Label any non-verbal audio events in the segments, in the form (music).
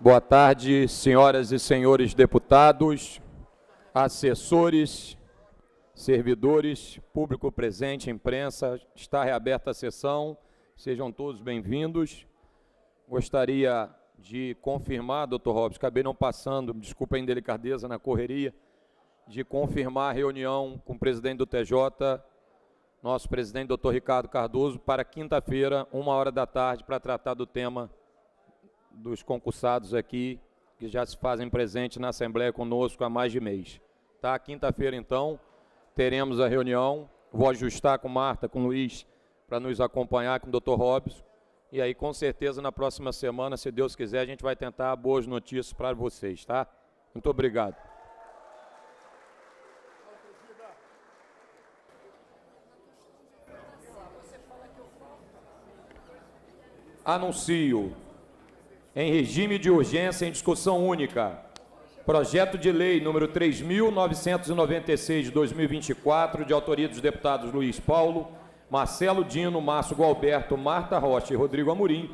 Boa tarde, senhoras e senhores deputados, assessores, servidores, público presente, imprensa. Está reaberta a sessão. Sejam todos bem-vindos. Gostaria de confirmar, doutor Robson, acabei não passando, desculpa a indelicadeza na correria, de confirmar a reunião com o presidente do TJ, nosso presidente, doutor Ricardo Cardoso, para quinta-feira, uma hora da tarde, para tratar do tema dos concursados aqui que já se fazem presente na Assembleia conosco há mais de mês. Tá? Quinta-feira, então, teremos a reunião. Vou ajustar com Marta, com Luiz, para nos acompanhar, com o Dr. Robson. E aí, com certeza, na próxima semana, se Deus quiser, a gente vai tentar boas notícias para vocês, tá? Muito obrigado. Anuncio em regime de urgência em discussão única. Projeto de Lei número 3.996 de 2024, de autoria dos deputados Luiz Paulo, Marcelo Dino, Márcio Gualberto, Marta Rocha e Rodrigo Amorim,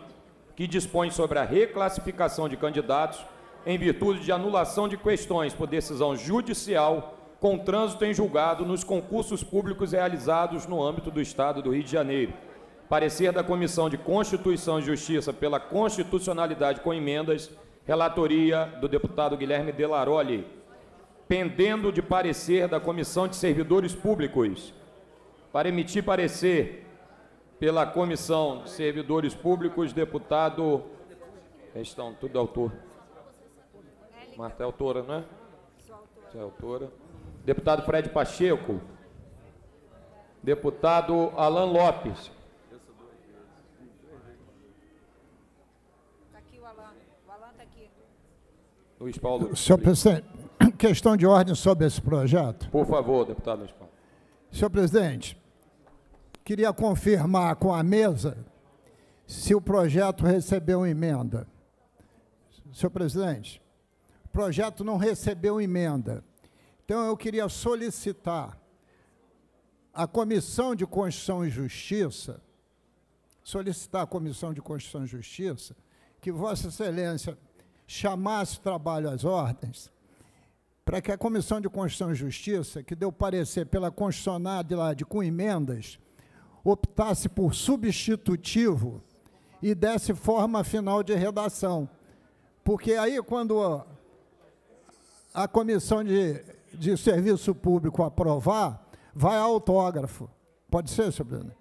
que dispõe sobre a reclassificação de candidatos em virtude de anulação de questões por decisão judicial com trânsito em julgado nos concursos públicos realizados no âmbito do Estado do Rio de Janeiro. Parecer da Comissão de Constituição e Justiça pela constitucionalidade com emendas, relatoria do deputado Guilherme Delaroli. Pendendo de parecer da Comissão de Servidores Públicos, para emitir parecer pela Comissão de Servidores Públicos, deputado. Estão tudo é autor. Marta é autora, não é? Você é autora. Deputado Fred Pacheco. Deputado Alain Lopes. Luiz Paulo. Senhor presidente, (clears throat) questão de ordem sobre esse projeto. Por favor, deputado Luiz Paulo. Senhor presidente, queria confirmar com a mesa se o projeto recebeu emenda. Senhor presidente, o projeto não recebeu emenda. Então, eu queria solicitar à Comissão de Constituição e Justiça, solicitar à Comissão de Constituição e Justiça, que Vossa Excelência chamasse o trabalho às ordens, para que a Comissão de Constituição e Justiça, que deu parecer pela de lá de com emendas, optasse por substitutivo e desse forma final de redação. Porque aí, quando a Comissão de, de Serviço Público aprovar, vai autógrafo. Pode ser, senhor Bruno?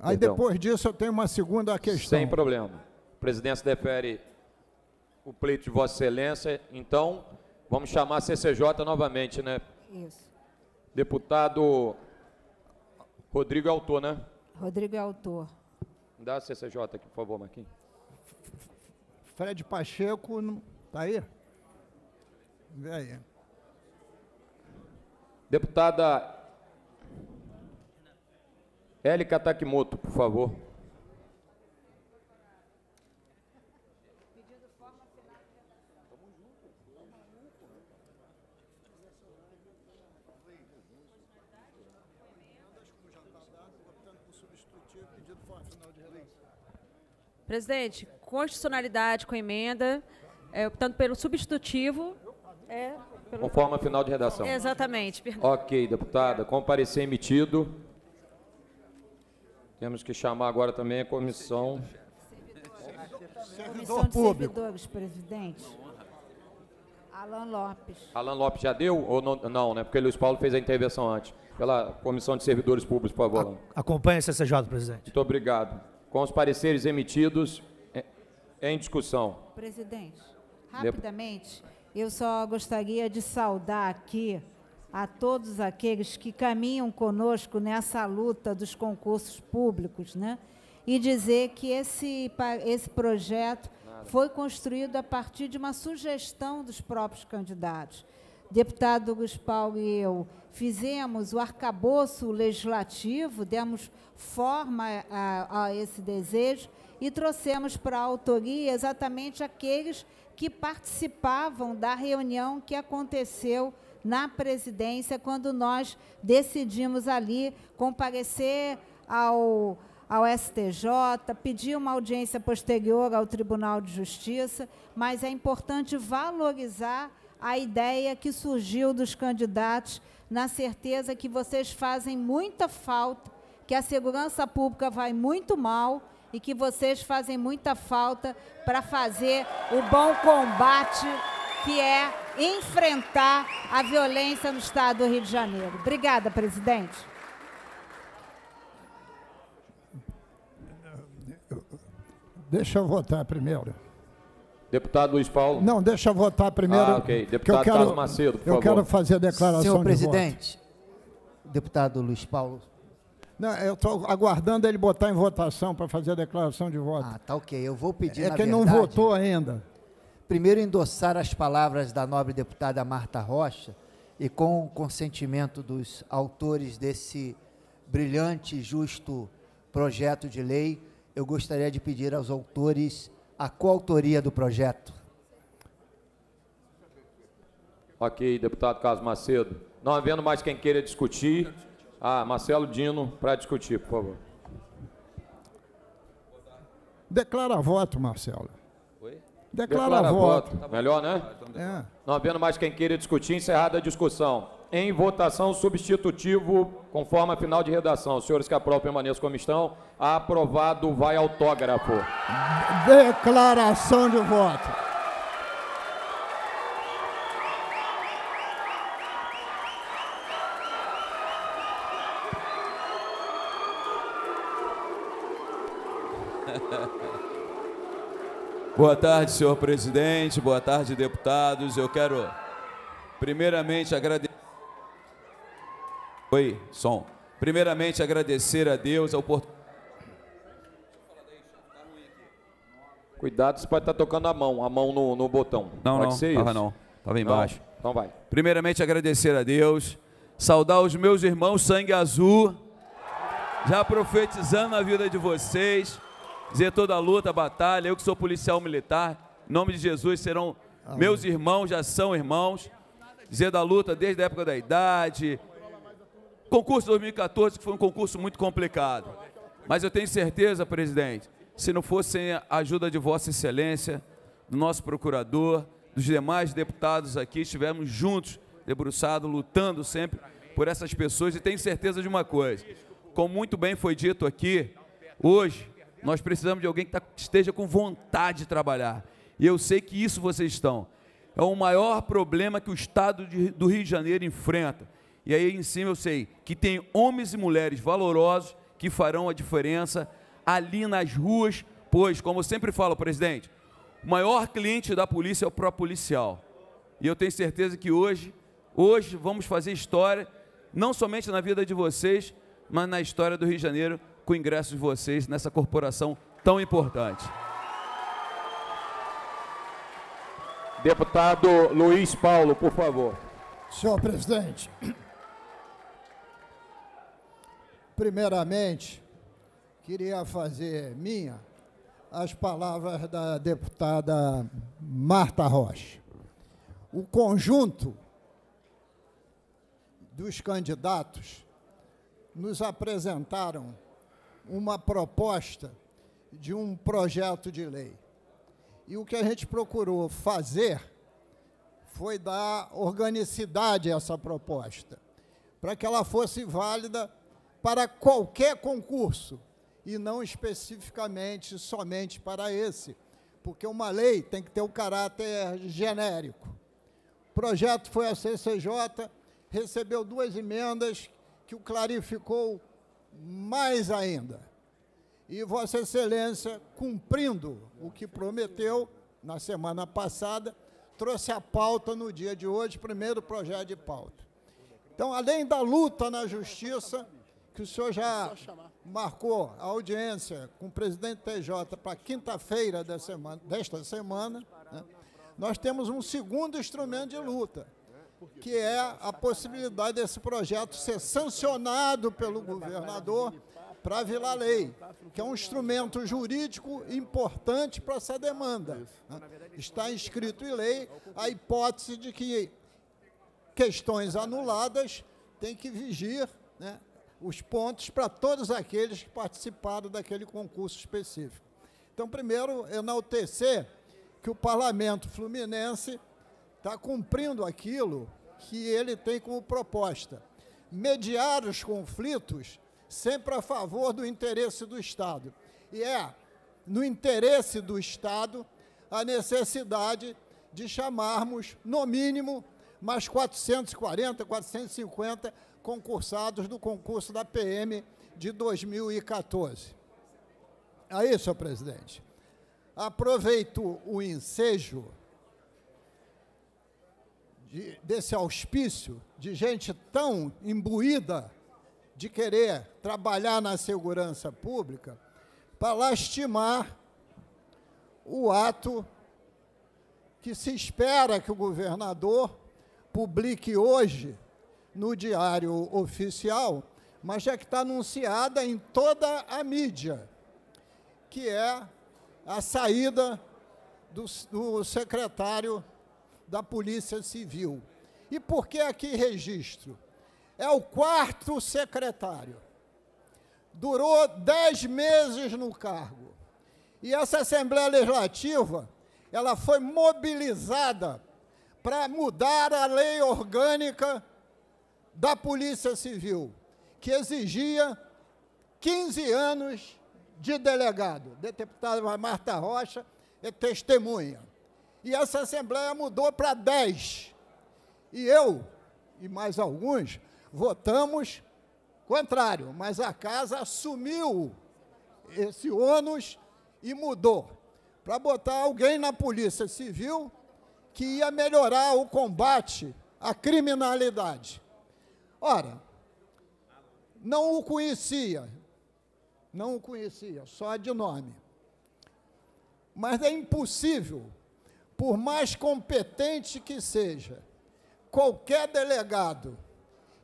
Aí, Perdão. depois disso, eu tenho uma segunda questão. Sem problema. A presidência defere o pleito de Vossa Excelência. Então, vamos chamar a CCJ novamente, né? Isso. Deputado Rodrigo é autor, né? Rodrigo é autor. Dá a CCJ aqui, por favor, Marquinhos. Fred Pacheco, tá aí? Vem aí. Deputada Élica Takimoto, por favor. Presidente, constitucionalidade com emenda, é, optando pelo substitutivo. É, pelo... Conforme a final de redação. Exatamente. Ok, deputada. comparecer parecer emitido, temos que chamar agora também a comissão. Servidor Comissão público. servidores, presidente. Alan Lopes. Alan Lopes já deu ou não, não, né? Porque Luiz Paulo fez a intervenção antes. Pela Comissão de Servidores Públicos, por favor. Acompanhe a CCJ, presidente. Muito obrigado com os pareceres emitidos em discussão. Presidente, rapidamente, eu só gostaria de saudar aqui a todos aqueles que caminham conosco nessa luta dos concursos públicos, né? E dizer que esse, esse projeto foi construído a partir de uma sugestão dos próprios candidatos. Deputado Luiz Paulo e eu fizemos o arcabouço legislativo, demos forma a, a esse desejo e trouxemos para a autoria exatamente aqueles que participavam da reunião que aconteceu na presidência quando nós decidimos ali comparecer ao ao STJ, pedir uma audiência posterior ao Tribunal de Justiça, mas é importante valorizar a ideia que surgiu dos candidatos na certeza que vocês fazem muita falta, que a segurança pública vai muito mal e que vocês fazem muita falta para fazer o bom combate que é enfrentar a violência no estado do Rio de Janeiro. Obrigada, presidente. Deixa eu votar primeiro. Deputado Luiz Paulo. Não, deixa eu votar primeiro. Ah, ok. Deputado quero, Carlos Macedo, por eu favor. Eu quero fazer a declaração Senhor de presidente, voto. deputado Luiz Paulo. Não, eu estou aguardando ele botar em votação para fazer a declaração de voto. Ah, tá ok. Eu vou pedir, É quem verdade, não votou ainda. Primeiro, endossar as palavras da nobre deputada Marta Rocha e com o consentimento dos autores desse brilhante e justo projeto de lei, eu gostaria de pedir aos autores a coautoria do projeto. Ok, deputado Carlos Macedo. Não havendo mais quem queira discutir, ah, Marcelo Dino para discutir, por favor. Declara voto, Marcelo. Oi? Declara, Declara voto. voto. Tá Melhor, né? É. Não havendo mais quem queira discutir, encerrada a discussão em votação substitutivo, conforme a final de redação. Os senhores que aprovam permaneçam como estão. Aprovado, vai autógrafo. Declaração de voto. (laughs) Boa tarde, senhor presidente. Boa tarde, deputados. Eu quero, primeiramente, agradecer. Oi, som. Primeiramente, agradecer a Deus a oportunidade. Cuidado, você pode estar tá tocando a mão, a mão no, no botão. Não, pode não, ser tava isso? não. Tava embaixo. Não, então vai. Primeiramente, agradecer a Deus, saudar os meus irmãos sangue azul, já profetizando a vida de vocês, dizer toda a luta, a batalha, eu que sou policial militar, em nome de Jesus serão Amém. meus irmãos, já são irmãos, dizer da luta desde a época da idade, concurso 2014 que foi um concurso muito complicado. Mas eu tenho certeza, presidente, se não fosse a ajuda de Vossa Excelência, do nosso procurador, dos demais deputados aqui, estivemos juntos, debruçados, lutando sempre por essas pessoas. E tenho certeza de uma coisa: como muito bem foi dito aqui, hoje nós precisamos de alguém que tá, esteja com vontade de trabalhar. E eu sei que isso vocês estão. É o maior problema que o Estado do Rio de Janeiro enfrenta e aí em cima eu sei que tem homens e mulheres valorosos que farão a diferença ali nas ruas, pois, como eu sempre falo, presidente, o maior cliente da polícia é o próprio policial. E eu tenho certeza que hoje, hoje vamos fazer história, não somente na vida de vocês, mas na história do Rio de Janeiro, com o ingresso de vocês nessa corporação tão importante. Deputado Luiz Paulo, por favor. Senhor presidente, Primeiramente, queria fazer minha as palavras da deputada Marta Rocha. O conjunto dos candidatos nos apresentaram uma proposta de um projeto de lei. E o que a gente procurou fazer foi dar organicidade a essa proposta, para que ela fosse válida para qualquer concurso e não especificamente somente para esse, porque uma lei tem que ter um caráter genérico. O projeto foi a CCJ, recebeu duas emendas que o clarificou mais ainda. E Vossa Excelência, cumprindo o que prometeu na semana passada, trouxe a pauta no dia de hoje, primeiro projeto de pauta. Então, além da luta na justiça, que o senhor já marcou a audiência com o presidente TJ para quinta-feira semana, desta semana, né, nós temos um segundo instrumento de luta, que é a possibilidade desse projeto ser sancionado pelo governador para virar lei, que é um instrumento jurídico importante para essa demanda. Né? Está inscrito em lei a hipótese de que questões anuladas têm que vigir né, os pontos para todos aqueles que participaram daquele concurso específico. Então, primeiro, enaltecer que o parlamento fluminense está cumprindo aquilo que ele tem como proposta. Mediar os conflitos sempre a favor do interesse do Estado. E é no interesse do Estado a necessidade de chamarmos, no mínimo, mais 440, 450 concursados do concurso da PM de 2014. Aí, é senhor presidente, aproveito o ensejo de, desse auspício de gente tão imbuída de querer trabalhar na segurança pública para lastimar o ato que se espera que o governador publique hoje no Diário Oficial, mas já que está anunciada em toda a mídia, que é a saída do, do secretário da Polícia Civil. E por que aqui registro? É o quarto secretário. Durou dez meses no cargo. E essa Assembleia Legislativa, ela foi mobilizada para mudar a lei orgânica da Polícia Civil, que exigia 15 anos de delegado. Deputada Marta Rocha é testemunha. E essa Assembleia mudou para 10. E eu e mais alguns votamos contrário, mas a Casa assumiu esse ônus e mudou para botar alguém na Polícia Civil que ia melhorar o combate à criminalidade. Ora, não o conhecia, não o conhecia, só de nome. Mas é impossível, por mais competente que seja, qualquer delegado,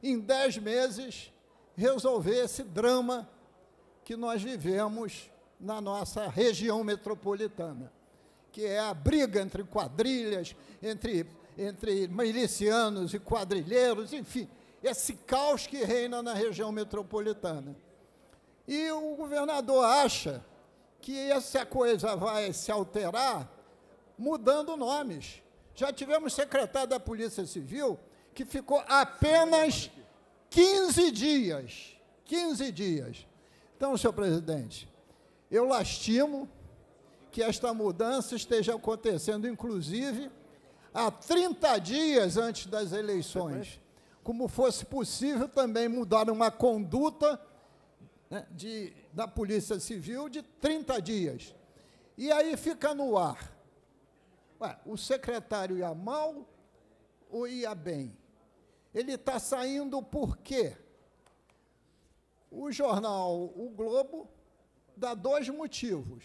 em dez meses, resolver esse drama que nós vivemos na nossa região metropolitana, que é a briga entre quadrilhas, entre, entre milicianos e quadrilheiros, enfim esse caos que reina na região metropolitana. E o governador acha que essa coisa vai se alterar mudando nomes. Já tivemos secretário da Polícia Civil que ficou apenas 15 dias. 15 dias. Então, senhor presidente, eu lastimo que esta mudança esteja acontecendo, inclusive, há 30 dias antes das eleições como fosse possível também mudar uma conduta né, de, da Polícia Civil de 30 dias. E aí fica no ar. Ué, o secretário ia mal ou ia bem? Ele está saindo por quê? O jornal O Globo dá dois motivos.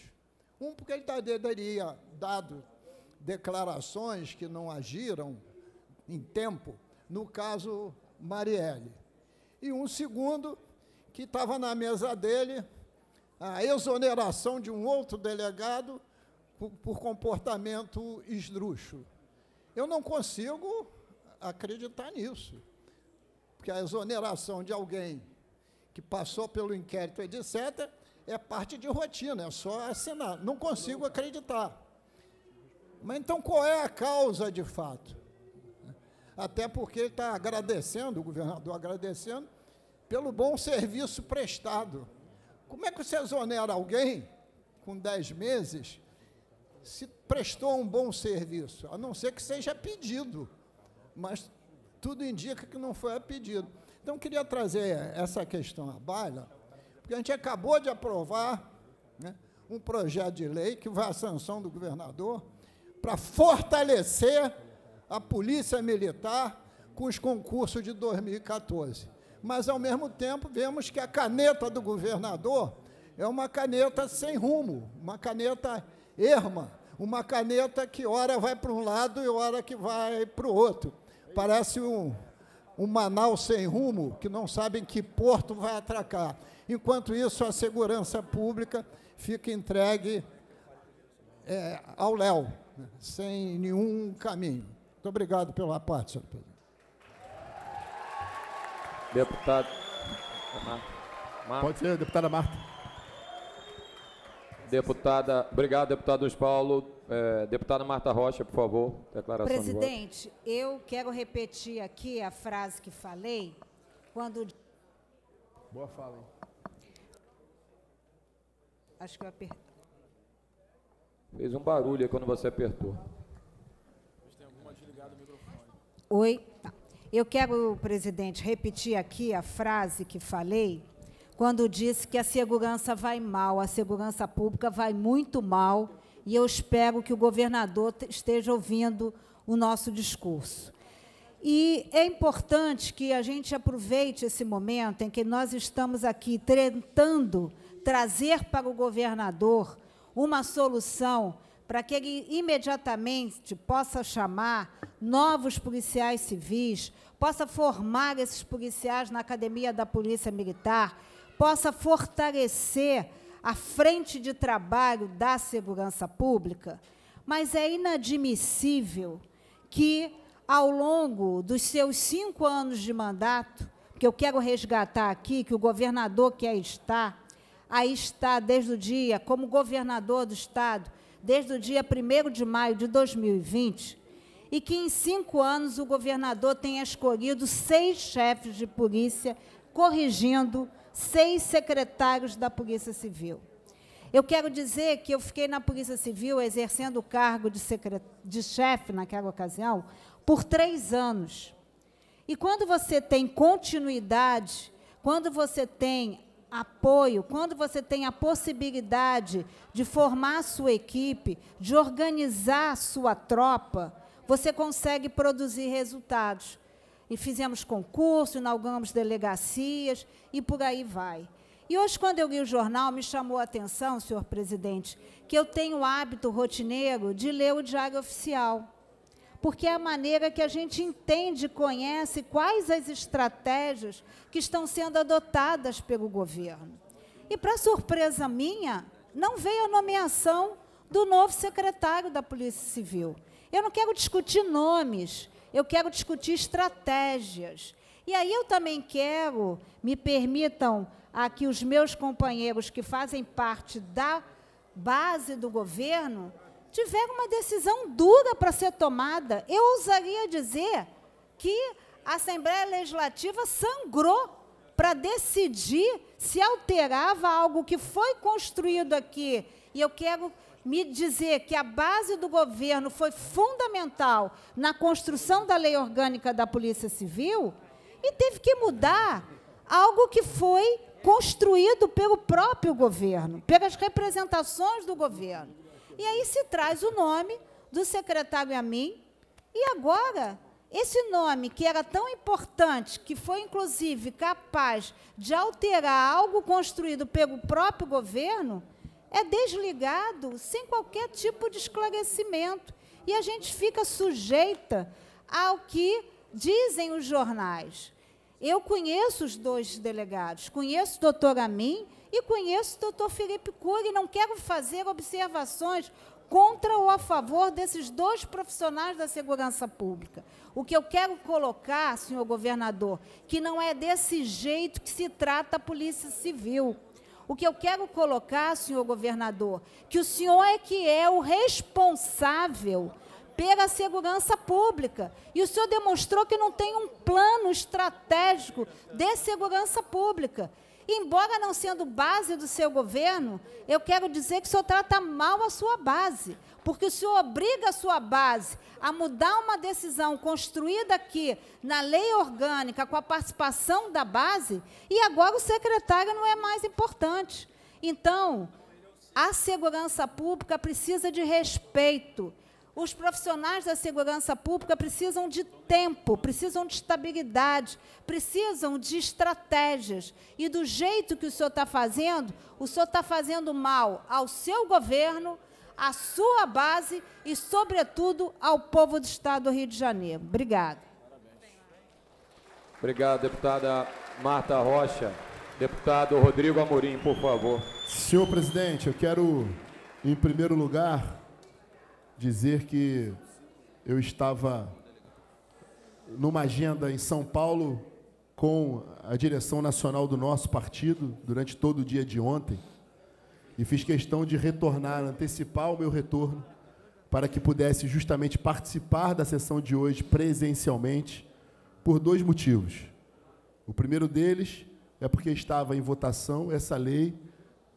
Um, porque ele teria dado declarações que não agiram em tempo no caso Marielle. E um segundo, que estava na mesa dele, a exoneração de um outro delegado por, por comportamento esdrúxulo. Eu não consigo acreditar nisso, porque a exoneração de alguém que passou pelo inquérito, etc., é parte de rotina, é só assinar. Não consigo acreditar. Mas então qual é a causa de fato? até porque ele está agradecendo, o governador agradecendo, pelo bom serviço prestado. Como é que você exonera alguém com 10 meses se prestou um bom serviço? A não ser que seja pedido, mas tudo indica que não foi a pedido. Então, queria trazer essa questão à baila, porque a gente acabou de aprovar né, um projeto de lei que vai à sanção do governador para fortalecer a Polícia Militar com os concursos de 2014. Mas, ao mesmo tempo, vemos que a caneta do governador é uma caneta sem rumo, uma caneta erma, uma caneta que hora vai para um lado e hora que vai para o outro. Parece um, um Manaus sem rumo, que não sabe em que porto vai atracar. Enquanto isso, a segurança pública fica entregue é, ao léu, sem nenhum caminho. Muito obrigado pela parte, senhor presidente. Deputado. Marta. Pode ser, deputada Marta. Deputada, obrigado, deputado Luiz Paulo. É, deputada Marta Rocha, por favor, declaração Presidente, de voto. eu quero repetir aqui a frase que falei quando... Boa fala, hein? Acho que eu apertei. Fez um barulho aí quando você apertou. Oi? Tá. Eu quero, presidente, repetir aqui a frase que falei quando disse que a segurança vai mal, a segurança pública vai muito mal, e eu espero que o governador esteja ouvindo o nosso discurso. E é importante que a gente aproveite esse momento em que nós estamos aqui tentando trazer para o governador uma solução para que ele imediatamente possa chamar novos policiais civis, possa formar esses policiais na Academia da Polícia Militar, possa fortalecer a frente de trabalho da segurança pública, mas é inadmissível que, ao longo dos seus cinco anos de mandato, que eu quero resgatar aqui, que o governador que estar, está, aí está desde o dia, como governador do Estado, desde o dia 1 de maio de 2020, e que em cinco anos o governador tenha escolhido seis chefes de polícia, corrigindo seis secretários da Polícia Civil. Eu quero dizer que eu fiquei na Polícia Civil exercendo o cargo de, secret... de chefe naquela ocasião por três anos. E quando você tem continuidade, quando você tem apoio, quando você tem a possibilidade de formar a sua equipe, de organizar a sua tropa, você consegue produzir resultados. E fizemos concurso, inauguramos delegacias e por aí vai. E hoje, quando eu li o jornal, me chamou a atenção, senhor presidente, que eu tenho o hábito rotineiro de ler o Diário Oficial porque é a maneira que a gente entende, conhece quais as estratégias que estão sendo adotadas pelo governo. E, para surpresa minha, não veio a nomeação do novo secretário da Polícia Civil. Eu não quero discutir nomes, eu quero discutir estratégias. E aí eu também quero, me permitam aqui os meus companheiros que fazem parte da base do governo, tiver uma decisão dura para ser tomada. Eu ousaria dizer que a Assembleia Legislativa sangrou para decidir se alterava algo que foi construído aqui. E eu quero me dizer que a base do governo foi fundamental na construção da lei orgânica da Polícia Civil e teve que mudar algo que foi construído pelo próprio governo, pelas representações do governo. E aí se traz o nome do secretário a mim. E agora, esse nome que era tão importante, que foi inclusive capaz de alterar algo construído pelo próprio governo, é desligado sem qualquer tipo de esclarecimento. E a gente fica sujeita ao que dizem os jornais. Eu conheço os dois delegados, conheço o doutor Amin e conheço o doutor Felipe Cury e não quero fazer observações contra ou a favor desses dois profissionais da segurança pública. O que eu quero colocar, senhor governador, que não é desse jeito que se trata a Polícia Civil. O que eu quero colocar, senhor governador, que o senhor é que é o responsável pela segurança pública. E o senhor demonstrou que não tem um plano estratégico de segurança pública embora não sendo base do seu governo, eu quero dizer que o senhor trata mal a sua base, porque o senhor obriga a sua base a mudar uma decisão construída aqui na lei orgânica com a participação da base, e agora o secretário não é mais importante. Então, a segurança pública precisa de respeito os profissionais da segurança pública precisam de tempo, precisam de estabilidade, precisam de estratégias. E do jeito que o senhor está fazendo, o senhor está fazendo mal ao seu governo, à sua base e, sobretudo, ao povo do Estado do Rio de Janeiro. Obrigada. Obrigado, deputada Marta Rocha. Deputado Rodrigo Amorim, por favor. Senhor presidente, eu quero, em primeiro lugar, dizer que eu estava numa agenda em São Paulo com a direção nacional do nosso partido durante todo o dia de ontem e fiz questão de retornar, antecipar o meu retorno para que pudesse justamente participar da sessão de hoje presencialmente por dois motivos. O primeiro deles é porque estava em votação essa lei,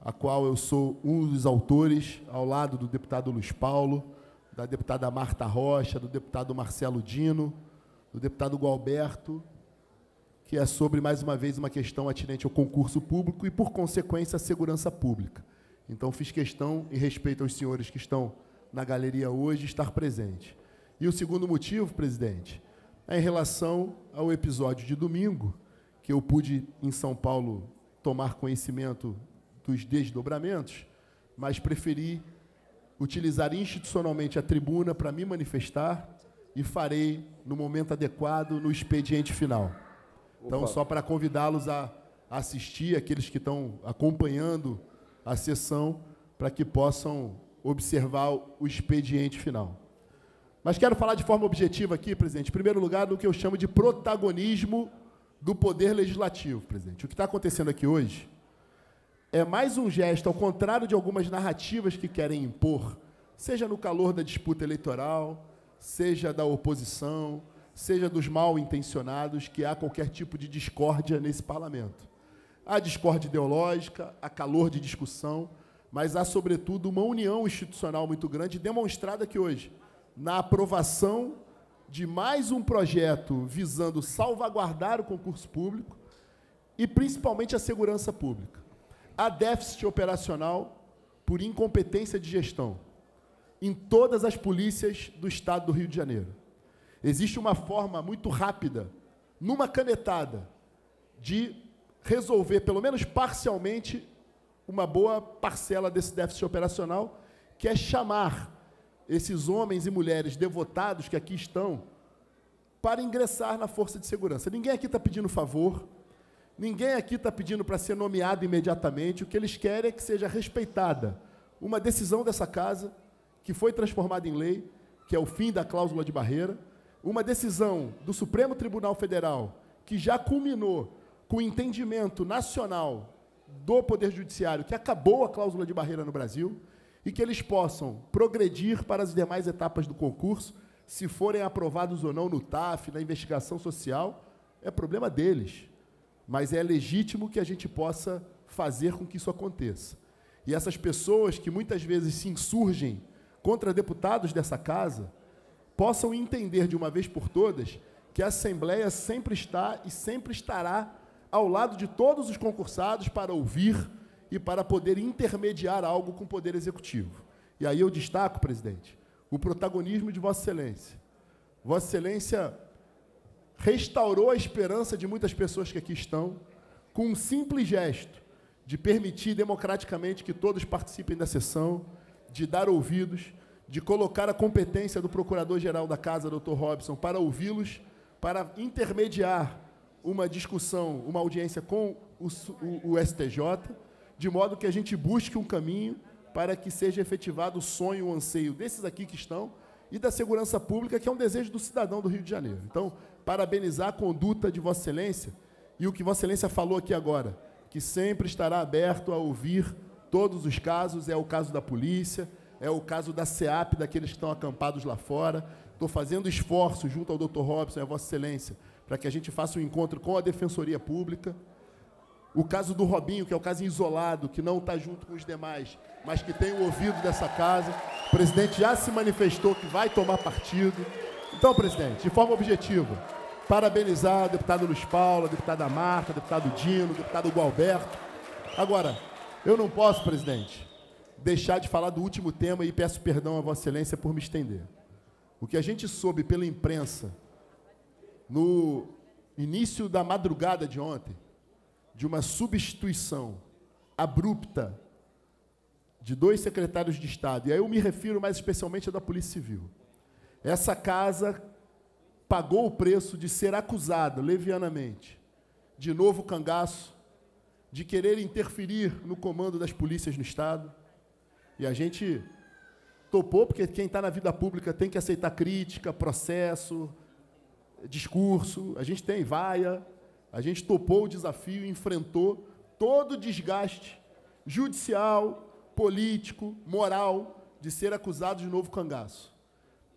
a qual eu sou um dos autores, ao lado do deputado Luiz Paulo, da deputada Marta Rocha, do deputado Marcelo Dino, do deputado Gualberto, que é sobre, mais uma vez, uma questão atinente ao concurso público e, por consequência, à segurança pública. Então, fiz questão, em respeito aos senhores que estão na galeria hoje, estar presente. E o segundo motivo, presidente, é em relação ao episódio de domingo, que eu pude, em São Paulo, tomar conhecimento dos desdobramentos, mas preferi utilizar institucionalmente a tribuna para me manifestar e farei no momento adequado, no expediente final. Então, Opa. só para convidá-los a assistir, aqueles que estão acompanhando a sessão, para que possam observar o expediente final. Mas quero falar de forma objetiva aqui, presidente. Em primeiro lugar, do que eu chamo de protagonismo do poder legislativo, presidente. O que está acontecendo aqui hoje é mais um gesto, ao contrário de algumas narrativas que querem impor, seja no calor da disputa eleitoral, seja da oposição, seja dos mal intencionados, que há qualquer tipo de discórdia nesse parlamento. Há discórdia ideológica, há calor de discussão, mas há, sobretudo, uma união institucional muito grande, demonstrada aqui hoje, na aprovação de mais um projeto visando salvaguardar o concurso público e, principalmente, a segurança pública há déficit operacional por incompetência de gestão em todas as polícias do estado do Rio de Janeiro. Existe uma forma muito rápida, numa canetada, de resolver, pelo menos parcialmente, uma boa parcela desse déficit operacional, que é chamar esses homens e mulheres devotados que aqui estão para ingressar na força de segurança. Ninguém aqui está pedindo favor, Ninguém aqui está pedindo para ser nomeado imediatamente, o que eles querem é que seja respeitada uma decisão dessa casa, que foi transformada em lei, que é o fim da cláusula de barreira, uma decisão do Supremo Tribunal Federal, que já culminou com o entendimento nacional do Poder Judiciário, que acabou a cláusula de barreira no Brasil, e que eles possam progredir para as demais etapas do concurso, se forem aprovados ou não no TAF, na investigação social, é problema deles mas é legítimo que a gente possa fazer com que isso aconteça. E essas pessoas que muitas vezes se insurgem contra deputados dessa casa possam entender de uma vez por todas que a Assembleia sempre está e sempre estará ao lado de todos os concursados para ouvir e para poder intermediar algo com o Poder Executivo. E aí eu destaco, presidente, o protagonismo de Vossa Excelência. Vossa Excelência restaurou a esperança de muitas pessoas que aqui estão, com um simples gesto de permitir democraticamente que todos participem da sessão, de dar ouvidos, de colocar a competência do Procurador-Geral da Casa, doutor Robson, para ouvi-los, para intermediar uma discussão, uma audiência com o, o, o STJ, de modo que a gente busque um caminho para que seja efetivado o sonho, o anseio desses aqui que estão e da segurança pública, que é um desejo do cidadão do Rio de Janeiro. Então, parabenizar a conduta de Vossa Excelência e o que Vossa Excelência falou aqui agora, que sempre estará aberto a ouvir todos os casos, é o caso da polícia, é o caso da SEAP, daqueles que estão acampados lá fora. Estou fazendo esforço junto ao Dr. Robson e à Vossa Excelência para que a gente faça um encontro com a Defensoria Pública. O caso do Robinho, que é o caso isolado, que não está junto com os demais, mas que tem o ouvido dessa casa. O presidente já se manifestou que vai tomar partido. Então, presidente, de forma objetiva, parabenizar o deputado Luiz Paulo, a deputada Marta, o deputado Dino, o deputado Gualberto. Agora, eu não posso, presidente, deixar de falar do último tema e peço perdão a Vossa Excelência por me estender. O que a gente soube pela imprensa no início da madrugada de ontem, de uma substituição abrupta de dois secretários de Estado, e aí eu me refiro mais especialmente à da Polícia Civil. Essa casa pagou o preço de ser acusada levianamente de novo cangaço, de querer interferir no comando das polícias no Estado. E a gente topou, porque quem está na vida pública tem que aceitar crítica, processo, discurso, a gente tem vaia, a gente topou o desafio, enfrentou todo o desgaste judicial, político, moral de ser acusado de novo cangaço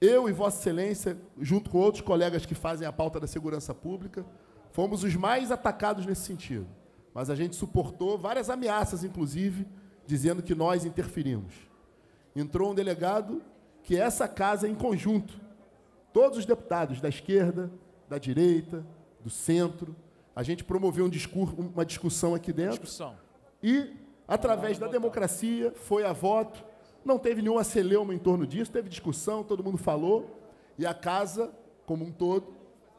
eu e Vossa Excelência, junto com outros colegas que fazem a pauta da segurança pública, fomos os mais atacados nesse sentido. Mas a gente suportou várias ameaças, inclusive, dizendo que nós interferimos. Entrou um delegado que essa casa, é em conjunto, todos os deputados da esquerda, da direita, do centro, a gente promoveu um discurso, uma discussão aqui dentro. Discussão. E, através da democracia, foi a voto não teve nenhuma celeuma em torno disso, teve discussão, todo mundo falou, e a casa, como um todo,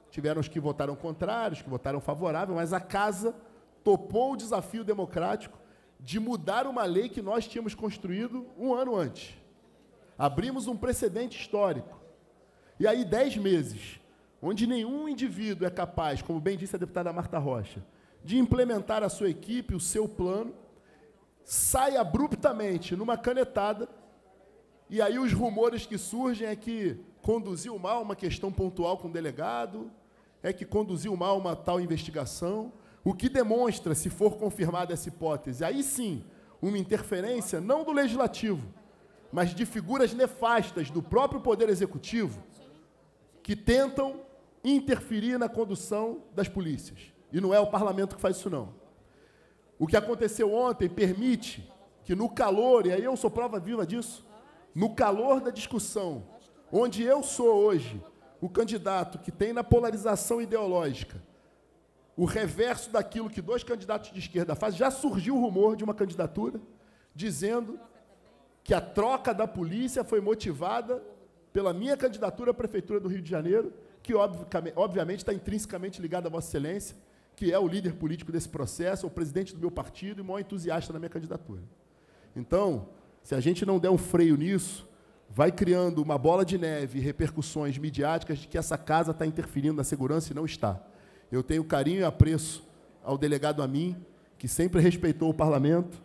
tiveram os que votaram contrários, os que votaram favorável, mas a casa topou o desafio democrático de mudar uma lei que nós tínhamos construído um ano antes. Abrimos um precedente histórico. E aí, dez meses, onde nenhum indivíduo é capaz, como bem disse a deputada Marta Rocha, de implementar a sua equipe, o seu plano, sai abruptamente numa canetada, e aí os rumores que surgem é que conduziu mal uma questão pontual com o delegado, é que conduziu mal uma tal investigação, o que demonstra, se for confirmada essa hipótese, aí sim, uma interferência não do legislativo, mas de figuras nefastas do próprio poder executivo que tentam interferir na condução das polícias. E não é o parlamento que faz isso não. O que aconteceu ontem permite que no calor, e aí eu sou prova viva disso, no calor da discussão, onde eu sou hoje o candidato que tem na polarização ideológica o reverso daquilo que dois candidatos de esquerda fazem, já surgiu o rumor de uma candidatura dizendo que a troca da polícia foi motivada pela minha candidatura à Prefeitura do Rio de Janeiro, que obviamente está intrinsecamente ligada à Vossa Excelência, que é o líder político desse processo, o presidente do meu partido e o maior entusiasta da minha candidatura. Então, se a gente não der um freio nisso, vai criando uma bola de neve e repercussões midiáticas de que essa casa está interferindo na segurança e não está. Eu tenho carinho e apreço ao delegado Amin, que sempre respeitou o parlamento.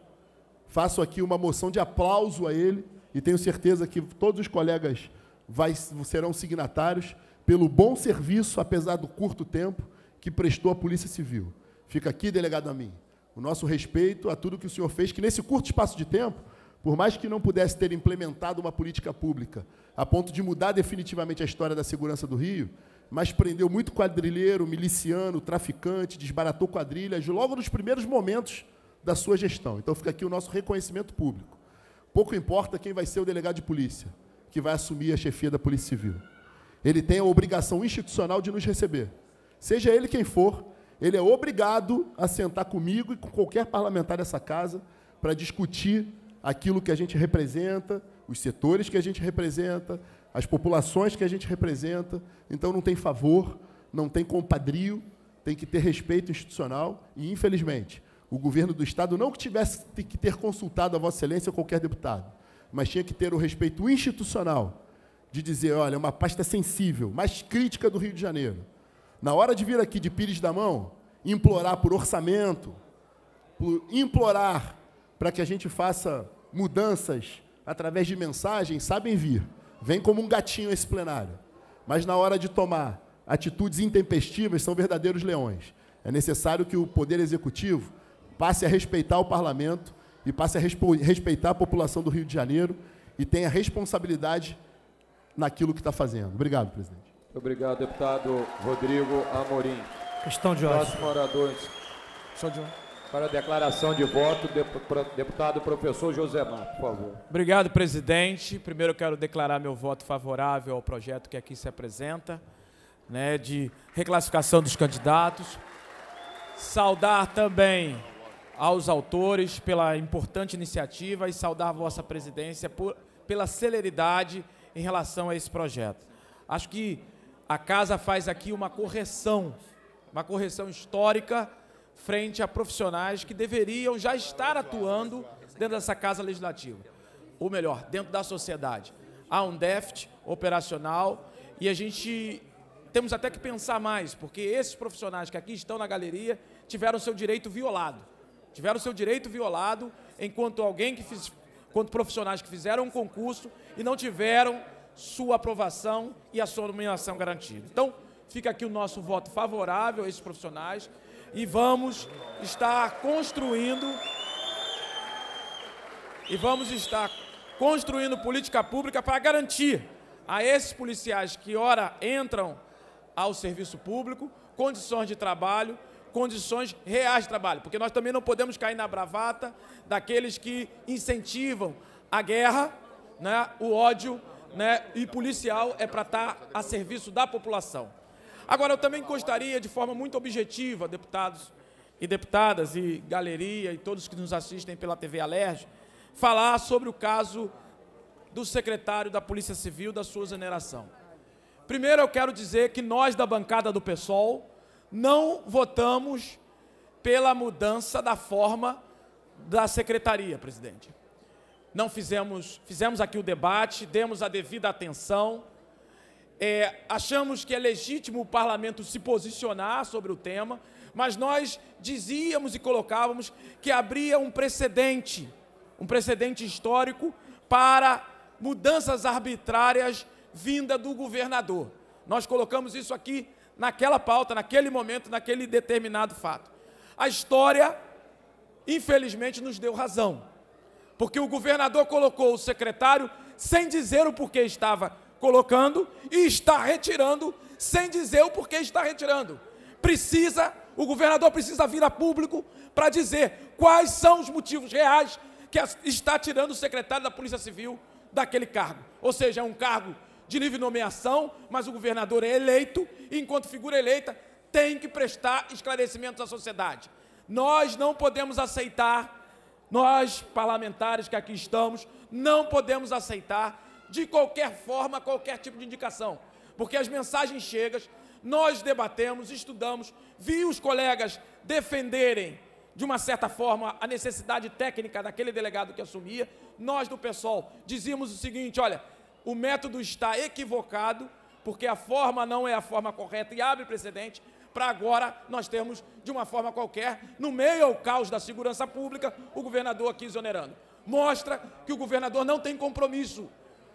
Faço aqui uma moção de aplauso a ele e tenho certeza que todos os colegas vai, serão signatários pelo bom serviço, apesar do curto tempo, que prestou à Polícia Civil. Fica aqui, delegado a mim, o nosso respeito a tudo que o senhor fez, que nesse curto espaço de tempo, por mais que não pudesse ter implementado uma política pública a ponto de mudar definitivamente a história da segurança do Rio, mas prendeu muito quadrilheiro, miliciano, traficante, desbaratou quadrilhas logo nos primeiros momentos da sua gestão. Então fica aqui o nosso reconhecimento público. Pouco importa quem vai ser o delegado de polícia que vai assumir a chefia da Polícia Civil. Ele tem a obrigação institucional de nos receber seja ele quem for, ele é obrigado a sentar comigo e com qualquer parlamentar dessa casa para discutir aquilo que a gente representa, os setores que a gente representa, as populações que a gente representa. Então não tem favor, não tem compadrio, tem que ter respeito institucional e, infelizmente, o governo do Estado não que tivesse que ter consultado a Vossa Excelência ou qualquer deputado, mas tinha que ter o respeito institucional de dizer, olha, é uma pasta sensível, mais crítica do Rio de Janeiro na hora de vir aqui de Pires da Mão, implorar por orçamento, por implorar para que a gente faça mudanças através de mensagens, sabem vir. Vem como um gatinho esse plenário. Mas na hora de tomar atitudes intempestivas, são verdadeiros leões. É necessário que o Poder Executivo passe a respeitar o parlamento e passe a respeitar a população do Rio de Janeiro e tenha responsabilidade naquilo que está fazendo. Obrigado, presidente. Obrigado, deputado Rodrigo Amorim. Questão de ordem. Próximo orador. Questão de ordem. Para a declaração de voto, deputado professor Josemar, por favor. Obrigado, presidente. Primeiro, quero declarar meu voto favorável ao projeto que aqui se apresenta, né, de reclassificação dos candidatos. Saudar também aos autores pela importante iniciativa e saudar a vossa presidência por, pela celeridade em relação a esse projeto. Acho que a casa faz aqui uma correção, uma correção histórica frente a profissionais que deveriam já estar atuando dentro dessa casa legislativa, ou melhor, dentro da sociedade. Há um déficit operacional e a gente temos até que pensar mais, porque esses profissionais que aqui estão na galeria tiveram seu direito violado. Tiveram seu direito violado enquanto alguém que fez, enquanto profissionais que fizeram um concurso e não tiveram sua aprovação e a sua nomeação garantida. Então, fica aqui o nosso voto favorável a esses profissionais e vamos estar construindo e vamos estar construindo política pública para garantir a esses policiais que ora entram ao serviço público condições de trabalho, condições reais de trabalho, porque nós também não podemos cair na bravata daqueles que incentivam a guerra, né, o ódio né? E policial é para estar tá a serviço da população. Agora, eu também gostaria, de forma muito objetiva, deputados e deputadas e galeria e todos que nos assistem pela TV Alerj, falar sobre o caso do secretário da Polícia Civil, da sua exoneração. Primeiro, eu quero dizer que nós, da bancada do PSOL, não votamos pela mudança da forma da secretaria, presidente não fizemos, fizemos aqui o debate, demos a devida atenção, é, achamos que é legítimo o parlamento se posicionar sobre o tema, mas nós dizíamos e colocávamos que abria um precedente, um precedente histórico para mudanças arbitrárias vinda do governador. Nós colocamos isso aqui naquela pauta, naquele momento, naquele determinado fato. A história, infelizmente, nos deu razão porque o governador colocou o secretário sem dizer o porquê estava colocando e está retirando sem dizer o porquê está retirando. Precisa, o governador precisa vir a público para dizer quais são os motivos reais que está tirando o secretário da Polícia Civil daquele cargo. Ou seja, é um cargo de livre nomeação, mas o governador é eleito e, enquanto figura eleita, tem que prestar esclarecimentos à sociedade. Nós não podemos aceitar nós, parlamentares que aqui estamos, não podemos aceitar de qualquer forma qualquer tipo de indicação, porque as mensagens chegam, nós debatemos, estudamos, vi os colegas defenderem de uma certa forma a necessidade técnica daquele delegado que assumia, nós do pessoal dizíamos o seguinte, olha, o método está equivocado, porque a forma não é a forma correta e abre precedente, para agora nós temos, de uma forma qualquer, no meio ao caos da segurança pública, o governador aqui exonerando. Mostra que o governador não tem compromisso,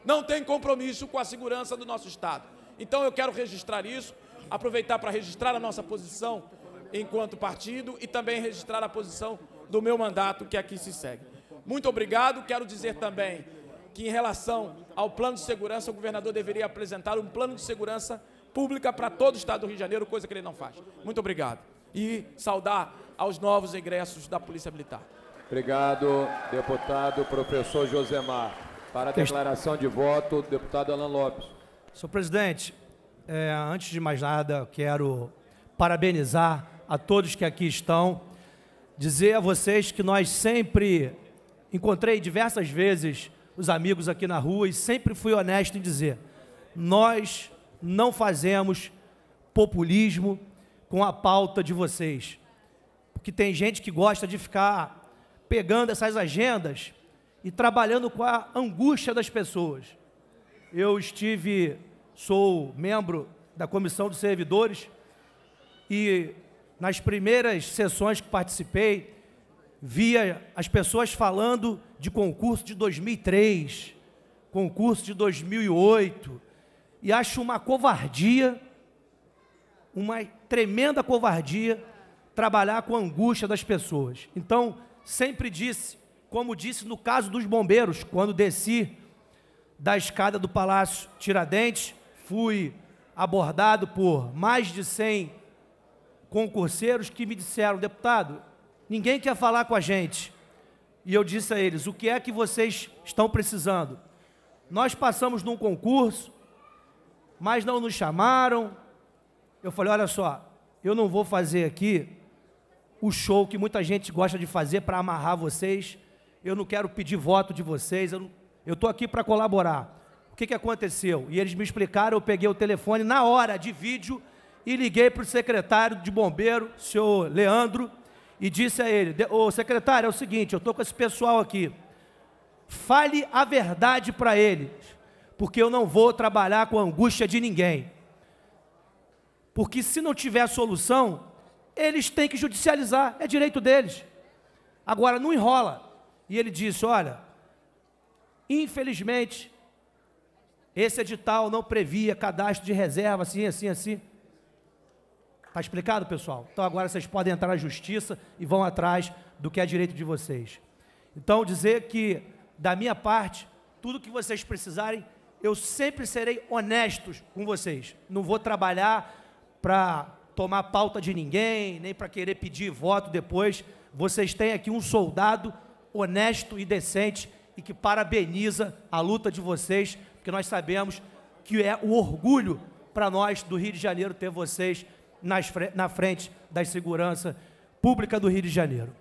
não tem compromisso com a segurança do nosso Estado. Então eu quero registrar isso, aproveitar para registrar a nossa posição enquanto partido e também registrar a posição do meu mandato que aqui se segue. Muito obrigado, quero dizer também que em relação ao plano de segurança, o governador deveria apresentar um plano de segurança pública para todo o estado do Rio de Janeiro, coisa que ele não faz. Muito obrigado. E saudar aos novos ingressos da Polícia Militar. Obrigado, deputado professor Josemar. Para a declaração de voto, deputado Alan Lopes. Senhor presidente, é, antes de mais nada, quero parabenizar a todos que aqui estão, dizer a vocês que nós sempre encontrei diversas vezes os amigos aqui na rua e sempre fui honesto em dizer: nós não fazemos populismo com a pauta de vocês. Porque tem gente que gosta de ficar pegando essas agendas e trabalhando com a angústia das pessoas. Eu estive, sou membro da comissão dos servidores e nas primeiras sessões que participei, via as pessoas falando de concurso de 2003, concurso de 2008, e acho uma covardia, uma tremenda covardia, trabalhar com a angústia das pessoas. Então, sempre disse, como disse no caso dos bombeiros, quando desci da escada do Palácio Tiradentes, fui abordado por mais de 100 concurseiros que me disseram, deputado, ninguém quer falar com a gente. E eu disse a eles: o que é que vocês estão precisando? Nós passamos num concurso, mas não nos chamaram. Eu falei: olha só, eu não vou fazer aqui o show que muita gente gosta de fazer para amarrar vocês. Eu não quero pedir voto de vocês. Eu estou aqui para colaborar. O que, que aconteceu? E eles me explicaram. Eu peguei o telefone na hora de vídeo e liguei para o secretário de bombeiro, senhor Leandro, e disse a ele: Ô secretário, é o seguinte, eu estou com esse pessoal aqui. Fale a verdade para eles porque eu não vou trabalhar com a angústia de ninguém. Porque se não tiver solução, eles têm que judicializar, é direito deles. Agora, não enrola. E ele disse: olha, infelizmente, esse edital não previa cadastro de reserva, assim, assim, assim. Está explicado, pessoal? Então agora vocês podem entrar na justiça e vão atrás do que é direito de vocês. Então, dizer que, da minha parte, tudo que vocês precisarem, eu sempre serei honesto com vocês. Não vou trabalhar para tomar pauta de ninguém, nem para querer pedir voto depois. Vocês têm aqui um soldado honesto e decente e que parabeniza a luta de vocês, porque nós sabemos que é o orgulho para nós do Rio de Janeiro ter vocês nas, na frente da segurança pública do Rio de Janeiro.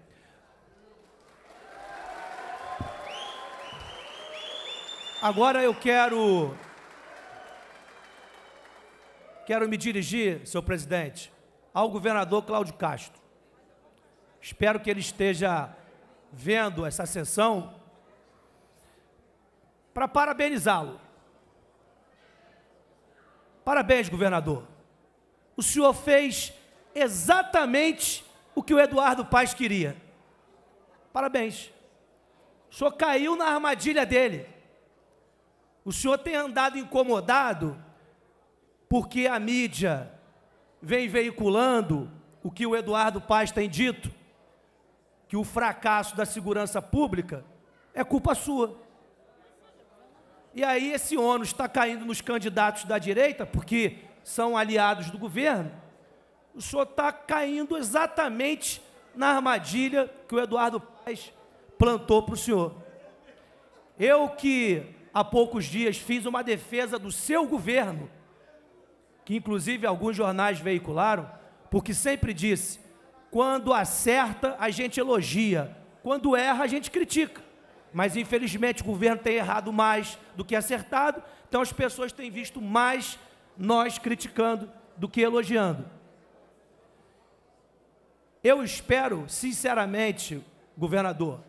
Agora eu quero. Quero me dirigir, senhor presidente, ao governador Cláudio Castro. Espero que ele esteja vendo essa sessão para parabenizá-lo. Parabéns, governador. O senhor fez exatamente o que o Eduardo Paz queria. Parabéns. O senhor caiu na armadilha dele. O senhor tem andado incomodado porque a mídia vem veiculando o que o Eduardo Paz tem dito, que o fracasso da segurança pública é culpa sua. E aí esse ônus está caindo nos candidatos da direita, porque são aliados do governo. O senhor está caindo exatamente na armadilha que o Eduardo Paz plantou para o senhor. Eu que há poucos dias, fiz uma defesa do seu governo, que inclusive alguns jornais veicularam, porque sempre disse: quando acerta, a gente elogia, quando erra, a gente critica. Mas infelizmente o governo tem errado mais do que acertado, então as pessoas têm visto mais nós criticando do que elogiando. Eu espero, sinceramente, governador,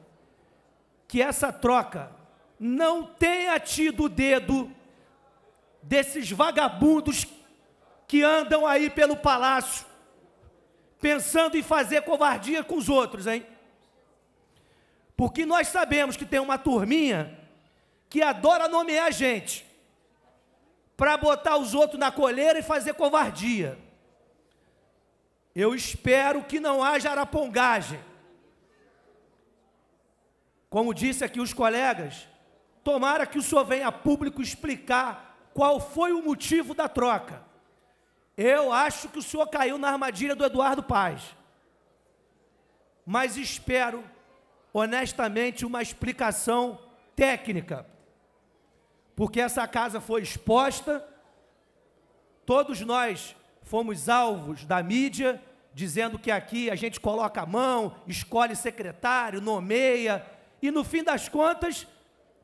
que essa troca não tenha tido o dedo desses vagabundos que andam aí pelo palácio pensando em fazer covardia com os outros, hein? Porque nós sabemos que tem uma turminha que adora nomear gente para botar os outros na coleira e fazer covardia. Eu espero que não haja arapongagem. Como disse aqui os colegas, Tomara que o senhor venha a público explicar qual foi o motivo da troca. Eu acho que o senhor caiu na armadilha do Eduardo Paz. Mas espero, honestamente, uma explicação técnica. Porque essa casa foi exposta, todos nós fomos alvos da mídia, dizendo que aqui a gente coloca a mão, escolhe secretário, nomeia, e no fim das contas,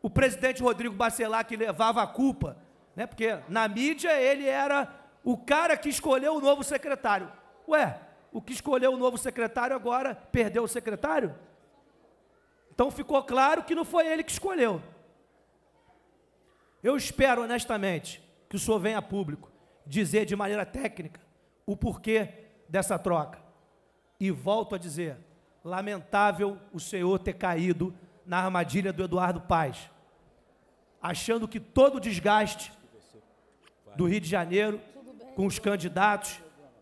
o presidente Rodrigo Bacelar, que levava a culpa, né? porque na mídia ele era o cara que escolheu o novo secretário. Ué, o que escolheu o novo secretário agora perdeu o secretário? Então ficou claro que não foi ele que escolheu. Eu espero honestamente que o senhor venha a público dizer de maneira técnica o porquê dessa troca. E volto a dizer, lamentável o senhor ter caído na armadilha do Eduardo Paz, achando que todo o desgaste do Rio de Janeiro com os candidatos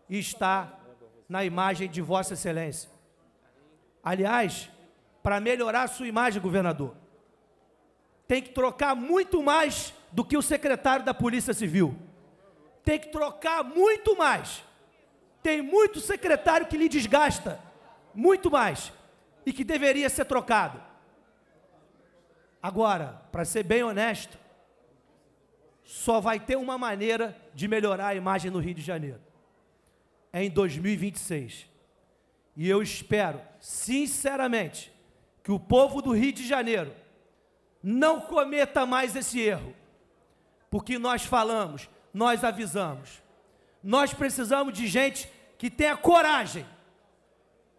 está na imagem de Vossa Excelência. Aliás, para melhorar a sua imagem, governador, tem que trocar muito mais do que o secretário da Polícia Civil. Tem que trocar muito mais. Tem muito secretário que lhe desgasta, muito mais, e que deveria ser trocado. Agora, para ser bem honesto, só vai ter uma maneira de melhorar a imagem no Rio de Janeiro. É em 2026. E eu espero, sinceramente, que o povo do Rio de Janeiro não cometa mais esse erro. Porque nós falamos, nós avisamos. Nós precisamos de gente que tenha coragem,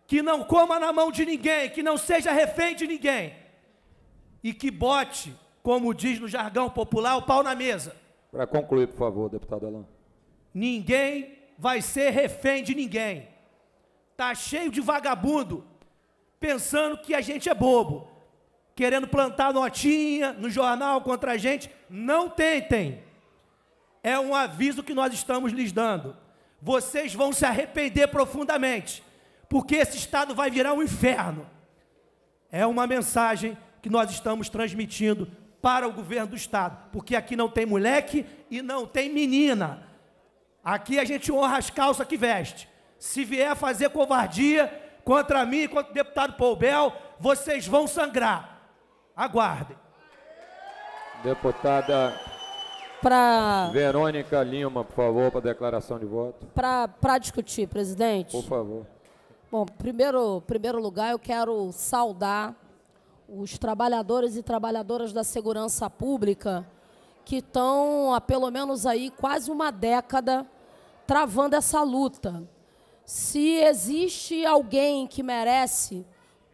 que não coma na mão de ninguém, que não seja refém de ninguém e que bote, como diz no jargão popular, o pau na mesa. Para concluir, por favor, deputado Alain. Ninguém vai ser refém de ninguém. Tá cheio de vagabundo pensando que a gente é bobo, querendo plantar notinha no jornal contra a gente. Não tentem. É um aviso que nós estamos lhes dando. Vocês vão se arrepender profundamente, porque esse estado vai virar um inferno. É uma mensagem que nós estamos transmitindo para o governo do Estado, porque aqui não tem moleque e não tem menina. Aqui a gente honra as calças que veste. Se vier fazer covardia contra mim, contra o deputado Poubel, vocês vão sangrar. Aguardem. Deputada pra... Verônica Lima, por favor, para declaração de voto. Para discutir, presidente. Por favor. Bom, primeiro, primeiro lugar, eu quero saudar os trabalhadores e trabalhadoras da segurança pública que estão há pelo menos aí quase uma década travando essa luta. Se existe alguém que merece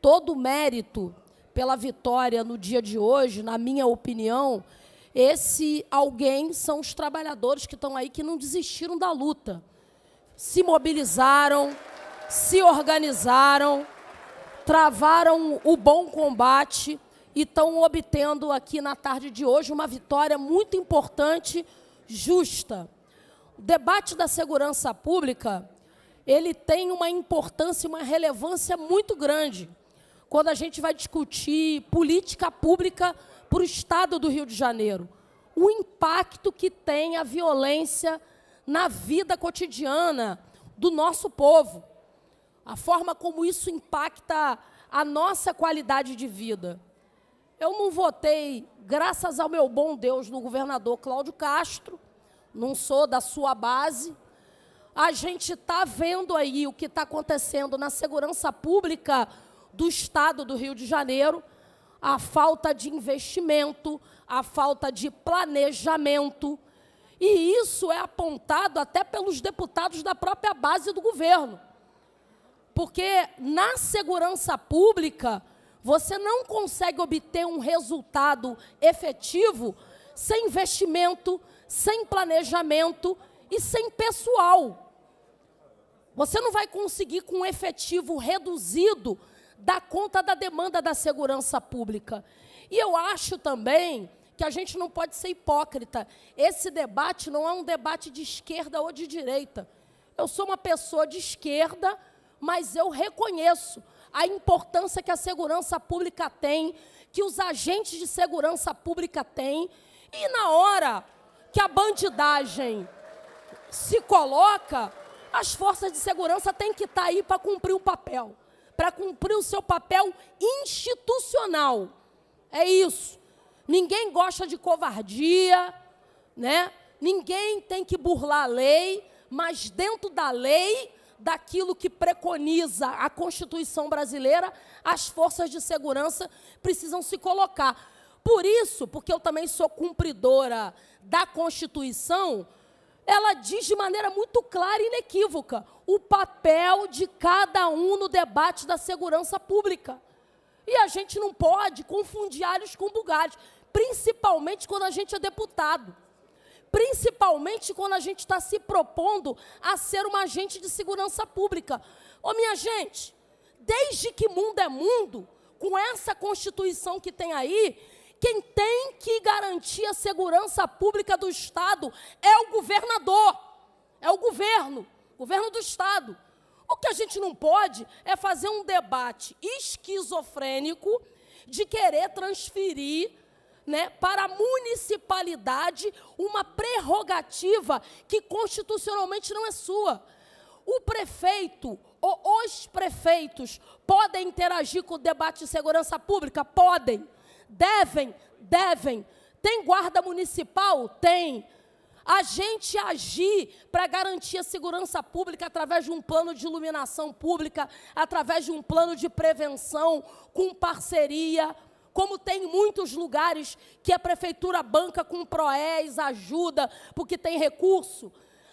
todo o mérito pela vitória no dia de hoje, na minha opinião, esse alguém são os trabalhadores que estão aí que não desistiram da luta. Se mobilizaram, se organizaram travaram o bom combate e estão obtendo aqui na tarde de hoje uma vitória muito importante, justa. O debate da segurança pública, ele tem uma importância, uma relevância muito grande quando a gente vai discutir política pública para o Estado do Rio de Janeiro. O impacto que tem a violência na vida cotidiana do nosso povo a forma como isso impacta a nossa qualidade de vida. Eu não votei, graças ao meu bom Deus, no governador Cláudio Castro, não sou da sua base. A gente está vendo aí o que está acontecendo na segurança pública do estado do Rio de Janeiro, a falta de investimento, a falta de planejamento. E isso é apontado até pelos deputados da própria base do governo. Porque na segurança pública, você não consegue obter um resultado efetivo sem investimento, sem planejamento e sem pessoal. Você não vai conseguir com um efetivo reduzido dar conta da demanda da segurança pública. E eu acho também que a gente não pode ser hipócrita. Esse debate não é um debate de esquerda ou de direita. Eu sou uma pessoa de esquerda, mas eu reconheço a importância que a segurança pública tem, que os agentes de segurança pública têm, e na hora que a bandidagem se coloca, as forças de segurança têm que estar tá aí para cumprir o papel, para cumprir o seu papel institucional. É isso. Ninguém gosta de covardia, né? Ninguém tem que burlar a lei, mas dentro da lei daquilo que preconiza a Constituição brasileira, as forças de segurança precisam se colocar. Por isso, porque eu também sou cumpridora da Constituição, ela diz de maneira muito clara e inequívoca o papel de cada um no debate da segurança pública. E a gente não pode confundir alhos com bugalhos, principalmente quando a gente é deputado principalmente quando a gente está se propondo a ser um agente de segurança pública. Ô minha gente, desde que mundo é mundo, com essa Constituição que tem aí, quem tem que garantir a segurança pública do Estado é o governador, é o governo, governo do Estado. O que a gente não pode é fazer um debate esquizofrênico de querer transferir né, para a municipalidade uma prerrogativa que constitucionalmente não é sua. O prefeito ou os prefeitos podem interagir com o debate de segurança pública? Podem. Devem? Devem. Tem guarda municipal? Tem a gente agir para garantir a segurança pública através de um plano de iluminação pública, através de um plano de prevenção, com parceria como tem muitos lugares que a prefeitura banca com proés, ajuda, porque tem recurso.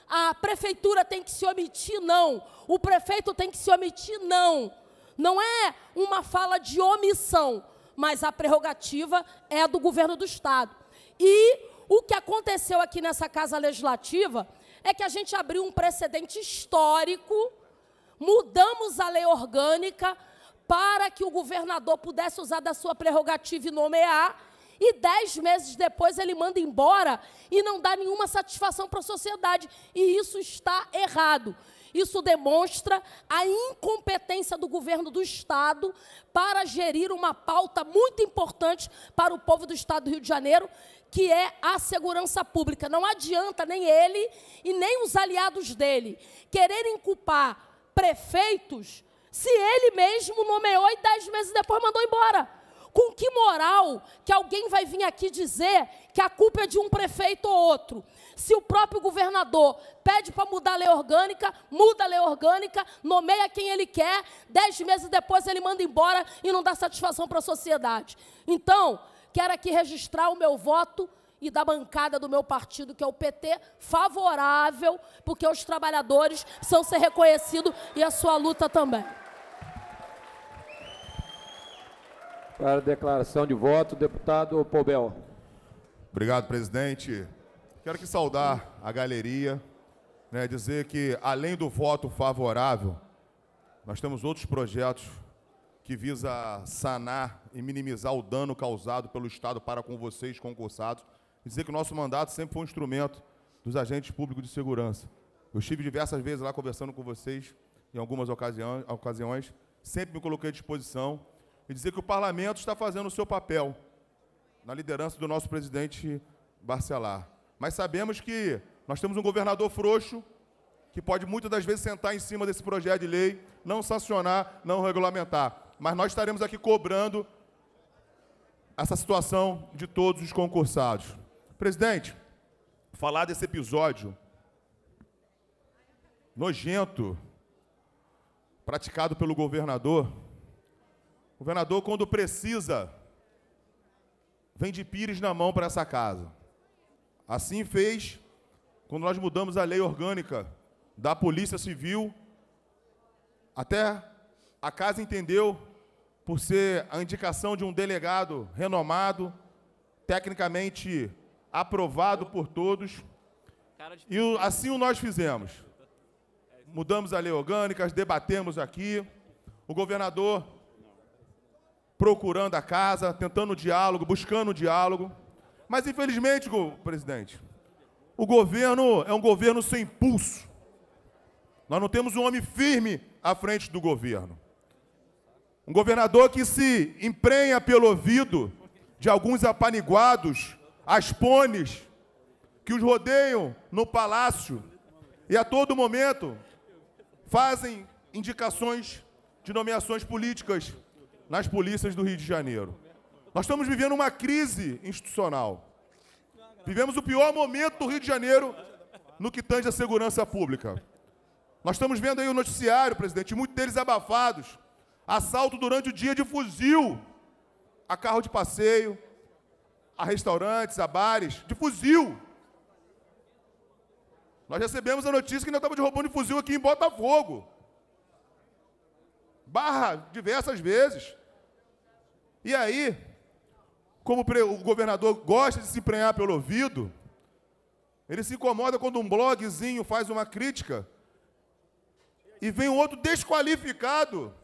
A prefeitura tem que se omitir, não. O prefeito tem que se omitir, não. Não é uma fala de omissão, mas a prerrogativa é do governo do Estado. E o que aconteceu aqui nessa Casa Legislativa é que a gente abriu um precedente histórico, mudamos a lei orgânica para que o governador pudesse usar da sua prerrogativa e nomear, e dez meses depois ele manda embora e não dá nenhuma satisfação para a sociedade. E isso está errado. Isso demonstra a incompetência do governo do Estado para gerir uma pauta muito importante para o povo do Estado do Rio de Janeiro, que é a segurança pública. Não adianta nem ele e nem os aliados dele quererem culpar prefeitos se ele mesmo nomeou e dez meses depois mandou embora? Com que moral que alguém vai vir aqui dizer que a culpa é de um prefeito ou outro? Se o próprio governador pede para mudar a lei orgânica, muda a lei orgânica, nomeia quem ele quer, dez meses depois ele manda embora e não dá satisfação para a sociedade. Então, quero aqui registrar o meu voto e da bancada do meu partido, que é o PT, favorável, porque os trabalhadores são ser reconhecidos e a sua luta também. Para a declaração de voto, deputado Pobel. Obrigado, presidente. Quero que saudar a galeria, né, dizer que, além do voto favorável, nós temos outros projetos que visa sanar e minimizar o dano causado pelo Estado para com vocês, concursados, e dizer que o nosso mandato sempre foi um instrumento dos agentes públicos de segurança. Eu estive diversas vezes lá conversando com vocês, em algumas ocasiões, sempre me coloquei à disposição e dizer que o parlamento está fazendo o seu papel na liderança do nosso presidente Barcelar. Mas sabemos que nós temos um governador frouxo que pode muitas das vezes sentar em cima desse projeto de lei, não sancionar, não regulamentar. Mas nós estaremos aqui cobrando essa situação de todos os concursados. Presidente, falar desse episódio nojento praticado pelo governador o governador, quando precisa, vem de pires na mão para essa casa. Assim fez quando nós mudamos a lei orgânica da Polícia Civil. Até a casa entendeu, por ser a indicação de um delegado renomado, tecnicamente aprovado por todos. E assim nós fizemos. Mudamos a lei orgânica, debatemos aqui. O governador procurando a casa, tentando o diálogo, buscando o diálogo. Mas, infelizmente, presidente, o governo é um governo sem impulso. Nós não temos um homem firme à frente do governo. Um governador que se emprenha pelo ouvido de alguns apaniguados, as pones que os rodeiam no palácio e a todo momento fazem indicações de nomeações políticas nas polícias do Rio de Janeiro. Nós estamos vivendo uma crise institucional. Vivemos o pior momento do Rio de Janeiro no que tange à segurança pública. Nós estamos vendo aí o noticiário, presidente, muitos deles abafados. Assalto durante o dia de fuzil a carro de passeio, a restaurantes, a bares, de fuzil. Nós recebemos a notícia que estava de roubando de fuzil aqui em Botafogo barra diversas vezes. E aí, como o governador gosta de se prenhar pelo ouvido, ele se incomoda quando um blogzinho faz uma crítica e vem um outro desqualificado,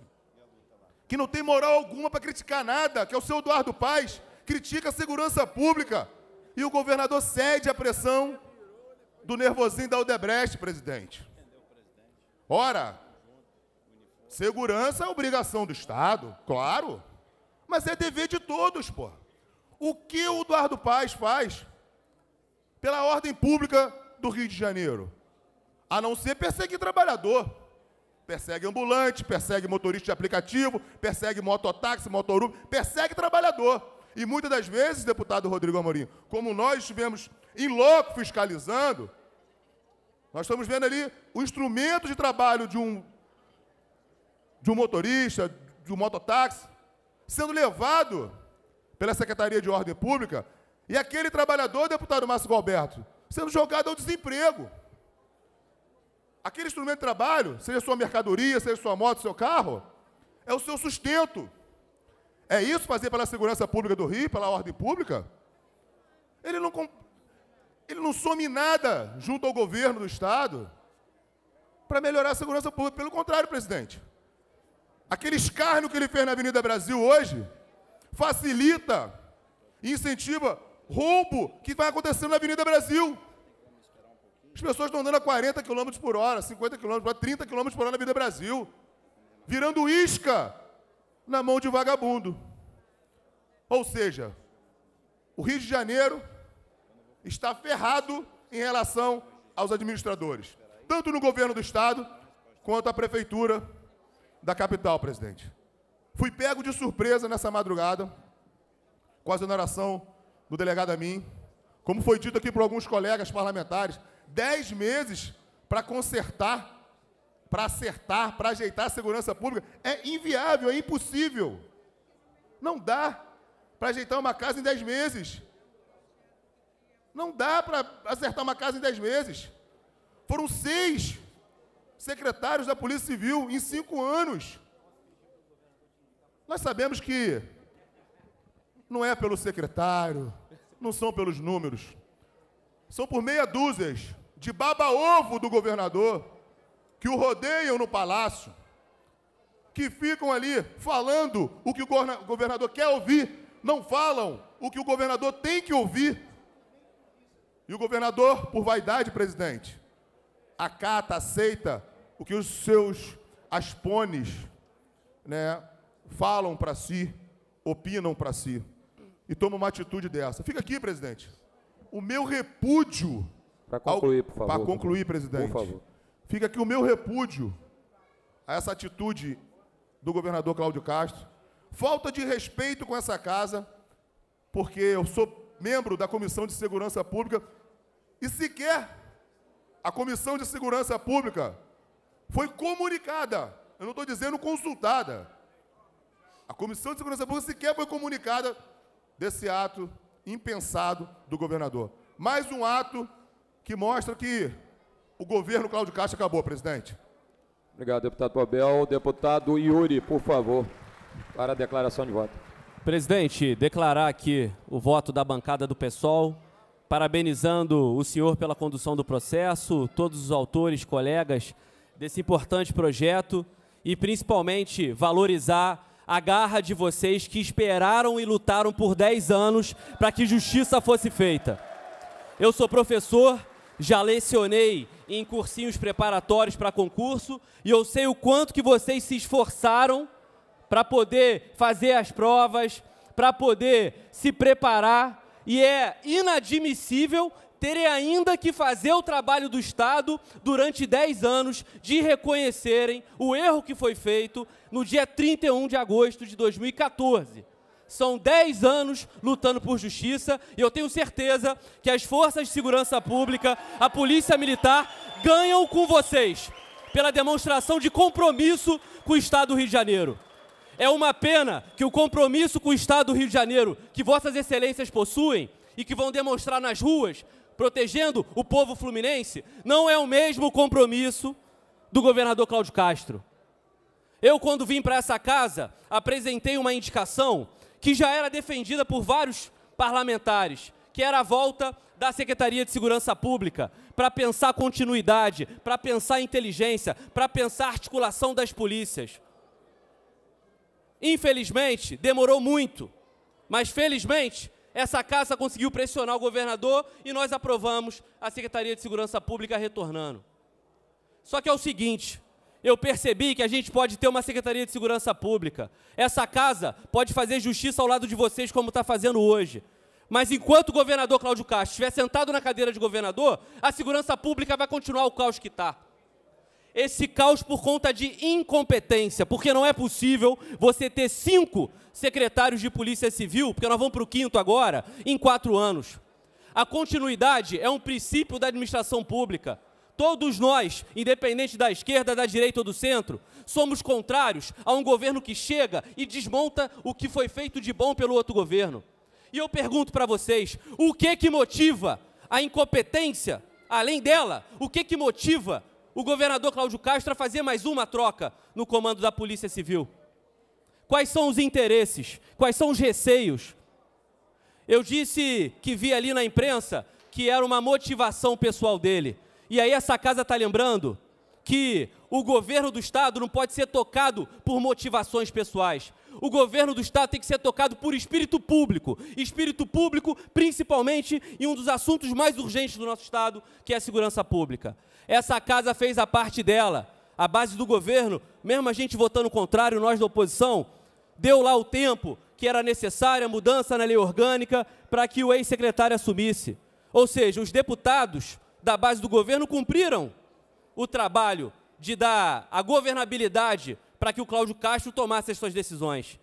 que não tem moral alguma para criticar nada, que é o seu Eduardo Paz, critica a segurança pública. E o governador cede à pressão do nervosinho da Odebrecht, presidente. Ora, Segurança é obrigação do Estado, claro. Mas é dever de todos, pô. O que o Eduardo Paz faz pela ordem pública do Rio de Janeiro? A não ser perseguir trabalhador. Persegue ambulante, persegue motorista de aplicativo, persegue mototáxi, motorubo, persegue trabalhador. E muitas das vezes, deputado Rodrigo Amorim, como nós estivemos em loco fiscalizando, nós estamos vendo ali o instrumento de trabalho de um de um motorista, de um mototáxi, sendo levado pela Secretaria de Ordem Pública, e aquele trabalhador, deputado Márcio Galberto, sendo jogado ao desemprego. Aquele instrumento de trabalho, seja sua mercadoria, seja sua moto, seu carro, é o seu sustento. É isso fazer pela segurança pública do Rio, pela ordem pública? Ele não, ele não some nada junto ao governo do Estado para melhorar a segurança pública. Pelo contrário, presidente. Aquele escárnio que ele fez na Avenida Brasil hoje facilita e incentiva roubo que vai acontecendo na Avenida Brasil. As pessoas estão andando a 40 km por hora, 50 km por hora, 30 km por hora na Avenida Brasil, virando isca na mão de vagabundo. Ou seja, o Rio de Janeiro está ferrado em relação aos administradores, tanto no governo do Estado quanto à prefeitura da capital, presidente. Fui pego de surpresa nessa madrugada com a exoneração do delegado a mim. Como foi dito aqui por alguns colegas parlamentares, dez meses para consertar, para acertar, para ajeitar a segurança pública é inviável, é impossível. Não dá para ajeitar uma casa em dez meses. Não dá para acertar uma casa em dez meses. Foram seis secretários da Polícia Civil em cinco anos. Nós sabemos que não é pelo secretário, não são pelos números, são por meia dúzia de baba-ovo do governador que o rodeiam no palácio, que ficam ali falando o que o governador quer ouvir, não falam o que o governador tem que ouvir. E o governador, por vaidade, presidente, acata, aceita o que os seus aspones né, falam para si, opinam para si, e toma uma atitude dessa. Fica aqui, presidente. O meu repúdio. Para concluir, por favor. Para concluir, presidente. Por favor. Fica aqui o meu repúdio a essa atitude do governador Cláudio Castro. Falta de respeito com essa casa, porque eu sou membro da Comissão de Segurança Pública e sequer a Comissão de Segurança Pública foi comunicada. Eu não estou dizendo consultada. A Comissão de Segurança Pública sequer foi comunicada desse ato impensado do governador. Mais um ato que mostra que o governo Cláudio Castro acabou, presidente. Obrigado, deputado Abel. Deputado Yuri, por favor, para a declaração de voto. Presidente, declarar aqui o voto da bancada do PSOL, parabenizando o senhor pela condução do processo, todos os autores, colegas, desse importante projeto e principalmente valorizar a garra de vocês que esperaram e lutaram por 10 anos para que justiça fosse feita. Eu sou professor, já lecionei em cursinhos preparatórios para concurso e eu sei o quanto que vocês se esforçaram para poder fazer as provas, para poder se preparar e é inadmissível terei ainda que fazer o trabalho do Estado durante 10 anos de reconhecerem o erro que foi feito no dia 31 de agosto de 2014. São 10 anos lutando por justiça e eu tenho certeza que as forças de segurança pública, a polícia militar, ganham com vocês pela demonstração de compromisso com o Estado do Rio de Janeiro. É uma pena que o compromisso com o Estado do Rio de Janeiro que Vossas Excelências possuem e que vão demonstrar nas ruas protegendo o povo fluminense, não é o mesmo compromisso do governador Cláudio Castro. Eu, quando vim para essa casa, apresentei uma indicação que já era defendida por vários parlamentares, que era a volta da Secretaria de Segurança Pública, para pensar continuidade, para pensar inteligência, para pensar articulação das polícias. Infelizmente, demorou muito, mas felizmente essa casa conseguiu pressionar o governador e nós aprovamos a Secretaria de Segurança Pública retornando. Só que é o seguinte, eu percebi que a gente pode ter uma Secretaria de Segurança Pública. Essa casa pode fazer justiça ao lado de vocês, como está fazendo hoje. Mas enquanto o governador Cláudio Castro estiver sentado na cadeira de governador, a segurança pública vai continuar o caos que está esse caos por conta de incompetência, porque não é possível você ter cinco secretários de Polícia Civil, porque nós vamos para o quinto agora, em quatro anos. A continuidade é um princípio da administração pública. Todos nós, independente da esquerda, da direita ou do centro, somos contrários a um governo que chega e desmonta o que foi feito de bom pelo outro governo. E eu pergunto para vocês, o que que motiva a incompetência, além dela, o que que motiva o governador Cláudio Castro a fazer mais uma troca no comando da Polícia Civil? Quais são os interesses? Quais são os receios? Eu disse que vi ali na imprensa que era uma motivação pessoal dele. E aí essa casa está lembrando que o governo do Estado não pode ser tocado por motivações pessoais. O governo do Estado tem que ser tocado por espírito público. Espírito público, principalmente em um dos assuntos mais urgentes do nosso Estado, que é a segurança pública. Essa casa fez a parte dela. A base do governo, mesmo a gente votando contrário, nós da oposição, deu lá o tempo que era necessária a mudança na lei orgânica para que o ex-secretário assumisse. Ou seja, os deputados da base do governo cumpriram o trabalho de dar a governabilidade para que o Cláudio Castro tomasse as suas decisões.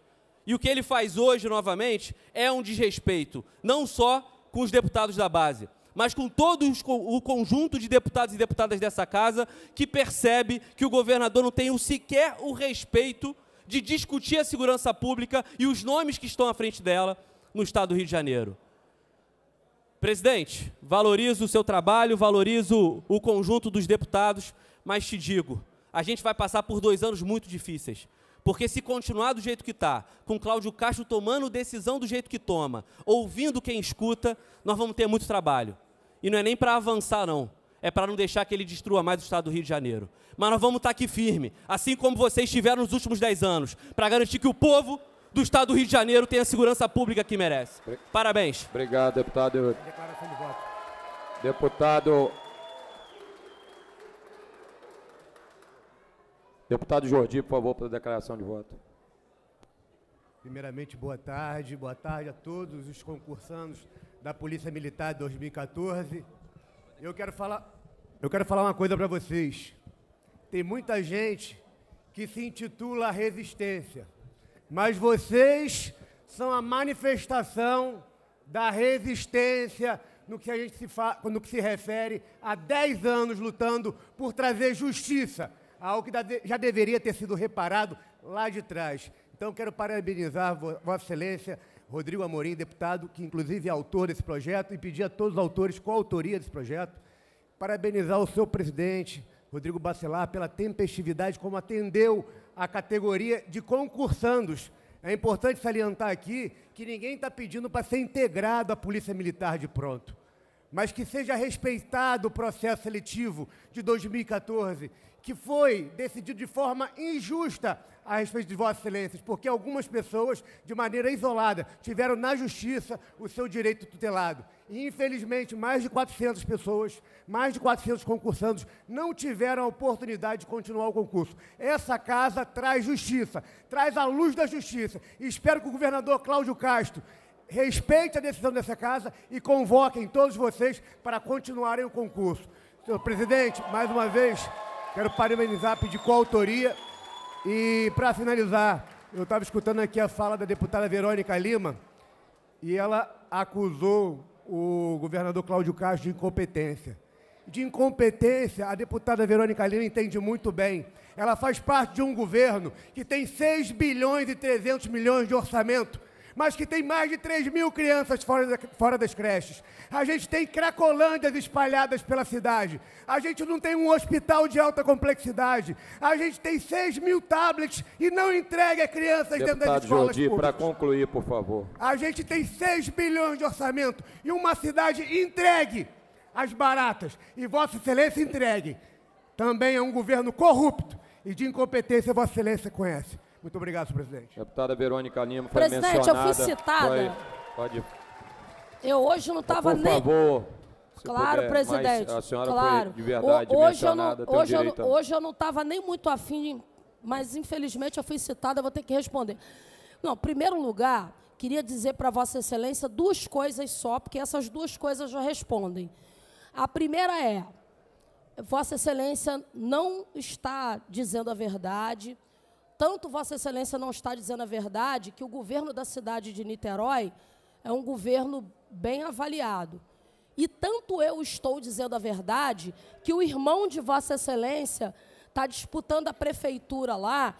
E o que ele faz hoje, novamente, é um desrespeito, não só com os deputados da base, mas com todo o conjunto de deputados e deputadas dessa casa que percebe que o governador não tem sequer o respeito de discutir a segurança pública e os nomes que estão à frente dela no estado do Rio de Janeiro. Presidente, valorizo o seu trabalho, valorizo o conjunto dos deputados, mas te digo, a gente vai passar por dois anos muito difíceis. Porque se continuar do jeito que está, com Cláudio Castro tomando decisão do jeito que toma, ouvindo quem escuta, nós vamos ter muito trabalho. E não é nem para avançar, não é para não deixar que ele destrua mais o estado do Rio de Janeiro. Mas nós vamos estar tá aqui firme, assim como vocês estiveram nos últimos 10 anos, para garantir que o povo do estado do Rio de Janeiro tenha a segurança pública que merece. Parabéns. Obrigado, deputado. Deputado. Deputado Jordi, por favor, para a declaração de voto. Primeiramente, boa tarde. Boa tarde a todos os concursanos da Polícia Militar de 2014. Eu quero falar, eu quero falar uma coisa para vocês. Tem muita gente que se intitula resistência, mas vocês são a manifestação da resistência no que a gente se fa... no que se refere a 10 anos lutando por trazer justiça, algo que já deveria ter sido reparado lá de trás. Então quero parabenizar Vossa Excelência Rodrigo Amorim, deputado, que inclusive é autor desse projeto, e pedir a todos os autores com autoria desse projeto, parabenizar o seu presidente, Rodrigo Bacelar, pela tempestividade como atendeu a categoria de concursandos. É importante salientar aqui que ninguém está pedindo para ser integrado à Polícia Militar de pronto, mas que seja respeitado o processo seletivo de 2014 que foi decidido de forma injusta a respeito de Vossas Excelências, porque algumas pessoas, de maneira isolada, tiveram na justiça o seu direito tutelado. E, infelizmente, mais de 400 pessoas, mais de 400 concursandos, não tiveram a oportunidade de continuar o concurso. Essa casa traz justiça, traz a luz da justiça. E espero que o governador Cláudio Castro respeite a decisão dessa casa e convoquem todos vocês para continuarem o concurso. Senhor presidente, mais uma vez, Quero parabenizar, pedir coautoria. E para finalizar, eu estava escutando aqui a fala da deputada Verônica Lima e ela acusou o governador Cláudio Castro de incompetência. De incompetência, a deputada Verônica Lima entende muito bem. Ela faz parte de um governo que tem 6 bilhões e 300 milhões de orçamento mas que tem mais de 3 mil crianças fora, da, fora das creches. A gente tem cracolândias espalhadas pela cidade. A gente não tem um hospital de alta complexidade. A gente tem 6 mil tablets e não entrega crianças Deputado dentro das escolas Jordi, para concluir, por favor. A gente tem 6 bilhões de orçamento e uma cidade entregue às baratas. E Vossa Excelência entregue. Também é um governo corrupto e de incompetência Vossa Excelência conhece. Muito obrigado, senhor presidente. Deputada Verônica Lima foi presidente, mencionada. Presidente, eu fui citada. Foi, pode. Eu hoje não estava nem... Por favor, se claro, puder, presidente. a senhora claro. foi de verdade o, hoje mencionada. Eu não, hoje, eu, hoje eu não estava nem muito afim, mas infelizmente eu fui citada, vou ter que responder. Não, em primeiro lugar, queria dizer para Vossa Excelência duas coisas só, porque essas duas coisas já respondem. A primeira é, Vossa Excelência não está dizendo a verdade tanto Vossa Excelência não está dizendo a verdade que o governo da cidade de Niterói é um governo bem avaliado. E tanto eu estou dizendo a verdade que o irmão de Vossa Excelência está disputando a prefeitura lá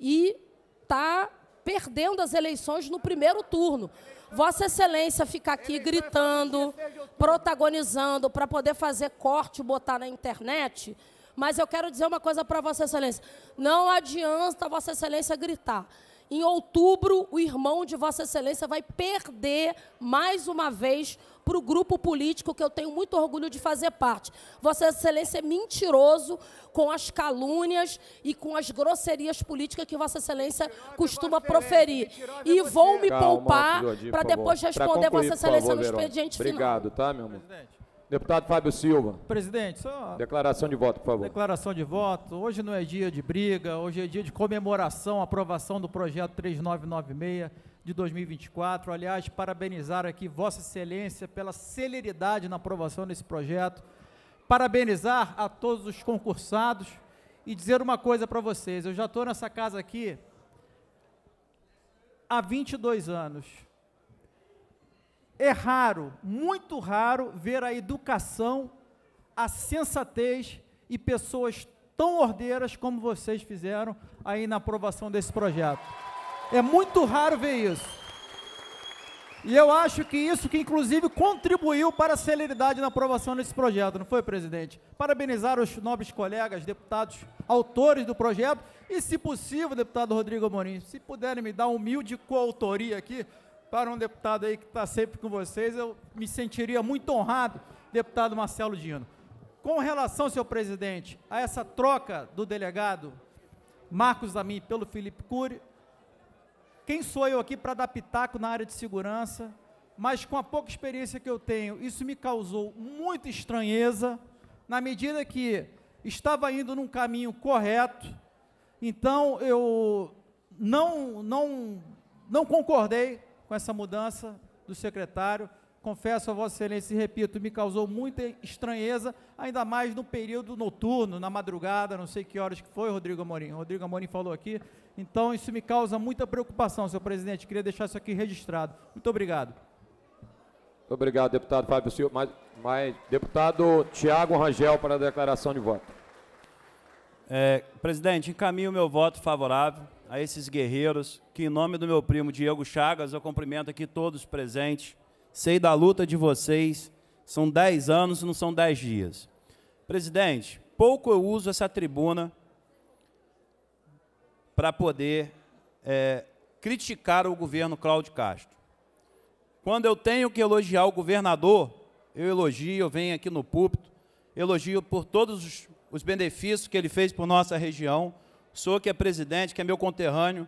e está perdendo as eleições no primeiro turno. Vossa Excelência fica aqui gritando, protagonizando para poder fazer corte, botar na internet mas eu quero dizer uma coisa para Vossa Excelência. Não adianta Vossa Excelência gritar. Em outubro, o irmão de Vossa Excelência vai perder mais uma vez para o grupo político que eu tenho muito orgulho de fazer parte. Vossa Excelência é mentiroso com as calúnias e com as grosserias políticas que Vossa Excelência mentirosa costuma Vossa proferir. e é vou me Calma, poupar para depois responder concluir, Vossa Excelência favor, no expediente Verão. final. Obrigado, tá, meu amor? Presidente. Deputado Fábio Silva. Presidente, só. Declaração de voto, por favor. Declaração de voto. Hoje não é dia de briga, hoje é dia de comemoração, aprovação do projeto 3996 de 2024. Aliás, parabenizar aqui Vossa Excelência pela celeridade na aprovação desse projeto. Parabenizar a todos os concursados e dizer uma coisa para vocês. Eu já estou nessa casa aqui há 22 anos. É raro, muito raro, ver a educação, a sensatez e pessoas tão ordeiras como vocês fizeram aí na aprovação desse projeto. É muito raro ver isso. E eu acho que isso que inclusive contribuiu para a celeridade na aprovação desse projeto, não foi, presidente? Parabenizar os nobres colegas, deputados, autores do projeto e, se possível, deputado Rodrigo Amorim, se puderem me dar humilde coautoria aqui, para um deputado aí que está sempre com vocês, eu me sentiria muito honrado, deputado Marcelo Dino. Com relação, senhor presidente, a essa troca do delegado Marcos Amin pelo Felipe Cury, quem sou eu aqui para dar pitaco na área de segurança, mas com a pouca experiência que eu tenho, isso me causou muita estranheza, na medida que estava indo num caminho correto, então eu não, não, não concordei com essa mudança do secretário. Confesso a Vossa Excelência e repito, me causou muita estranheza, ainda mais no período noturno, na madrugada, não sei que horas que foi, Rodrigo Amorim. Rodrigo Amorim falou aqui. Então, isso me causa muita preocupação, senhor presidente. Queria deixar isso aqui registrado. Muito obrigado. Muito obrigado, deputado Fábio Silva. Mais, deputado Tiago Rangel, para a declaração de voto. É, presidente, encaminho meu voto favorável a esses guerreiros, que em nome do meu primo Diego Chagas, eu cumprimento aqui todos presentes. Sei da luta de vocês, são 10 anos, não são 10 dias. Presidente, pouco eu uso essa tribuna para poder é, criticar o governo Cláudio Castro. Quando eu tenho que elogiar o governador, eu elogio, eu venho aqui no púlpito, elogio por todos os, os benefícios que ele fez por nossa região, Sou que é presidente, que é meu conterrâneo,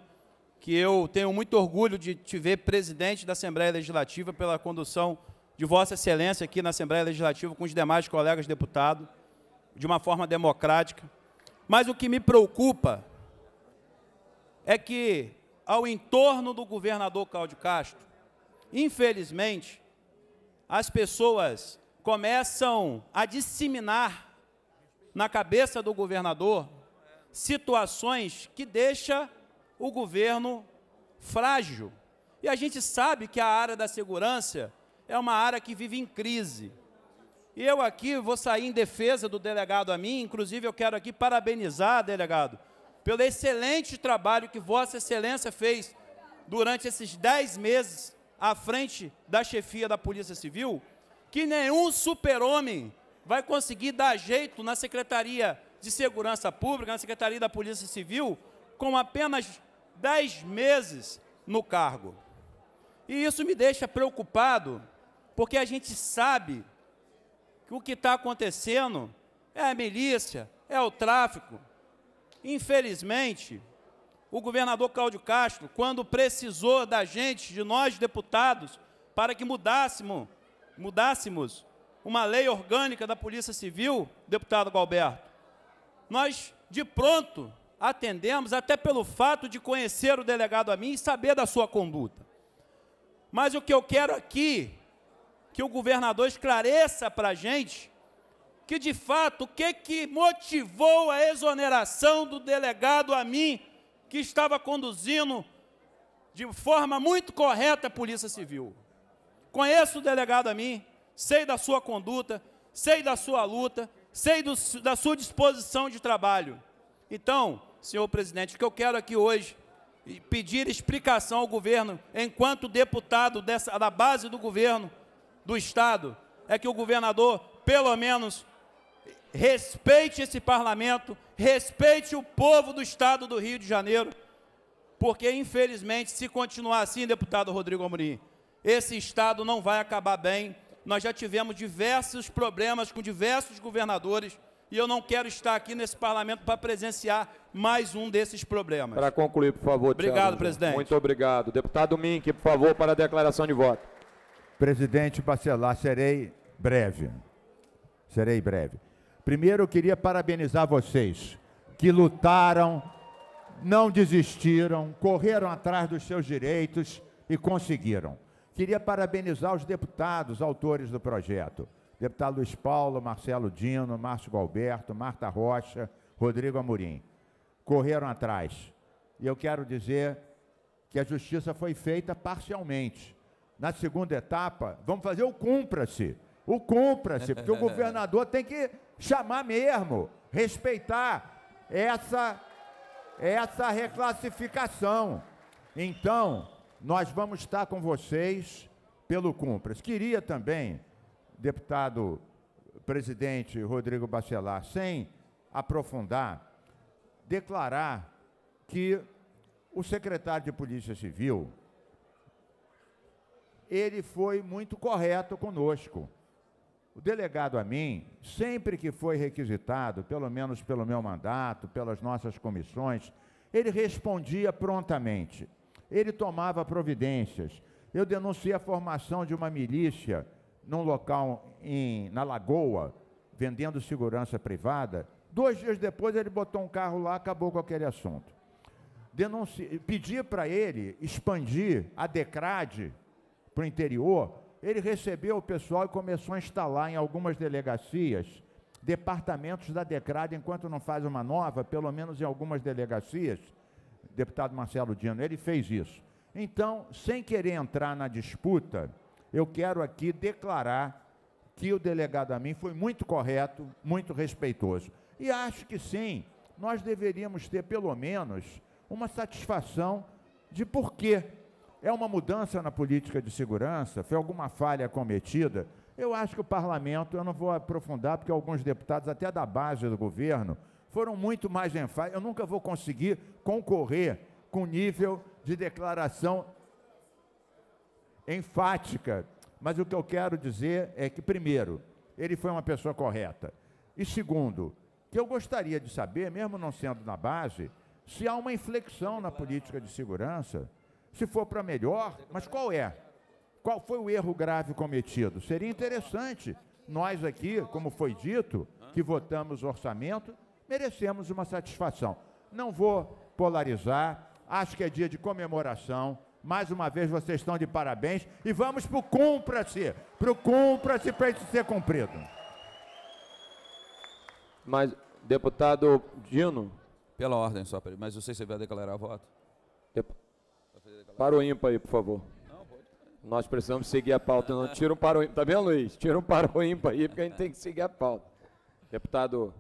que eu tenho muito orgulho de te ver presidente da Assembleia Legislativa pela condução de Vossa Excelência aqui na Assembleia Legislativa com os demais colegas deputados, de uma forma democrática. Mas o que me preocupa é que, ao entorno do governador Cláudio Castro, infelizmente, as pessoas começam a disseminar na cabeça do governador situações que deixa o governo frágil. E a gente sabe que a área da segurança é uma área que vive em crise. E eu aqui vou sair em defesa do delegado a mim, inclusive eu quero aqui parabenizar, delegado, pelo excelente trabalho que Vossa Excelência fez durante esses dez meses à frente da chefia da Polícia Civil, que nenhum super-homem vai conseguir dar jeito na Secretaria de Segurança Pública, na Secretaria da Polícia Civil, com apenas 10 meses no cargo. E isso me deixa preocupado, porque a gente sabe que o que está acontecendo é a milícia, é o tráfico. Infelizmente, o governador Cláudio Castro, quando precisou da gente, de nós deputados, para que mudássemos, mudássemos uma lei orgânica da Polícia Civil, deputado Galberto, nós de pronto atendemos, até pelo fato de conhecer o delegado a mim e saber da sua conduta. Mas o que eu quero aqui, que o governador esclareça para a gente, que de fato, o que, que motivou a exoneração do delegado a mim, que estava conduzindo de forma muito correta a Polícia Civil. Conheço o delegado a mim, sei da sua conduta, sei da sua luta, sei do, da sua disposição de trabalho. Então, senhor presidente, o que eu quero aqui hoje é pedir explicação ao governo, enquanto deputado dessa, da base do governo do Estado, é que o governador, pelo menos, respeite esse parlamento, respeite o povo do Estado do Rio de Janeiro, porque, infelizmente, se continuar assim, deputado Rodrigo Amorim, esse Estado não vai acabar bem nós já tivemos diversos problemas com diversos governadores e eu não quero estar aqui nesse parlamento para presenciar mais um desses problemas. Para concluir, por favor, Obrigado, Tiago. presidente. Muito obrigado. Deputado Mink, por favor, para a declaração de voto. Presidente Bacelar, serei breve. Serei breve. Primeiro, eu queria parabenizar vocês que lutaram, não desistiram, correram atrás dos seus direitos e conseguiram. Queria parabenizar os deputados autores do projeto. Deputado Luiz Paulo, Marcelo Dino, Márcio Galberto, Marta Rocha, Rodrigo Amorim. Correram atrás. E eu quero dizer que a justiça foi feita parcialmente. Na segunda etapa, vamos fazer o cumpra-se. O cumpra-se, porque o (laughs) governador tem que chamar mesmo, respeitar essa, essa reclassificação. Então, nós vamos estar com vocês pelo Cumpras. Queria também, deputado presidente Rodrigo Bacelar, sem aprofundar, declarar que o secretário de Polícia Civil, ele foi muito correto conosco. O delegado a mim, sempre que foi requisitado, pelo menos pelo meu mandato, pelas nossas comissões, ele respondia prontamente ele tomava providências. Eu denunciei a formação de uma milícia num local em, na Lagoa, vendendo segurança privada. Dois dias depois, ele botou um carro lá, acabou com aquele assunto. Denunci... Pedi para ele expandir a DECRAD para o interior. Ele recebeu o pessoal e começou a instalar em algumas delegacias departamentos da DECRAD, enquanto não faz uma nova, pelo menos em algumas delegacias, deputado Marcelo Dino, ele fez isso. Então, sem querer entrar na disputa, eu quero aqui declarar que o delegado a mim foi muito correto, muito respeitoso. E acho que sim, nós deveríamos ter pelo menos uma satisfação de por quê. É uma mudança na política de segurança? Foi alguma falha cometida? Eu acho que o parlamento, eu não vou aprofundar, porque alguns deputados, até da base do governo, foram muito mais enfáticos. Eu nunca vou conseguir concorrer com nível de declaração enfática. Mas o que eu quero dizer é que, primeiro, ele foi uma pessoa correta. E segundo, que eu gostaria de saber, mesmo não sendo na base, se há uma inflexão na política de segurança, se for para melhor, mas qual é? Qual foi o erro grave cometido? Seria interessante nós aqui, como foi dito, que votamos o orçamento, merecemos uma satisfação. Não vou polarizar, acho que é dia de comemoração. Mais uma vez vocês estão de parabéns e vamos para o cumpra-se, para o cumpra-se para isso ser cumprido. Mas, deputado Dino. Pela ordem só, mas eu sei se você vai declarar voto. Dep para o ímpar aí, por favor. Nós precisamos seguir a pauta. Não. Tira um para o ímpar. Tá vendo, Luiz? Tira um para o ímpar aí, porque a gente tem que seguir a pauta. Deputado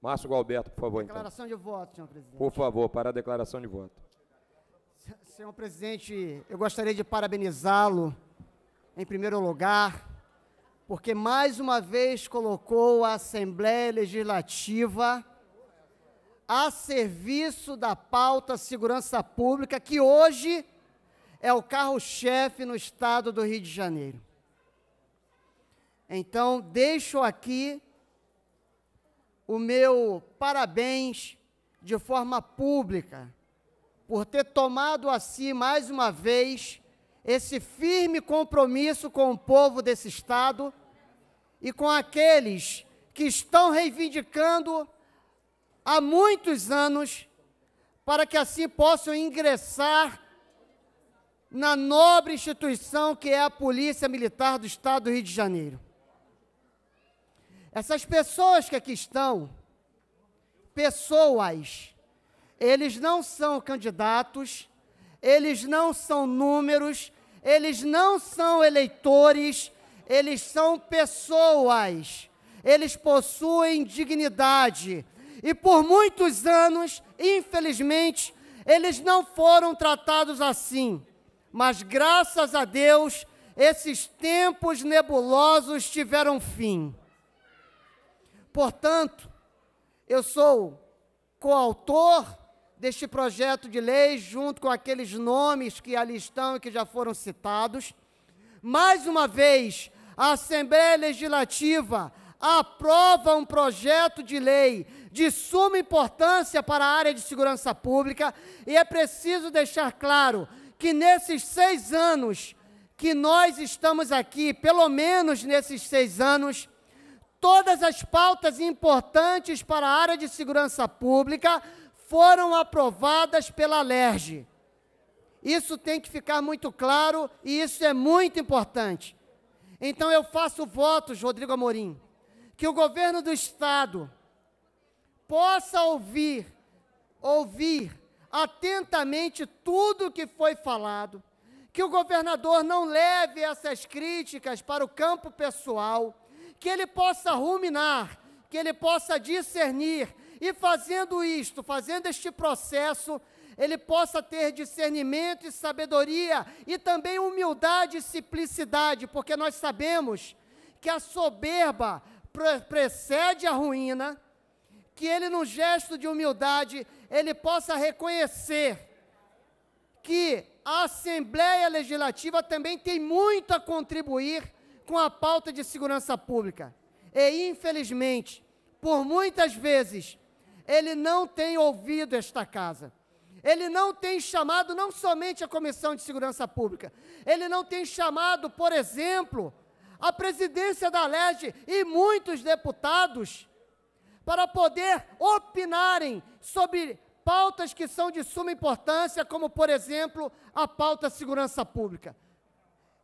Márcio Galberto, por favor. Então. Declaração então. de voto, senhor presidente. Por favor, para a declaração de voto. Senhor presidente, eu gostaria de parabenizá-lo, em primeiro lugar, porque mais uma vez colocou a Assembleia Legislativa a serviço da pauta segurança pública, que hoje é o carro-chefe no estado do Rio de Janeiro. Então, deixo aqui o meu parabéns de forma pública por ter tomado a si mais uma vez esse firme compromisso com o povo desse Estado e com aqueles que estão reivindicando há muitos anos para que assim possam ingressar na nobre instituição que é a Polícia Militar do Estado do Rio de Janeiro. Essas pessoas que aqui estão, pessoas, eles não são candidatos, eles não são números, eles não são eleitores, eles são pessoas. Eles possuem dignidade. E por muitos anos, infelizmente, eles não foram tratados assim. Mas graças a Deus, esses tempos nebulosos tiveram fim. Portanto, eu sou coautor deste projeto de lei, junto com aqueles nomes que ali estão e que já foram citados. Mais uma vez, a Assembleia Legislativa aprova um projeto de lei de suma importância para a área de segurança pública e é preciso deixar claro que nesses seis anos que nós estamos aqui, pelo menos nesses seis anos, Todas as pautas importantes para a área de segurança pública foram aprovadas pela LERJ. Isso tem que ficar muito claro e isso é muito importante. Então eu faço votos, Rodrigo Amorim, que o governo do Estado possa ouvir, ouvir atentamente tudo que foi falado, que o governador não leve essas críticas para o campo pessoal, que ele possa ruminar, que ele possa discernir, e fazendo isto, fazendo este processo, ele possa ter discernimento e sabedoria, e também humildade e simplicidade, porque nós sabemos que a soberba precede a ruína, que ele, num gesto de humildade, ele possa reconhecer que a Assembleia Legislativa também tem muito a contribuir com a pauta de segurança pública. E, infelizmente, por muitas vezes, ele não tem ouvido esta casa. Ele não tem chamado não somente a Comissão de Segurança Pública, ele não tem chamado, por exemplo, a presidência da LEG e muitos deputados para poder opinarem sobre pautas que são de suma importância, como, por exemplo, a pauta segurança pública.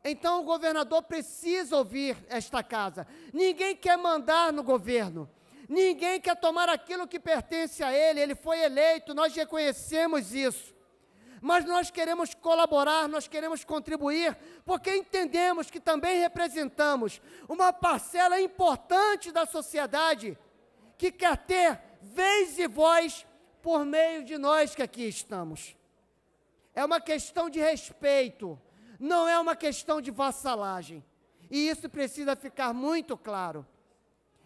Então o governador precisa ouvir esta casa. Ninguém quer mandar no governo. Ninguém quer tomar aquilo que pertence a ele. Ele foi eleito, nós reconhecemos isso. Mas nós queremos colaborar, nós queremos contribuir, porque entendemos que também representamos uma parcela importante da sociedade que quer ter vez e voz por meio de nós que aqui estamos. É uma questão de respeito não é uma questão de vassalagem. E isso precisa ficar muito claro.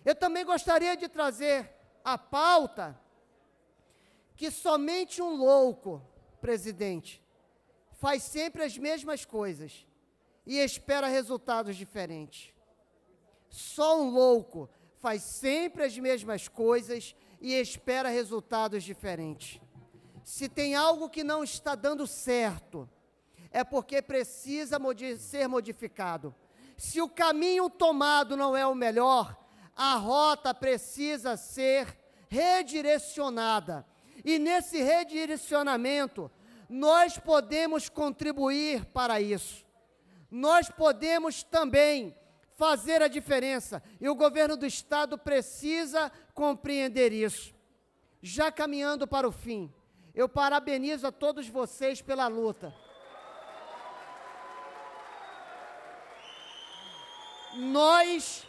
Eu também gostaria de trazer a pauta que somente um louco, presidente, faz sempre as mesmas coisas e espera resultados diferentes. Só um louco faz sempre as mesmas coisas e espera resultados diferentes. Se tem algo que não está dando certo, é porque precisa modi ser modificado. Se o caminho tomado não é o melhor, a rota precisa ser redirecionada. E nesse redirecionamento, nós podemos contribuir para isso. Nós podemos também fazer a diferença. E o governo do Estado precisa compreender isso. Já caminhando para o fim, eu parabenizo a todos vocês pela luta. nós.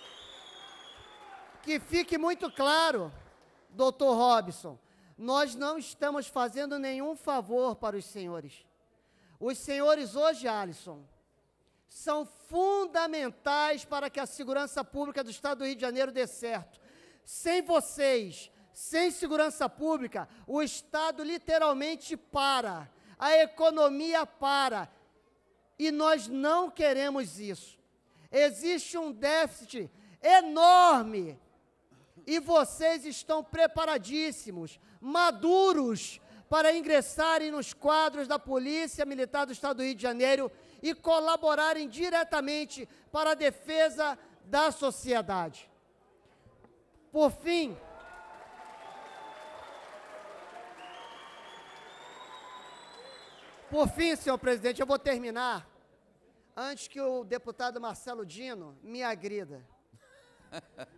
Que fique muito claro, doutor Robson, nós não estamos fazendo nenhum favor para os senhores. Os senhores hoje, Alisson, são fundamentais para que a segurança pública do Estado do Rio de Janeiro dê certo. Sem vocês, sem segurança pública, o Estado literalmente para, a economia para. E nós não queremos isso. Existe um déficit enorme. E vocês estão preparadíssimos, maduros para ingressarem nos quadros da Polícia Militar do Estado do Rio de Janeiro e colaborarem diretamente para a defesa da sociedade. Por fim, por fim, senhor presidente, eu vou terminar antes que o deputado Marcelo Dino me agrida. (laughs)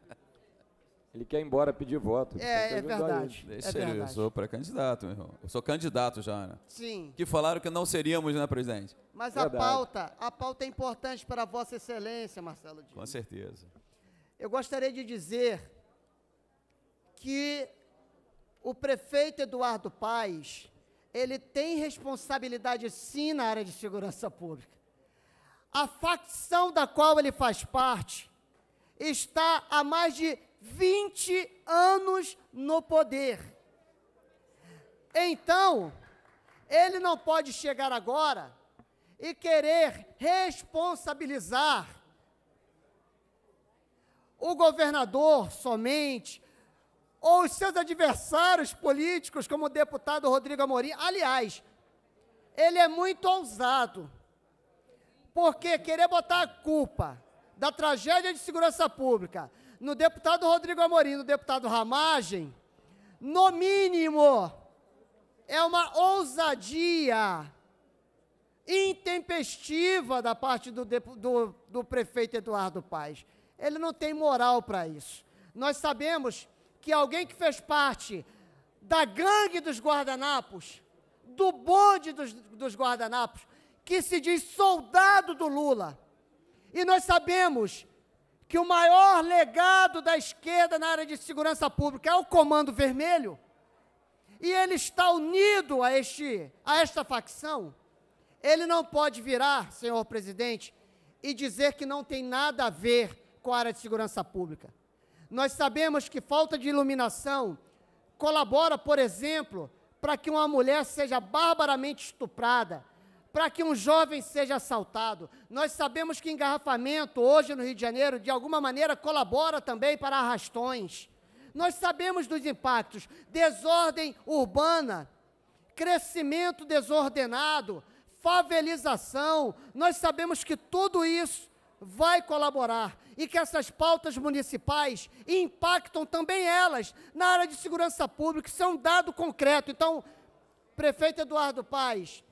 Ele quer ir embora pedir voto. É é, é, é verdade. Deixa é ele, eu sou pré-candidato, meu irmão. Eu sou candidato já, né? Sim. Que falaram que não seríamos, né, presidente? Mas verdade. a pauta, a pauta é importante para Vossa Excelência, Marcelo Dino. Com certeza. Eu gostaria de dizer que o prefeito Eduardo Paes, ele tem responsabilidade sim na área de segurança pública. A facção da qual ele faz parte está há mais de 20 anos no poder. Então, ele não pode chegar agora e querer responsabilizar o governador somente, ou os seus adversários políticos, como o deputado Rodrigo Amorim. Aliás, ele é muito ousado porque querer botar a culpa da tragédia de segurança pública no deputado Rodrigo Amorim, no deputado Ramagem, no mínimo, é uma ousadia intempestiva da parte do, do, do prefeito Eduardo Paes. Ele não tem moral para isso. Nós sabemos que alguém que fez parte da gangue dos guardanapos, do bonde dos, dos guardanapos, que se diz soldado do Lula. E nós sabemos que o maior legado da esquerda na área de segurança pública é o Comando Vermelho, e ele está unido a, este, a esta facção. Ele não pode virar, senhor presidente, e dizer que não tem nada a ver com a área de segurança pública. Nós sabemos que falta de iluminação colabora, por exemplo, para que uma mulher seja barbaramente estuprada, para que um jovem seja assaltado. Nós sabemos que engarrafamento, hoje no Rio de Janeiro, de alguma maneira colabora também para arrastões. Nós sabemos dos impactos: desordem urbana, crescimento desordenado, favelização. Nós sabemos que tudo isso vai colaborar e que essas pautas municipais impactam também elas na área de segurança pública, isso é um dado concreto. Então, prefeito Eduardo Paes,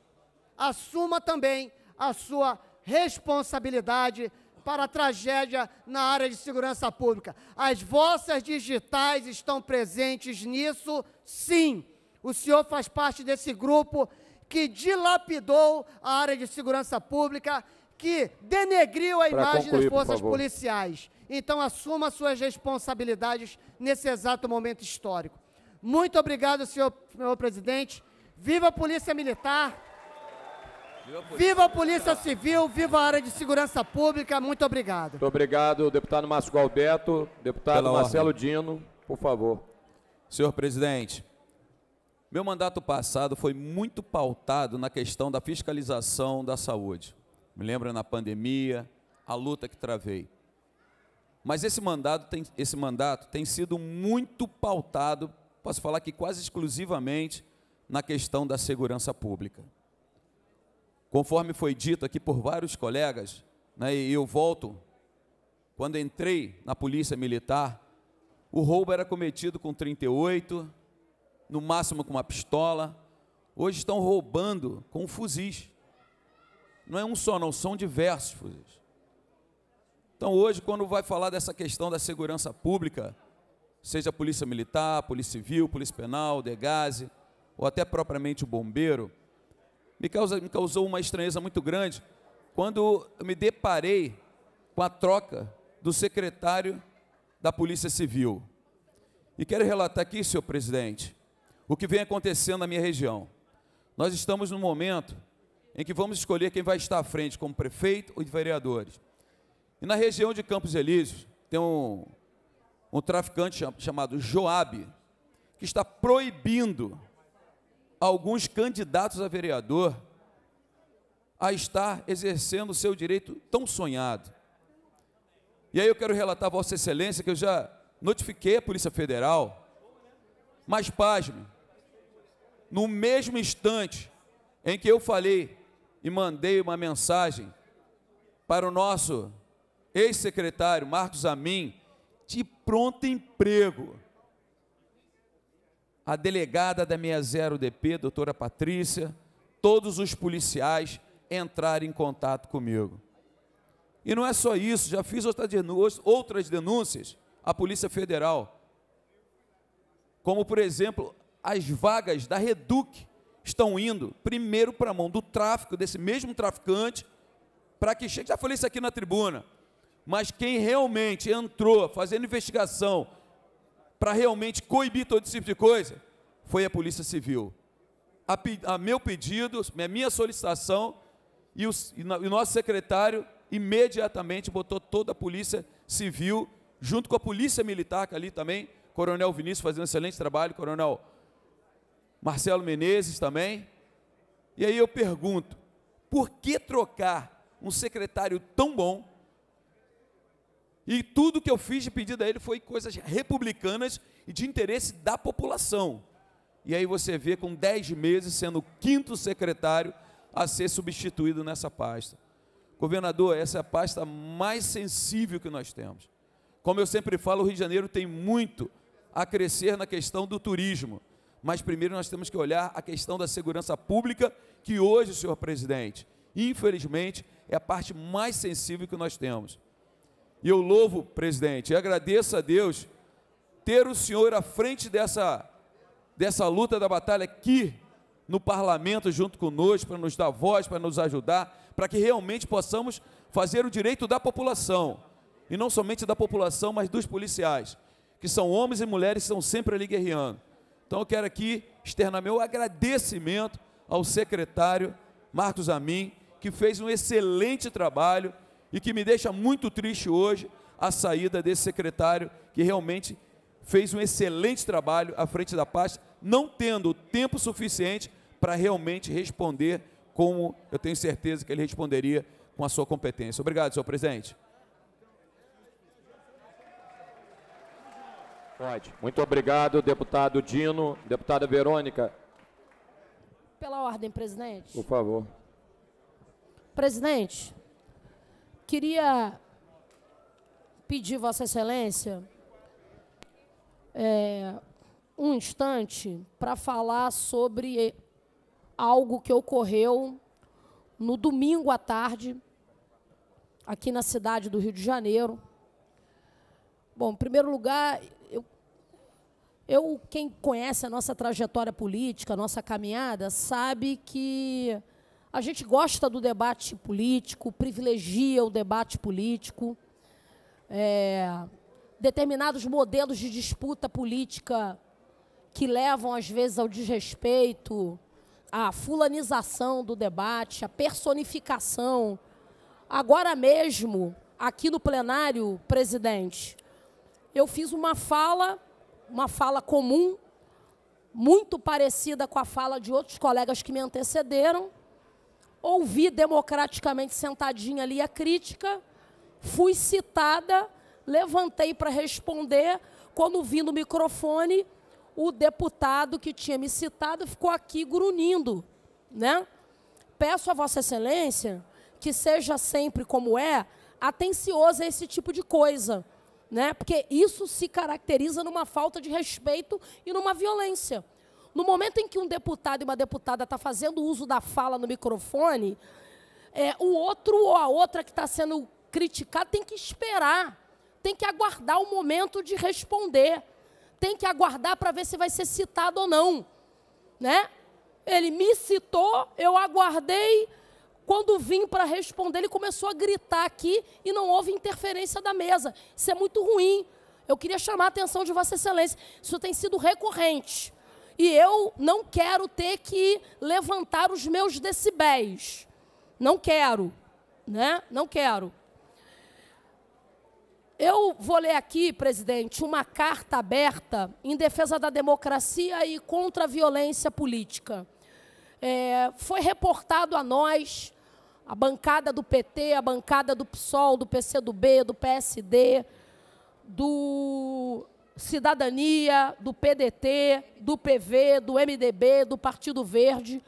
assuma também a sua responsabilidade para a tragédia na área de segurança pública. As vossas digitais estão presentes nisso, sim. O senhor faz parte desse grupo que dilapidou a área de segurança pública, que denegriu a pra imagem concluir, das forças policiais. Então, assuma suas responsabilidades nesse exato momento histórico. Muito obrigado, senhor, senhor presidente. Viva a Polícia Militar! Viva a Polícia, viva a Polícia Civil, viva a área de segurança pública. Muito obrigado. Muito obrigado, deputado Márcio Galberto, deputado Pela Marcelo ordem. Dino, por favor. Senhor presidente, meu mandato passado foi muito pautado na questão da fiscalização da saúde. Me lembra na pandemia, a luta que travei. Mas esse mandato tem, esse mandato tem sido muito pautado, posso falar que quase exclusivamente, na questão da segurança pública. Conforme foi dito aqui por vários colegas, né, e eu volto, quando entrei na polícia militar, o roubo era cometido com 38, no máximo com uma pistola. Hoje estão roubando com fuzis. Não é um só, não, são diversos fuzis. Então, hoje, quando vai falar dessa questão da segurança pública, seja polícia militar, polícia civil, polícia penal, degase, ou até propriamente o bombeiro, me, causa, me causou uma estranheza muito grande quando eu me deparei com a troca do secretário da Polícia Civil. E quero relatar aqui, senhor presidente, o que vem acontecendo na minha região. Nós estamos num momento em que vamos escolher quem vai estar à frente, como prefeito ou de vereadores. E na região de Campos Elíseos, tem um, um traficante chamado Joab, que está proibindo alguns candidatos a vereador a estar exercendo o seu direito tão sonhado. E aí eu quero relatar a Vossa Excelência que eu já notifiquei a Polícia Federal, mas pasme, no mesmo instante em que eu falei e mandei uma mensagem para o nosso ex-secretário Marcos Amin de pronto emprego, a delegada da 60DP, doutora Patrícia, todos os policiais entraram em contato comigo. E não é só isso, já fiz outras denúncias à Polícia Federal, como por exemplo, as vagas da Reduc estão indo primeiro para a mão do tráfico, desse mesmo traficante, para que chegue. Já falei isso aqui na tribuna, mas quem realmente entrou fazendo investigação para realmente coibir todo esse tipo de coisa foi a Polícia Civil. A, a meu pedido, a minha solicitação, e, e o nosso secretário imediatamente botou toda a Polícia Civil, junto com a Polícia Militar, que ali também, Coronel Vinícius fazendo um excelente trabalho, Coronel Marcelo Menezes também. E aí eu pergunto, por que trocar um secretário tão bom e tudo que eu fiz de pedido a ele foi coisas republicanas e de interesse da população. E aí você vê com 10 meses sendo o quinto secretário a ser substituído nessa pasta. Governador, essa é a pasta mais sensível que nós temos. Como eu sempre falo, o Rio de Janeiro tem muito a crescer na questão do turismo. Mas primeiro nós temos que olhar a questão da segurança pública, que hoje, senhor presidente, infelizmente, é a parte mais sensível que nós temos. E eu louvo, presidente, e agradeço a Deus ter o senhor à frente dessa, dessa luta da batalha aqui no parlamento junto conosco, para nos dar voz, para nos ajudar, para que realmente possamos fazer o direito da população, e não somente da população, mas dos policiais, que são homens e mulheres que estão sempre ali guerreando. Então eu quero aqui externar meu agradecimento ao secretário Marcos Amin, que fez um excelente trabalho e que me deixa muito triste hoje a saída desse secretário que realmente fez um excelente trabalho à frente da pasta, não tendo tempo suficiente para realmente responder como eu tenho certeza que ele responderia com a sua competência. Obrigado, senhor presidente. Pode. Muito obrigado, deputado Dino. Deputada Verônica. Pela ordem, presidente. Por favor. Presidente, Queria pedir Vossa Excelência é, um instante para falar sobre algo que ocorreu no domingo à tarde, aqui na cidade do Rio de Janeiro. Bom, em primeiro lugar, eu, eu quem conhece a nossa trajetória política, a nossa caminhada, sabe que a gente gosta do debate político, privilegia o debate político. É, determinados modelos de disputa política que levam, às vezes, ao desrespeito, à fulanização do debate, à personificação. Agora mesmo, aqui no plenário, presidente, eu fiz uma fala, uma fala comum, muito parecida com a fala de outros colegas que me antecederam, ouvi democraticamente sentadinha ali a crítica, fui citada, levantei para responder. Quando vi no microfone, o deputado que tinha me citado ficou aqui grunindo, né? Peço a Vossa Excelência que seja sempre como é, atencioso a esse tipo de coisa, né? Porque isso se caracteriza numa falta de respeito e numa violência. No momento em que um deputado e uma deputada está fazendo uso da fala no microfone, é, o outro ou a outra que está sendo criticado tem que esperar, tem que aguardar o momento de responder, tem que aguardar para ver se vai ser citado ou não. Né? Ele me citou, eu aguardei, quando vim para responder, ele começou a gritar aqui e não houve interferência da mesa. Isso é muito ruim. Eu queria chamar a atenção de Vossa Excelência. Isso tem sido recorrente e eu não quero ter que levantar os meus decibéis. Não quero, né? Não quero. Eu vou ler aqui, presidente, uma carta aberta em defesa da democracia e contra a violência política. É, foi reportado a nós, a bancada do PT, a bancada do PSOL, do PCdoB, do PSD, do cidadania, do PDT, do PV, do MDB, do Partido Verde,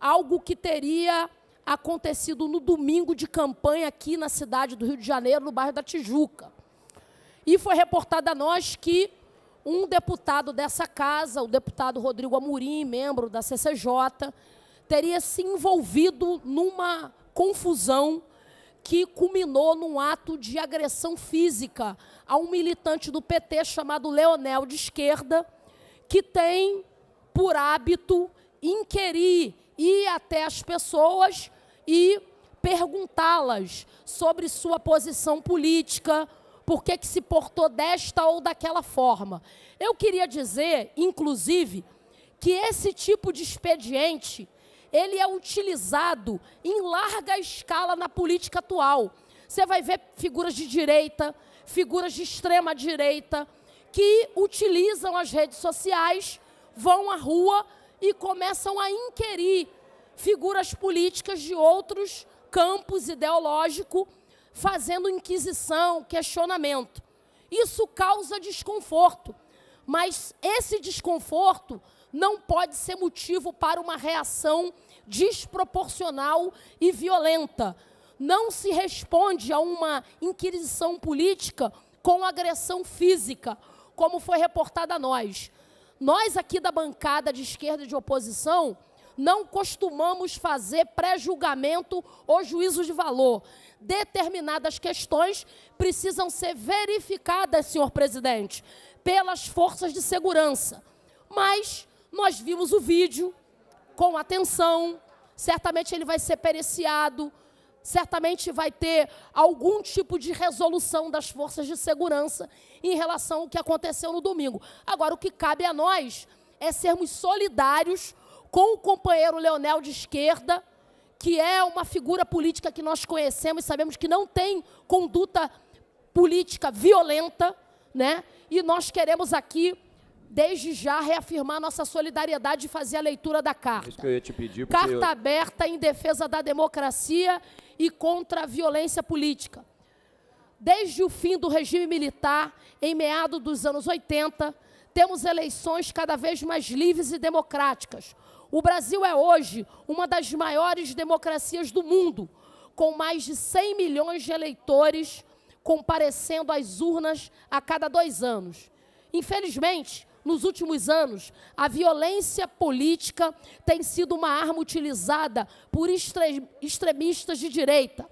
algo que teria acontecido no domingo de campanha aqui na cidade do Rio de Janeiro, no bairro da Tijuca. E foi reportado a nós que um deputado dessa casa, o deputado Rodrigo Amorim, membro da CCJ, teria se envolvido numa confusão que culminou num ato de agressão física a um militante do PT chamado Leonel de Esquerda, que tem por hábito inquirir, ir até as pessoas e perguntá-las sobre sua posição política, por que, que se portou desta ou daquela forma. Eu queria dizer, inclusive, que esse tipo de expediente ele é utilizado em larga escala na política atual. Você vai ver figuras de direita, figuras de extrema direita, que utilizam as redes sociais, vão à rua e começam a inquirir figuras políticas de outros campos ideológicos, fazendo inquisição, questionamento. Isso causa desconforto, mas esse desconforto não pode ser motivo para uma reação desproporcional e violenta. Não se responde a uma inquisição política com agressão física, como foi reportada a nós. Nós aqui da bancada de esquerda de oposição não costumamos fazer pré-julgamento ou juízo de valor. Determinadas questões precisam ser verificadas, senhor presidente, pelas forças de segurança. Mas nós vimos o vídeo com atenção, certamente ele vai ser periciado, certamente vai ter algum tipo de resolução das forças de segurança em relação ao que aconteceu no domingo. Agora, o que cabe a nós é sermos solidários com o companheiro Leonel de esquerda, que é uma figura política que nós conhecemos e sabemos que não tem conduta política violenta, né? E nós queremos aqui desde já reafirmar nossa solidariedade e fazer a leitura da carta. É isso que eu ia te pedir, porque... Carta aberta em defesa da democracia e contra a violência política. Desde o fim do regime militar, em meados dos anos 80, temos eleições cada vez mais livres e democráticas. O Brasil é hoje uma das maiores democracias do mundo, com mais de 100 milhões de eleitores comparecendo às urnas a cada dois anos. Infelizmente, nos últimos anos, a violência política tem sido uma arma utilizada por extremistas de direita,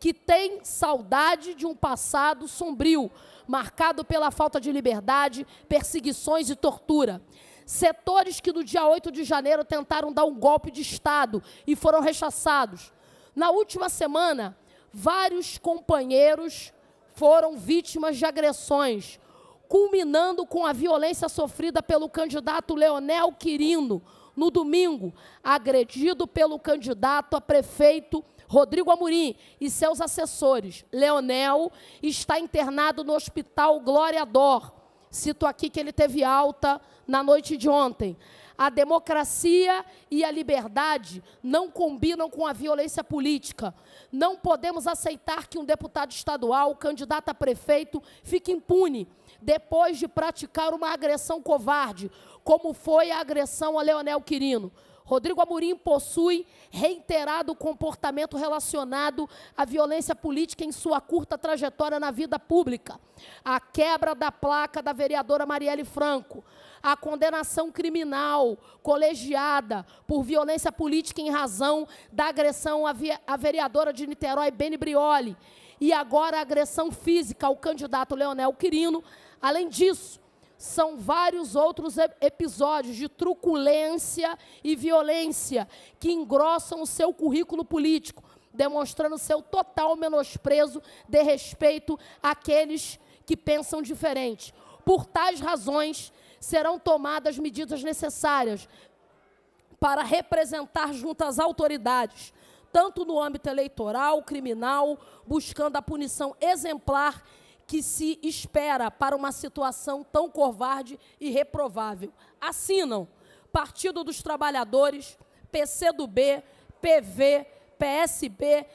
que têm saudade de um passado sombrio, marcado pela falta de liberdade, perseguições e tortura. Setores que no dia 8 de janeiro tentaram dar um golpe de Estado e foram rechaçados. Na última semana, vários companheiros foram vítimas de agressões culminando com a violência sofrida pelo candidato Leonel Quirino, no domingo, agredido pelo candidato a prefeito Rodrigo Amorim e seus assessores. Leonel está internado no Hospital Glória Dor. Cito aqui que ele teve alta na noite de ontem. A democracia e a liberdade não combinam com a violência política. Não podemos aceitar que um deputado estadual, candidato a prefeito, fique impune depois de praticar uma agressão covarde, como foi a agressão a Leonel Quirino. Rodrigo Amorim possui reiterado comportamento relacionado à violência política em sua curta trajetória na vida pública. A quebra da placa da vereadora Marielle Franco, a condenação criminal colegiada por violência política em razão da agressão à vereadora de Niterói, Beni Brioli, e agora a agressão física ao candidato Leonel Quirino, Além disso, são vários outros episódios de truculência e violência que engrossam o seu currículo político, demonstrando seu total menosprezo de respeito àqueles que pensam diferente. Por tais razões, serão tomadas medidas necessárias para representar junto às autoridades, tanto no âmbito eleitoral, criminal, buscando a punição exemplar que se espera para uma situação tão covarde e reprovável. Assinam Partido dos Trabalhadores, PCdoB, PV, PSB,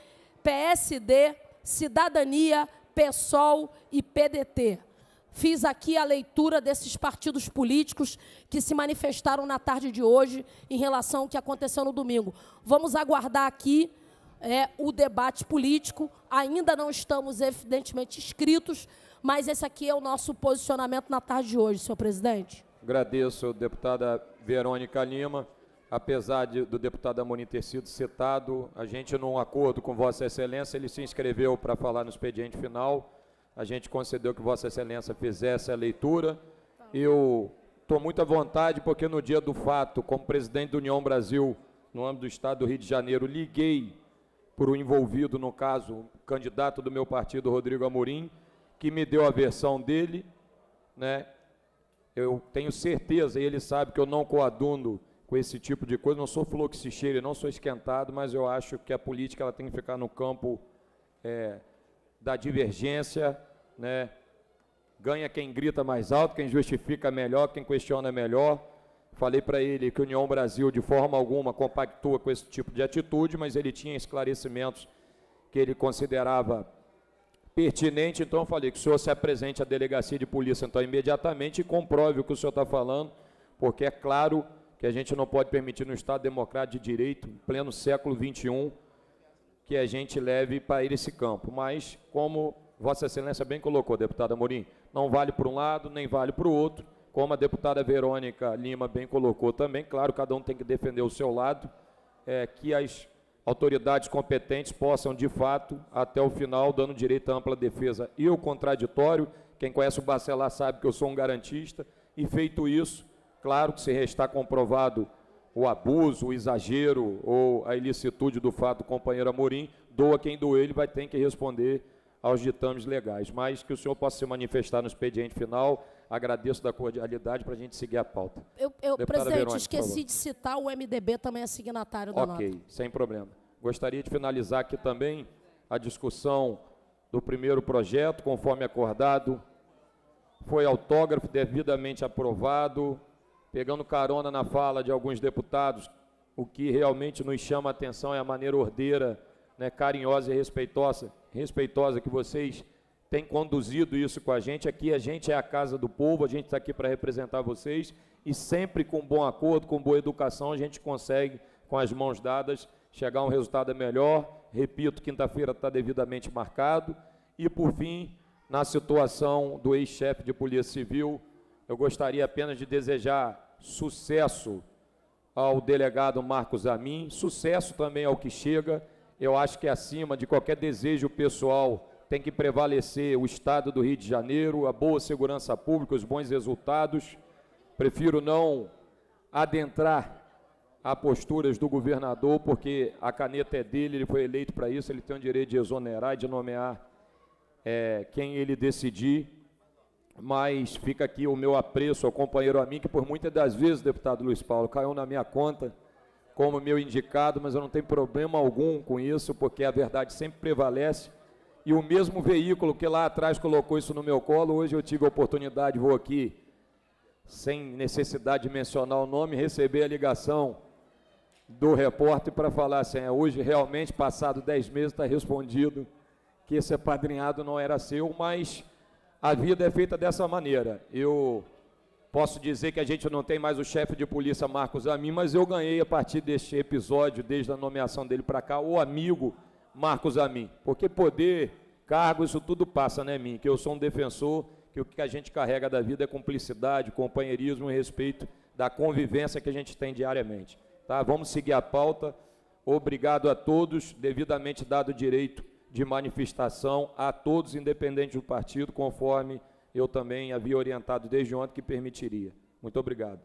PSD, Cidadania, PSOL e PDT. Fiz aqui a leitura desses partidos políticos que se manifestaram na tarde de hoje em relação ao que aconteceu no domingo. Vamos aguardar aqui é, o debate político. Ainda não estamos, evidentemente, inscritos, mas esse aqui é o nosso posicionamento na tarde de hoje, senhor presidente. Agradeço, deputada Verônica Lima. Apesar de, do deputado Amorim ter sido citado, a gente, num acordo com Vossa Excelência, ele se inscreveu para falar no expediente final. A gente concedeu que Vossa Excelência fizesse a leitura. Eu estou muito à vontade, porque no dia do fato, como presidente da União Brasil, no âmbito do Estado do Rio de Janeiro, liguei por o um envolvido, no caso, candidato do meu partido, Rodrigo Amorim, que me deu a versão dele, né? Eu tenho certeza, e ele sabe que eu não coadundo com esse tipo de coisa, não sou fluxicheiro, não sou esquentado, mas eu acho que a política ela tem que ficar no campo é, da divergência, né? Ganha quem grita mais alto, quem justifica melhor, quem questiona melhor. Falei para ele que a União Brasil, de forma alguma, compactua com esse tipo de atitude, mas ele tinha esclarecimentos que ele considerava pertinente, então eu falei que o senhor se apresente à delegacia de polícia então imediatamente e comprove o que o senhor está falando, porque é claro que a gente não pode permitir no Estado Democrático de Direito, em pleno século XXI, que a gente leve para ir esse campo. Mas, como Vossa Excelência bem colocou, deputada Amorim, não vale para um lado, nem vale para o outro. Como a deputada Verônica Lima bem colocou também, claro, cada um tem que defender o seu lado, é, que as autoridades competentes possam, de fato, até o final, dando direito à ampla defesa e o contraditório. Quem conhece o Bacelar sabe que eu sou um garantista, e feito isso, claro que se restar comprovado o abuso, o exagero ou a ilicitude do fato do companheiro Amorim, doa quem doa ele vai ter que responder aos ditames legais. Mas que o senhor possa se manifestar no expediente final agradeço da cordialidade para a gente seguir a pauta. Eu, eu presidente, Verônica, esqueci de citar, o MDB também é signatário da okay, nota. Ok, sem problema. Gostaria de finalizar aqui também a discussão do primeiro projeto, conforme acordado, foi autógrafo devidamente aprovado, pegando carona na fala de alguns deputados, o que realmente nos chama a atenção é a maneira ordeira, né, carinhosa e respeitosa, respeitosa que vocês tem conduzido isso com a gente. Aqui a gente é a casa do povo, a gente está aqui para representar vocês e sempre com bom acordo, com boa educação, a gente consegue, com as mãos dadas, chegar a um resultado melhor. Repito, quinta-feira está devidamente marcado. E, por fim, na situação do ex-chefe de Polícia Civil, eu gostaria apenas de desejar sucesso ao delegado Marcos Amin, sucesso também ao que chega. Eu acho que acima de qualquer desejo pessoal tem que prevalecer o Estado do Rio de Janeiro, a boa segurança pública, os bons resultados. Prefiro não adentrar a posturas do governador, porque a caneta é dele, ele foi eleito para isso, ele tem o direito de exonerar e de nomear é, quem ele decidir. Mas fica aqui o meu apreço ao companheiro a mim, que por muitas das vezes, deputado Luiz Paulo, caiu na minha conta como meu indicado, mas eu não tenho problema algum com isso, porque a verdade sempre prevalece e o mesmo veículo que lá atrás colocou isso no meu colo, hoje eu tive a oportunidade, vou aqui, sem necessidade de mencionar o nome, receber a ligação do repórter para falar assim: é, hoje realmente, passado 10 meses, está respondido que esse apadrinhado não era seu, mas a vida é feita dessa maneira. Eu posso dizer que a gente não tem mais o chefe de polícia Marcos Amin, mas eu ganhei a partir deste episódio, desde a nomeação dele para cá, o amigo Marcos a mim, porque poder, cargo, isso tudo passa, né, mim? Que eu sou um defensor, que o que a gente carrega da vida é cumplicidade, companheirismo e respeito da convivência que a gente tem diariamente. Tá? Vamos seguir a pauta. Obrigado a todos, devidamente dado o direito de manifestação a todos, independente do partido, conforme eu também havia orientado desde ontem que permitiria. Muito obrigado.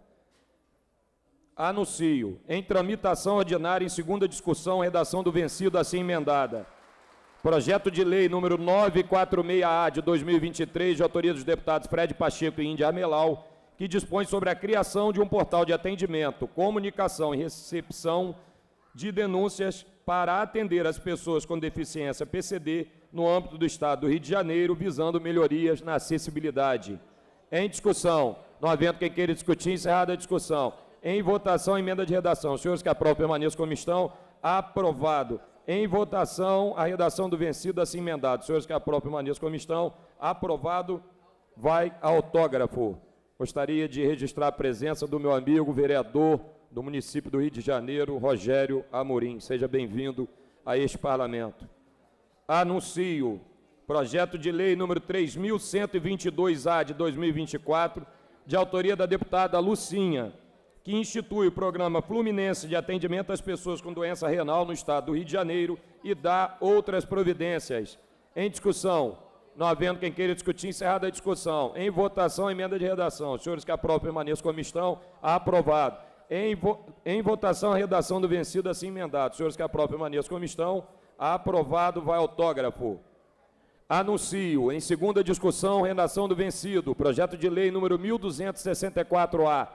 Anuncio. Em tramitação ordinária, em segunda discussão, redação do vencido assim emendada. Projeto de lei número 946-A de 2023, de autoria dos deputados Fred Pacheco e Índia Amelau, que dispõe sobre a criação de um portal de atendimento, comunicação e recepção de denúncias para atender as pessoas com deficiência PCD no âmbito do Estado do Rio de Janeiro, visando melhorias na acessibilidade. Em discussão. Não havendo quem queira discutir, encerrada a discussão. Em votação, emenda de redação. Senhores que aprovam, permaneçam como estão. Aprovado. Em votação, a redação do vencido assim emendado. Senhores que aprovam, permaneçam como estão. Aprovado. Vai autógrafo. Gostaria de registrar a presença do meu amigo vereador do município do Rio de Janeiro, Rogério Amorim. Seja bem-vindo a este parlamento. Anuncio projeto de lei número 3122-A de 2024, de autoria da deputada Lucinha que institui o Programa Fluminense de Atendimento às Pessoas com Doença Renal no Estado do Rio de Janeiro e dá outras providências. Em discussão. Não havendo quem queira discutir, encerrada a discussão. Em votação, emenda de redação. senhores que aprovam, permaneçam como estão. Aprovado. Em, vo em votação, a redação do vencido, assim emendado. senhores que aprovam, permaneçam como estão. Aprovado, vai autógrafo. Anuncio, em segunda discussão, redação do vencido, projeto de lei número 1264-A,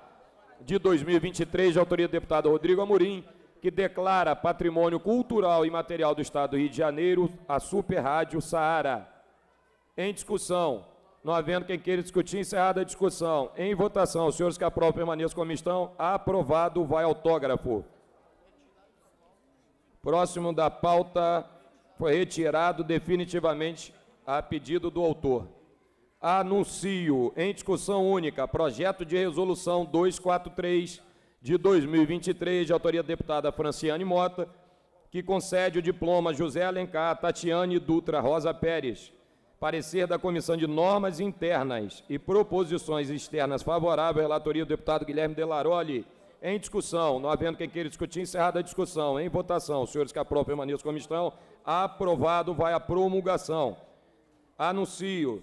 de 2023, de autoria do deputado Rodrigo Amorim, que declara patrimônio cultural e material do Estado do Rio de Janeiro a Super Rádio Saara. Em discussão. Não havendo quem queira discutir, encerrada a discussão. Em votação, os senhores que aprovam permaneçam como estão. Aprovado, vai autógrafo. Próximo da pauta, foi retirado definitivamente a pedido do autor anuncio em discussão única projeto de resolução 243 de 2023, de autoria da deputada Franciane Mota, que concede o diploma José Alencar Tatiane Dutra Rosa Pérez. Parecer da Comissão de Normas Internas e Proposições Externas favorável, relatoria do deputado Guilherme Delaroli. Em discussão, não havendo quem queira discutir, encerrada a discussão. Em votação, os senhores que aprovam permaneçam como estão. Aprovado, vai à promulgação. Anuncio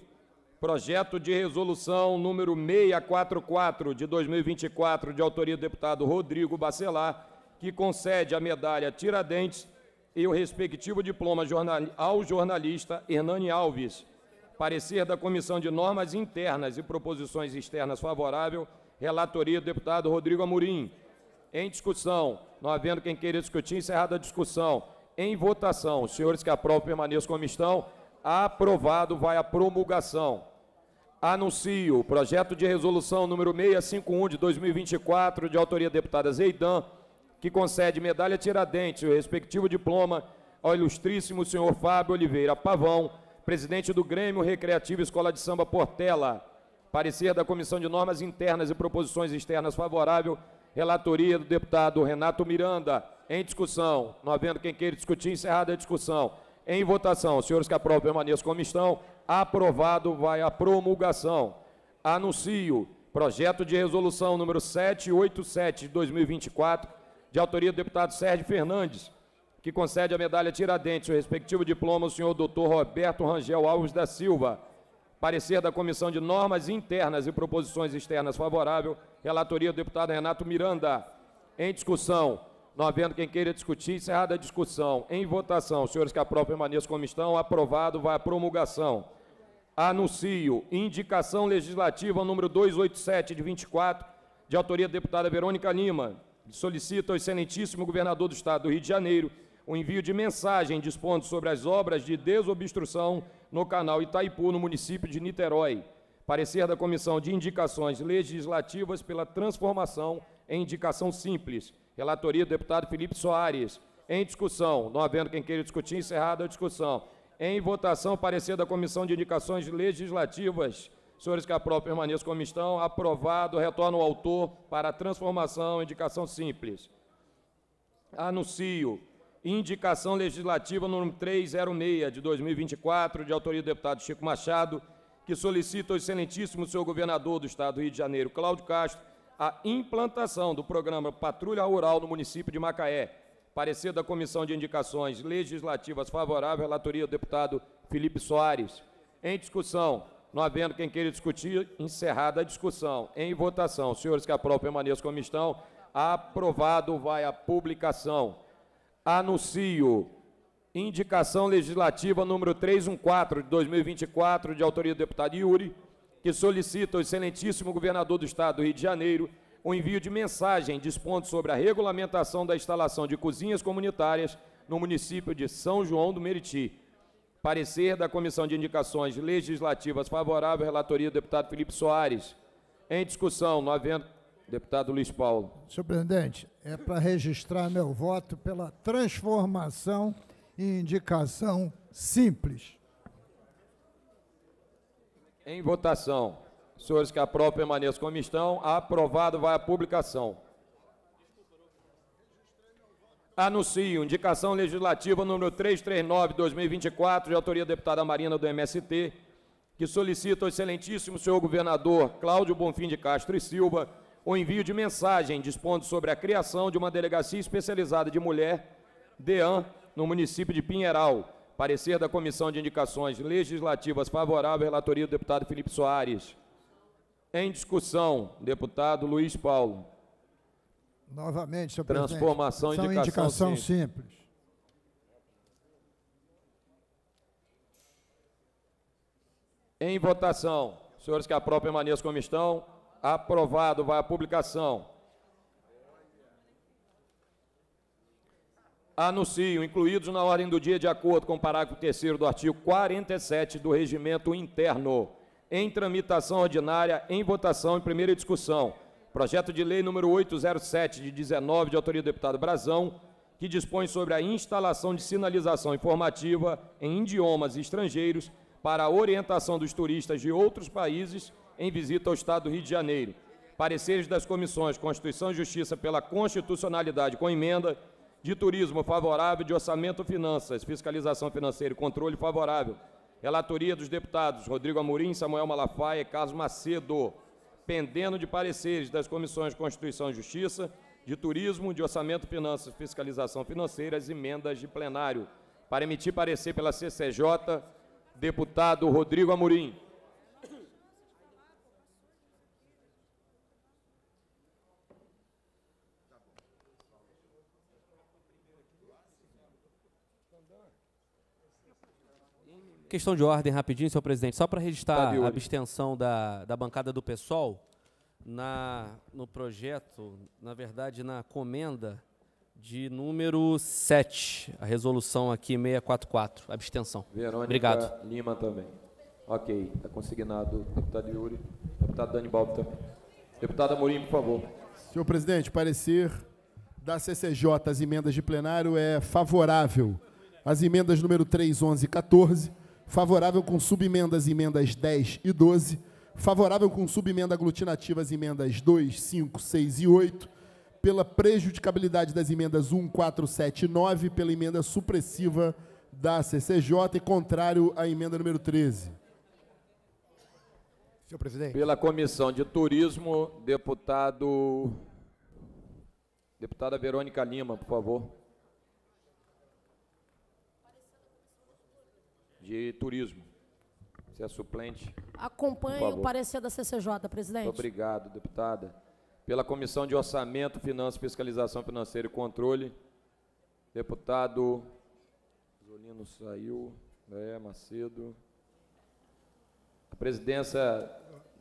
Projeto de resolução número 644 de 2024, de autoria do deputado Rodrigo Bacelar, que concede a medalha Tiradentes e o respectivo diploma ao jornalista Hernani Alves. Parecer da Comissão de Normas Internas e Proposições Externas favorável, relatoria do deputado Rodrigo Amorim. Em discussão, não havendo quem queira discutir, encerrada a discussão. Em votação, os senhores que aprovam permaneçam como estão. Aprovado, vai à promulgação. Anuncio o projeto de resolução número 651 de 2024, de autoria deputada Zeidan, que concede medalha Tiradentes e o respectivo diploma ao ilustríssimo senhor Fábio Oliveira Pavão, presidente do Grêmio Recreativo Escola de Samba Portela. Parecer da Comissão de Normas Internas e Proposições Externas favorável, relatoria do deputado Renato Miranda. Em discussão, não havendo quem queira discutir, encerrada a discussão. Em votação, senhores que aprovam, permaneçam como estão. Aprovado, vai a promulgação. Anuncio projeto de resolução número 787 de 2024, de autoria do deputado Sérgio Fernandes, que concede a medalha Tiradentes, o respectivo diploma ao senhor doutor Roberto Rangel Alves da Silva. Parecer da Comissão de Normas Internas e Proposições Externas favorável, relatoria do deputado Renato Miranda. Em discussão, não havendo quem queira discutir, encerrada a discussão. Em votação, senhores que aprovam, permaneçam como estão. Aprovado, vai à promulgação. Anuncio indicação legislativa número 287 de 24, de autoria da deputada Verônica Lima. Solicita ao excelentíssimo governador do estado do Rio de Janeiro o envio de mensagem dispondo sobre as obras de desobstrução no canal Itaipu, no município de Niterói. Parecer da Comissão de Indicações Legislativas pela transformação em indicação simples Relatoria do deputado Felipe Soares. Em discussão. Não havendo quem queira discutir, encerrada a discussão. Em votação, parecer da Comissão de Indicações Legislativas. Senhores que aprovam, permaneçam como estão. Aprovado. Retorno ao autor para transformação, indicação simples. Anuncio. Indicação legislativa número 306 de 2024, de autoria do deputado Chico Machado, que solicita ao excelentíssimo senhor governador do Estado do Rio de Janeiro, Cláudio Castro, a implantação do programa Patrulha Rural no município de Macaé. Parecer da Comissão de Indicações Legislativas favorável, relatoria do deputado Felipe Soares. Em discussão, não havendo quem queira discutir, encerrada a discussão. Em votação, senhores que aprovam, permaneçam como estão. Aprovado vai a publicação. Anuncio indicação legislativa número 314 de 2024, de autoria do deputado Yuri que solicita ao excelentíssimo governador do Estado do Rio de Janeiro o envio de mensagem dispondo sobre a regulamentação da instalação de cozinhas comunitárias no município de São João do Meriti. Parecer da Comissão de Indicações Legislativas favorável à relatoria do deputado Felipe Soares. Em discussão, no havendo. Deputado Luiz Paulo. Senhor presidente, é para registrar meu voto pela transformação e indicação simples. Em votação. Senhores que aprovam, permaneçam como estão. Aprovado, vai à publicação. Anuncio indicação legislativa número 339-2024, de autoria da deputada Marina do MST, que solicita ao excelentíssimo senhor governador Cláudio Bonfim de Castro e Silva o envio de mensagem dispondo sobre a criação de uma delegacia especializada de mulher, DEAN, no município de Pinheiral, Parecer da Comissão de Indicações Legislativas favorável à relatoria do deputado Felipe Soares. Em discussão, deputado Luiz Paulo. Novamente, senhor Transformação presidente. Transformação indicação, indicação simples. simples. Em votação, senhores que aprovam permaneçam como estão. Aprovado, vai a publicação. anunciam, incluídos na ordem do dia de acordo com o parágrafo 3 do artigo 47 do Regimento Interno, em tramitação ordinária, em votação e primeira discussão. Projeto de lei número 807 de 19 de autoria do deputado Brazão, que dispõe sobre a instalação de sinalização informativa em idiomas estrangeiros para a orientação dos turistas de outros países em visita ao estado do Rio de Janeiro. Pareceres das comissões Constituição e Justiça pela Constitucionalidade com emenda de Turismo favorável, de Orçamento Finanças, Fiscalização Financeira e Controle favorável. Relatoria dos deputados Rodrigo Amorim, Samuel Malafaia e Carlos Macedo. Pendendo de pareceres das comissões de Constituição e Justiça, de Turismo, de Orçamento, Finanças e Fiscalização Financeira, as emendas de plenário. Para emitir parecer pela CCJ, deputado Rodrigo Amorim. Questão de ordem rapidinho, senhor presidente, só para registrar tá a abstenção da, da bancada do PSOL na, no projeto, na verdade, na comenda de número 7, a resolução aqui 644, abstenção. Verônica Obrigado. Lima também. Ok, está consignado. Deputado Yuri, deputado Dani Balbo também. Deputado Amorim, por favor. Senhor presidente, parecer da CCJ às emendas de plenário é favorável. As emendas número 3, 11 e 14 favorável com subemendas emendas 10 e 12, favorável com subemenda aglutinativa emendas 2, 5, 6 e 8, pela prejudicabilidade das emendas 1, 4, 7 e 9, pela emenda supressiva da CCJ e contrário à emenda número 13. Senhor presidente. Pela Comissão de Turismo, deputado Deputada Verônica Lima, por favor. de Turismo. Você é suplente. Acompanhe o parecer da CCJ, presidente. Muito obrigado, deputada. Pela Comissão de Orçamento, Finanças, Fiscalização Financeira e Controle, deputado Zolino saiu, é, Macedo. A presidência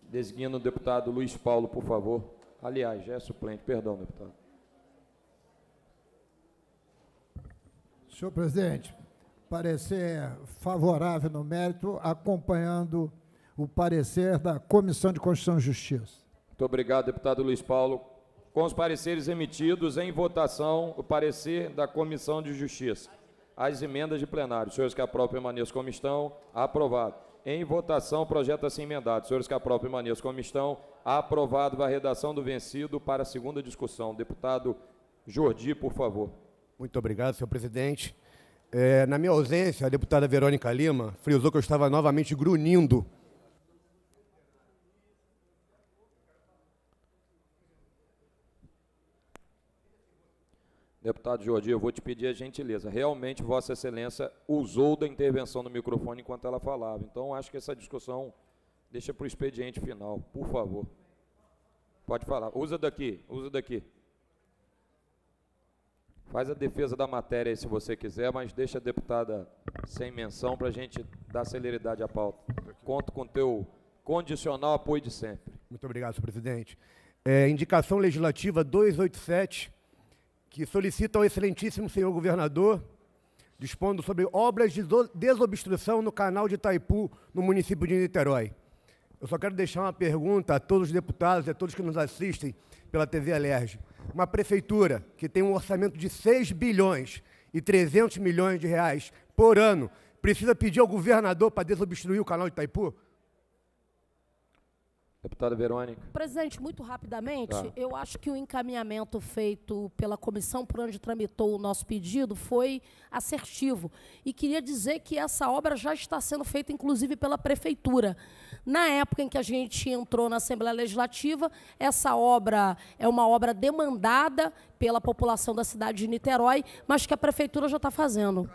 designa o deputado Luiz Paulo, por favor. Aliás, já é suplente, perdão, deputado. Senhor presidente, parecer favorável no mérito, acompanhando o parecer da Comissão de Constituição e Justiça. Muito obrigado, deputado Luiz Paulo. Com os pareceres emitidos em votação, o parecer da Comissão de Justiça. As emendas de plenário. Senhores que aprovam, permaneçam como estão. Aprovado. Em votação, projeto assim emendado. Senhores que aprovam, permaneçam como estão. Aprovado. a redação do vencido para a segunda discussão. Deputado Jordi, por favor. Muito obrigado, senhor presidente. É, na minha ausência, a deputada Verônica Lima frisou que eu estava novamente grunindo. Deputado Jordi, eu vou te pedir a gentileza. Realmente, Vossa Excelência usou da intervenção do microfone enquanto ela falava. Então, acho que essa discussão deixa para o expediente final, por favor. Pode falar. Usa daqui, usa daqui. Faz a defesa da matéria aí se você quiser, mas deixa a deputada sem menção para a gente dar celeridade à pauta. Conto com teu condicional apoio de sempre. Muito obrigado, senhor presidente. É, indicação legislativa 287, que solicita ao excelentíssimo senhor governador, dispondo sobre obras de desobstrução no canal de Itaipu, no município de Niterói. Eu só quero deixar uma pergunta a todos os deputados e a todos que nos assistem pela TV Alerj uma prefeitura que tem um orçamento de 6 bilhões e 300 milhões de reais por ano precisa pedir ao governador para desobstruir o canal de Itaipu? Deputada Verônica. Presidente, muito rapidamente, tá. eu acho que o encaminhamento feito pela comissão por onde tramitou o nosso pedido foi assertivo. E queria dizer que essa obra já está sendo feita, inclusive, pela Prefeitura. Na época em que a gente entrou na Assembleia Legislativa, essa obra é uma obra demandada pela população da cidade de Niterói, mas que a Prefeitura já está fazendo.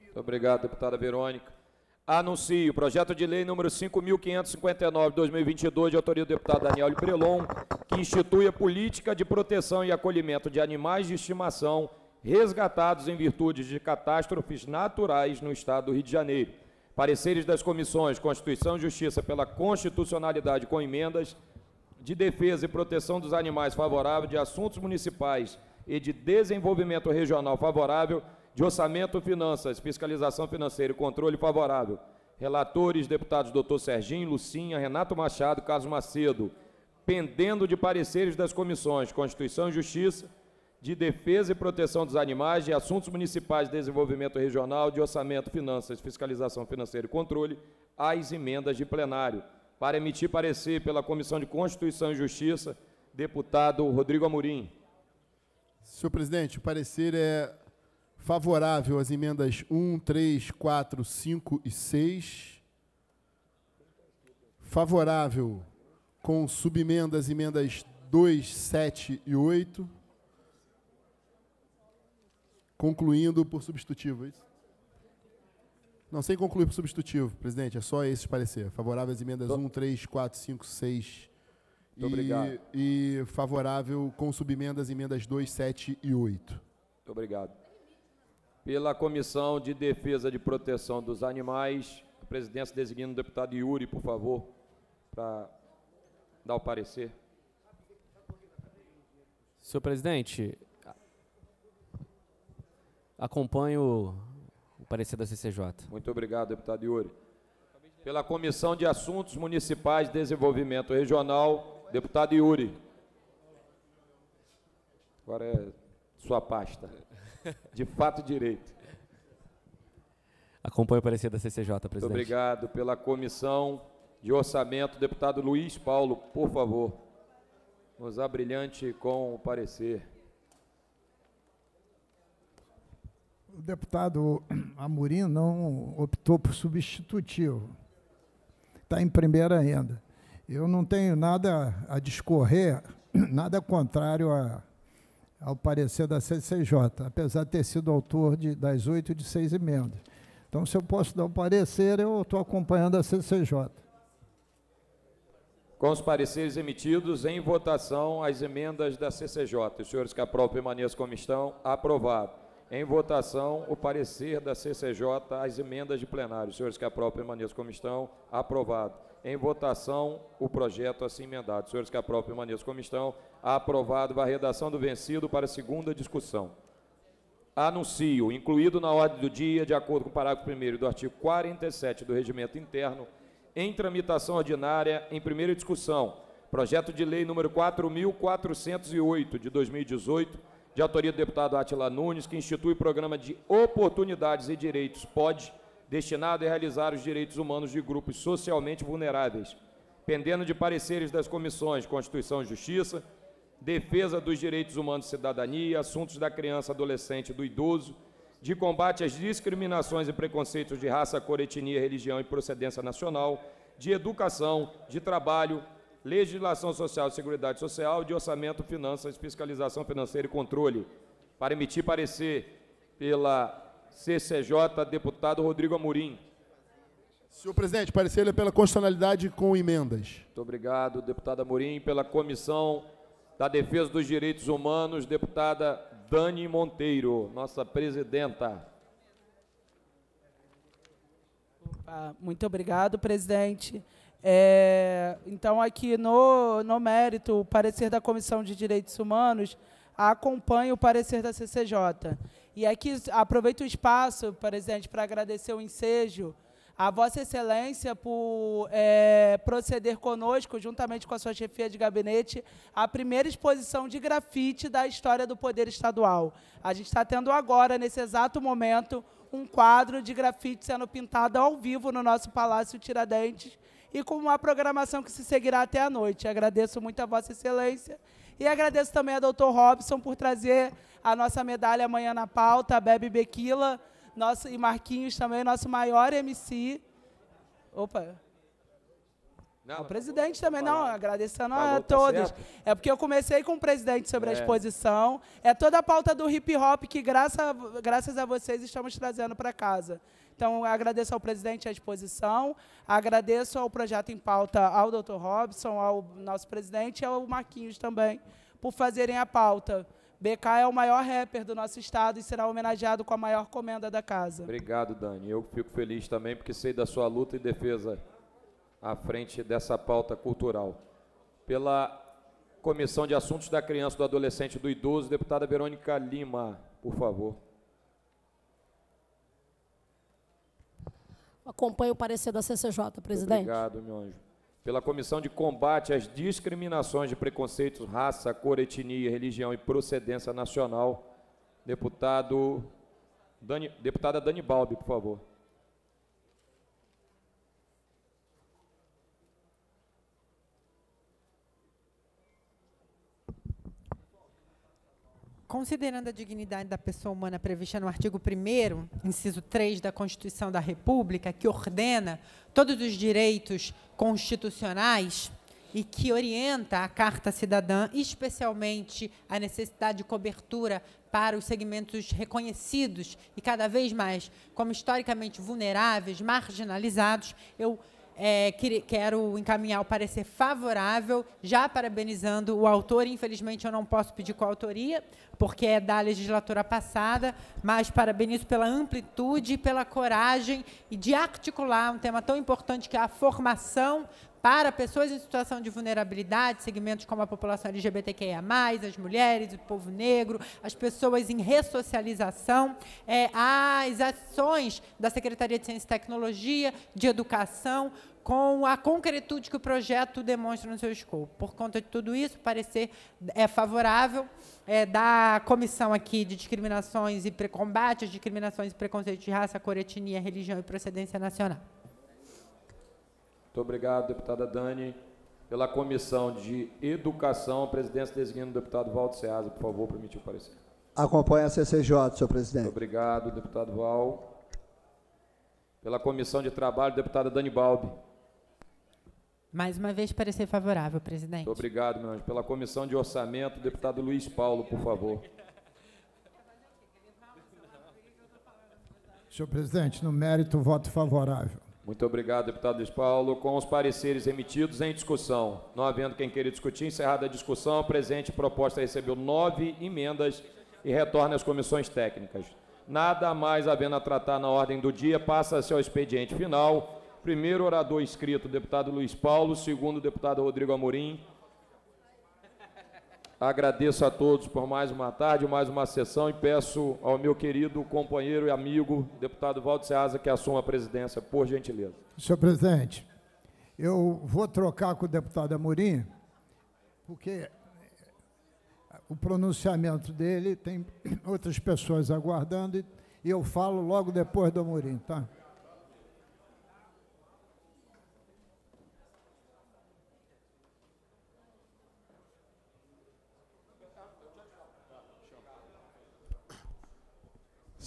Muito obrigado, deputada Verônica. Anuncio o projeto de lei número 5.559-2022, de autoria do deputado Daniel Prelon, que institui a política de proteção e acolhimento de animais de estimação resgatados em virtude de catástrofes naturais no Estado do Rio de Janeiro. Pareceres das comissões Constituição e Justiça pela Constitucionalidade com emendas de defesa e proteção dos animais favorável, de assuntos municipais e de desenvolvimento regional favorável de Orçamento, Finanças, Fiscalização Financeira e Controle Favorável. Relatores, deputados Dr. Serginho, Lucinha, Renato Machado, Carlos Macedo. Pendendo de pareceres das comissões Constituição e Justiça, de Defesa e Proteção dos Animais, de Assuntos Municipais, Desenvolvimento Regional, de Orçamento, Finanças, Fiscalização Financeira e Controle, às emendas de plenário. Para emitir parecer pela Comissão de Constituição e Justiça, deputado Rodrigo Amorim. Senhor presidente, o parecer é favorável às emendas 1, 3, 4, 5 e 6. Favorável com subemendas emendas 2, 7 e 8. Concluindo por substitutivo, é isso? Não, sem concluir por substitutivo, presidente, é só esse parecer. Favorável às emendas 1, 3, 4, 5, 6. Muito e, obrigado. E favorável com subemendas emendas 2, 7 e 8. Muito obrigado. Pela Comissão de Defesa de Proteção dos Animais, a presidência designa o deputado Yuri, por favor, para dar o parecer. Senhor presidente, acompanho o parecer da CCJ. Muito obrigado, deputado Yuri. Pela Comissão de Assuntos Municipais e Desenvolvimento Regional, deputado Yuri. Agora é sua pasta de fato direito. Acompanho o parecer da CCJ, presidente. Muito obrigado pela comissão de orçamento, deputado Luiz Paulo, por favor. Nos brilhante com o parecer. O deputado Amorim não optou por substitutivo. Está em primeira ainda. Eu não tenho nada a discorrer, nada contrário a, ao parecer da CCJ, apesar de ter sido autor de, das oito de seis emendas. Então, se eu posso dar um parecer, eu estou acompanhando a CCJ. Com os pareceres emitidos, em votação as emendas da CCJ. Os senhores que aprovam permaneçam como estão. Aprovado. Em votação, o parecer da CCJ às emendas de plenário. Os senhores que aprovam permaneçam como estão. Aprovado. Em votação, o projeto assim emendado. Senhores que aprovam, permaneçam como estão. Aprovado a redação do vencido para segunda discussão. Anuncio, incluído na ordem do dia, de acordo com o parágrafo 1 do artigo 47 do Regimento Interno, em tramitação ordinária, em primeira discussão, projeto de lei número 4.408, de 2018, de autoria do deputado Atila Nunes, que institui o programa de oportunidades e direitos, pode destinado a realizar os direitos humanos de grupos socialmente vulneráveis, pendendo de pareceres das comissões Constituição e Justiça, Defesa dos Direitos Humanos e Cidadania, Assuntos da Criança, Adolescente e do Idoso, de combate às discriminações e preconceitos de raça, cor, etnia, religião e procedência nacional, de educação, de trabalho, legislação social e seguridade social, de orçamento, finanças, fiscalização financeira e controle, para emitir parecer pela CCJ, deputado Rodrigo Amorim. Senhor presidente, parecer pela constitucionalidade com emendas. Muito obrigado, deputada Amorim. Pela Comissão da Defesa dos Direitos Humanos, deputada Dani Monteiro, nossa presidenta. Muito obrigado, presidente. É, então, aqui no, no mérito, o parecer da Comissão de Direitos Humanos acompanha o parecer da CCJ. E aqui aproveito o espaço, presidente, para agradecer o ensejo a Vossa Excelência por é, proceder conosco, juntamente com a sua chefia de gabinete, a primeira exposição de grafite da história do Poder Estadual. A gente está tendo agora, nesse exato momento, um quadro de grafite sendo pintado ao vivo no nosso Palácio Tiradentes e com uma programação que se seguirá até a noite. Agradeço muito a Vossa Excelência e agradeço também a doutor Robson por trazer a nossa medalha amanhã na pauta, Bebe Bequila nosso, e Marquinhos também, nosso maior MC. Opa! Não, o presidente também, não, agradecendo a tá todos. Tá é porque eu comecei com o presidente sobre é. a exposição. É toda a pauta do hip hop que, graça, graças a vocês, estamos trazendo para casa. Então, agradeço ao presidente a exposição, agradeço ao Projeto em Pauta, ao doutor Robson, ao nosso presidente e ao Marquinhos também, por fazerem a pauta. BK é o maior rapper do nosso estado e será homenageado com a maior comenda da casa. Obrigado, Dani. Eu fico feliz também porque sei da sua luta e defesa à frente dessa pauta cultural. Pela Comissão de Assuntos da Criança, do Adolescente e do Idoso, deputada Verônica Lima, por favor. Acompanhe o parecer da CCJ, presidente. Obrigado, meu anjo. Pela Comissão de Combate às Discriminações de Preconceitos, Raça, Cor, Etnia, Religião e Procedência Nacional, deputado Dani, deputada Dani Balbi, por favor. considerando a dignidade da pessoa humana prevista no artigo 1 inciso 3 da Constituição da República, que ordena todos os direitos constitucionais e que orienta a Carta Cidadã, especialmente a necessidade de cobertura para os segmentos reconhecidos e cada vez mais como historicamente vulneráveis, marginalizados, eu é, quero encaminhar o parecer favorável, já parabenizando o autor. Infelizmente, eu não posso pedir coautoria, autoria, porque é da legislatura passada, mas parabenizo pela amplitude, pela coragem e de articular um tema tão importante que é a formação para pessoas em situação de vulnerabilidade, segmentos como a população LGBTQIA, as mulheres, o povo negro, as pessoas em ressocialização, é, as ações da Secretaria de Ciência e Tecnologia, de Educação, com a concretude que o projeto demonstra no seu escopo. Por conta de tudo isso, parecer é favorável é, da comissão aqui de discriminações e combate às discriminações e preconceitos de raça, cor, etnia, religião e procedência nacional. Muito obrigado, deputada Dani. Pela Comissão de Educação, a presidência designa o deputado Valdo por favor, o parecer. Acompanha a CCJ, senhor presidente. Muito obrigado, deputado Val. Pela Comissão de Trabalho, deputada Dani Balbi. Mais uma vez, parecer favorável, presidente. Muito obrigado, meu anjo. Pela Comissão de Orçamento, deputado Luiz Paulo, por favor. Senhor presidente, no mérito, voto favorável. Muito obrigado, deputado Luiz Paulo. Com os pareceres emitidos em discussão, não havendo quem queira discutir, encerrada a discussão, a presente proposta recebeu nove emendas e retorna às comissões técnicas. Nada mais havendo a tratar na ordem do dia, passa-se ao expediente final. Primeiro orador inscrito, deputado Luiz Paulo. Segundo, deputado Rodrigo Amorim. Agradeço a todos por mais uma tarde, mais uma sessão e peço ao meu querido companheiro e amigo, deputado Valdo Seasa, que assuma a presidência, por gentileza. Senhor presidente, eu vou trocar com o deputado Amorim, porque o pronunciamento dele tem outras pessoas aguardando e eu falo logo depois do Amorim, tá?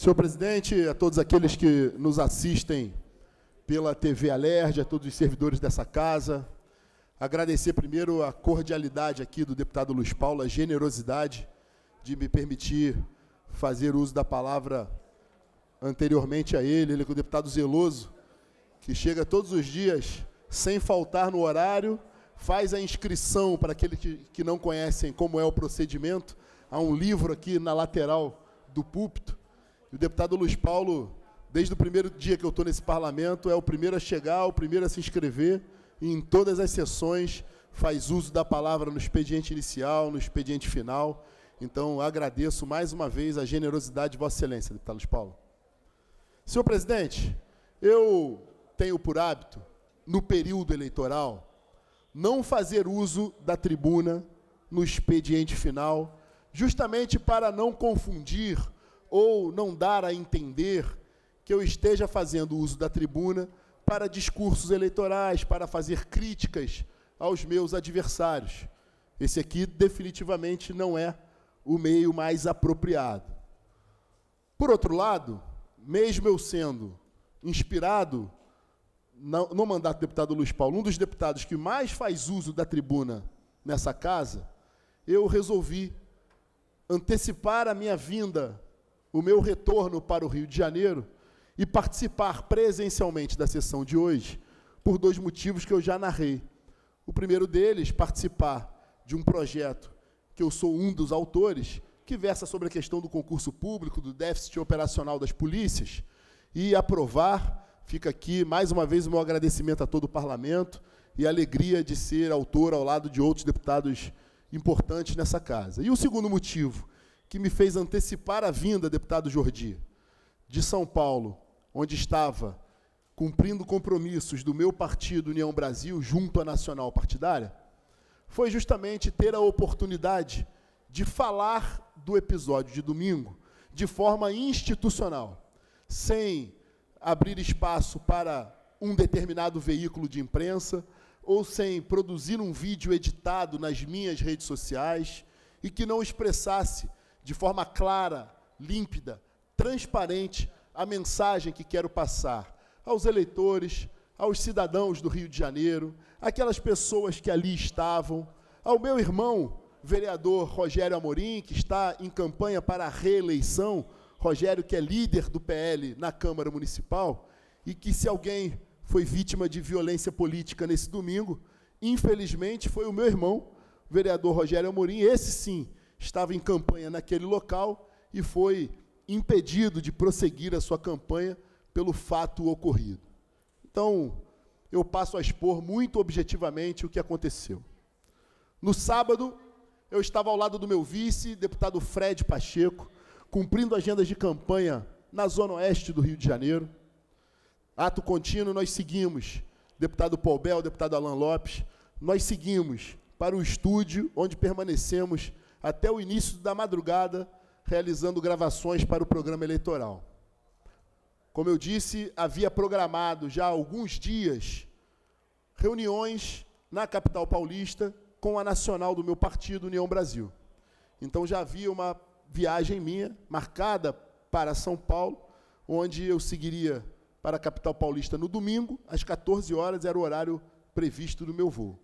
Senhor presidente, a todos aqueles que nos assistem pela TV Alerj, a todos os servidores dessa casa, agradecer primeiro a cordialidade aqui do deputado Luiz Paulo, a generosidade de me permitir fazer uso da palavra anteriormente a ele, ele é o deputado Zeloso, que chega todos os dias sem faltar no horário, faz a inscrição para aqueles que, que não conhecem como é o procedimento, há um livro aqui na lateral do púlpito, e o deputado Luiz Paulo, desde o primeiro dia que eu estou nesse parlamento, é o primeiro a chegar, o primeiro a se inscrever, e em todas as sessões faz uso da palavra no expediente inicial, no expediente final. Então, agradeço mais uma vez a generosidade de Vossa Excelência, deputado Luiz Paulo. Senhor presidente, eu tenho por hábito, no período eleitoral, não fazer uso da tribuna no expediente final, justamente para não confundir ou não dar a entender que eu esteja fazendo uso da tribuna para discursos eleitorais, para fazer críticas aos meus adversários. Esse aqui definitivamente não é o meio mais apropriado. Por outro lado, mesmo eu sendo inspirado no mandato do deputado Luiz Paulo, um dos deputados que mais faz uso da tribuna nessa casa, eu resolvi antecipar a minha vinda o meu retorno para o Rio de Janeiro e participar presencialmente da sessão de hoje, por dois motivos que eu já narrei. O primeiro deles, participar de um projeto que eu sou um dos autores, que versa sobre a questão do concurso público, do déficit operacional das polícias, e aprovar. Fica aqui mais uma vez o meu agradecimento a todo o parlamento e a alegria de ser autor ao lado de outros deputados importantes nessa casa. E o segundo motivo que me fez antecipar a vinda, deputado Jordi, de São Paulo, onde estava cumprindo compromissos do meu partido União Brasil junto à Nacional Partidária, foi justamente ter a oportunidade de falar do episódio de domingo de forma institucional, sem abrir espaço para um determinado veículo de imprensa ou sem produzir um vídeo editado nas minhas redes sociais e que não expressasse de forma clara, límpida, transparente, a mensagem que quero passar aos eleitores, aos cidadãos do Rio de Janeiro, aquelas pessoas que ali estavam, ao meu irmão, vereador Rogério Amorim, que está em campanha para a reeleição, Rogério, que é líder do PL na Câmara Municipal, e que se alguém foi vítima de violência política nesse domingo, infelizmente foi o meu irmão, vereador Rogério Amorim, esse sim, estava em campanha naquele local e foi impedido de prosseguir a sua campanha pelo fato ocorrido. Então, eu passo a expor muito objetivamente o que aconteceu. No sábado, eu estava ao lado do meu vice, deputado Fred Pacheco, cumprindo agendas de campanha na zona oeste do Rio de Janeiro. Ato contínuo, nós seguimos, deputado Paul Bell, deputado Alan Lopes, nós seguimos para o estúdio, onde permanecemos até o início da madrugada, realizando gravações para o programa eleitoral. Como eu disse, havia programado já há alguns dias reuniões na capital paulista com a nacional do meu partido, União Brasil. Então já havia uma viagem minha marcada para São Paulo, onde eu seguiria para a capital paulista no domingo, às 14 horas, era o horário previsto do meu voo.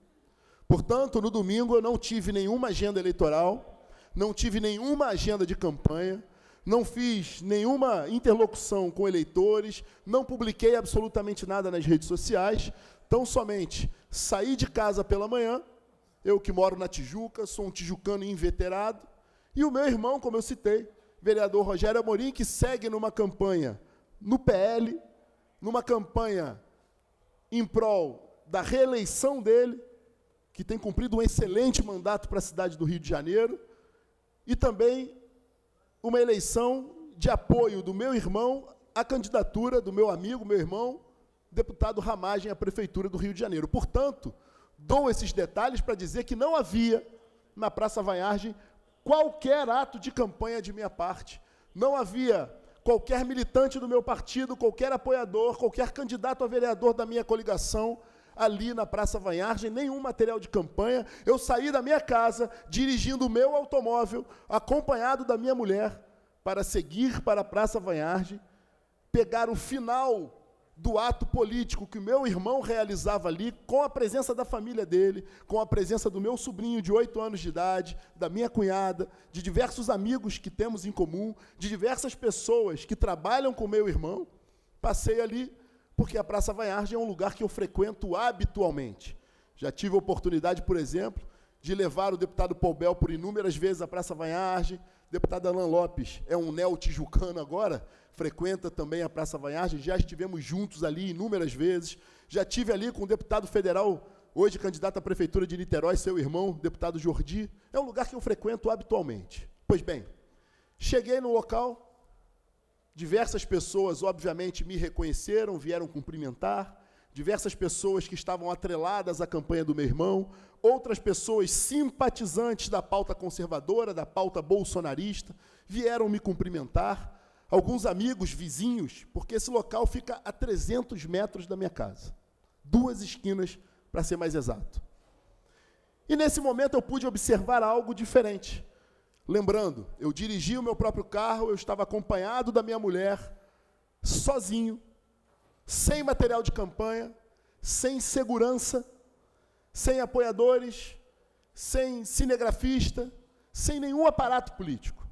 Portanto, no domingo eu não tive nenhuma agenda eleitoral, não tive nenhuma agenda de campanha, não fiz nenhuma interlocução com eleitores, não publiquei absolutamente nada nas redes sociais, tão somente saí de casa pela manhã, eu que moro na Tijuca, sou um tijucano inveterado, e o meu irmão, como eu citei, vereador Rogério Amorim, que segue numa campanha no PL, numa campanha em prol da reeleição dele, que tem cumprido um excelente mandato para a cidade do Rio de Janeiro, e também uma eleição de apoio do meu irmão à candidatura do meu amigo, meu irmão, deputado Ramagem à Prefeitura do Rio de Janeiro. Portanto, dou esses detalhes para dizer que não havia na Praça Vanhagem qualquer ato de campanha de minha parte. Não havia qualquer militante do meu partido, qualquer apoiador, qualquer candidato a vereador da minha coligação ali na Praça Vanhagem, nenhum material de campanha. Eu saí da minha casa dirigindo o meu automóvel, acompanhado da minha mulher, para seguir para a Praça Vanhagem, pegar o final do ato político que o meu irmão realizava ali, com a presença da família dele, com a presença do meu sobrinho de oito anos de idade, da minha cunhada, de diversos amigos que temos em comum, de diversas pessoas que trabalham com meu irmão, passei ali porque a Praça Vaiarde é um lugar que eu frequento habitualmente. Já tive a oportunidade, por exemplo, de levar o deputado Paubel por inúmeras vezes à Praça Vaiarge. Deputado Alain Lopes é um neo-tijucano agora, frequenta também a Praça Vaiarde. Já estivemos juntos ali inúmeras vezes. Já tive ali com o deputado federal, hoje candidato à Prefeitura de Niterói, seu irmão, deputado Jordi. É um lugar que eu frequento habitualmente. Pois bem, cheguei no local, Diversas pessoas, obviamente, me reconheceram, vieram cumprimentar. Diversas pessoas que estavam atreladas à campanha do meu irmão, outras pessoas simpatizantes da pauta conservadora, da pauta bolsonarista, vieram me cumprimentar. Alguns amigos, vizinhos, porque esse local fica a 300 metros da minha casa. Duas esquinas, para ser mais exato. E nesse momento eu pude observar algo diferente. Lembrando, eu dirigi o meu próprio carro, eu estava acompanhado da minha mulher, sozinho, sem material de campanha, sem segurança, sem apoiadores, sem cinegrafista, sem nenhum aparato político.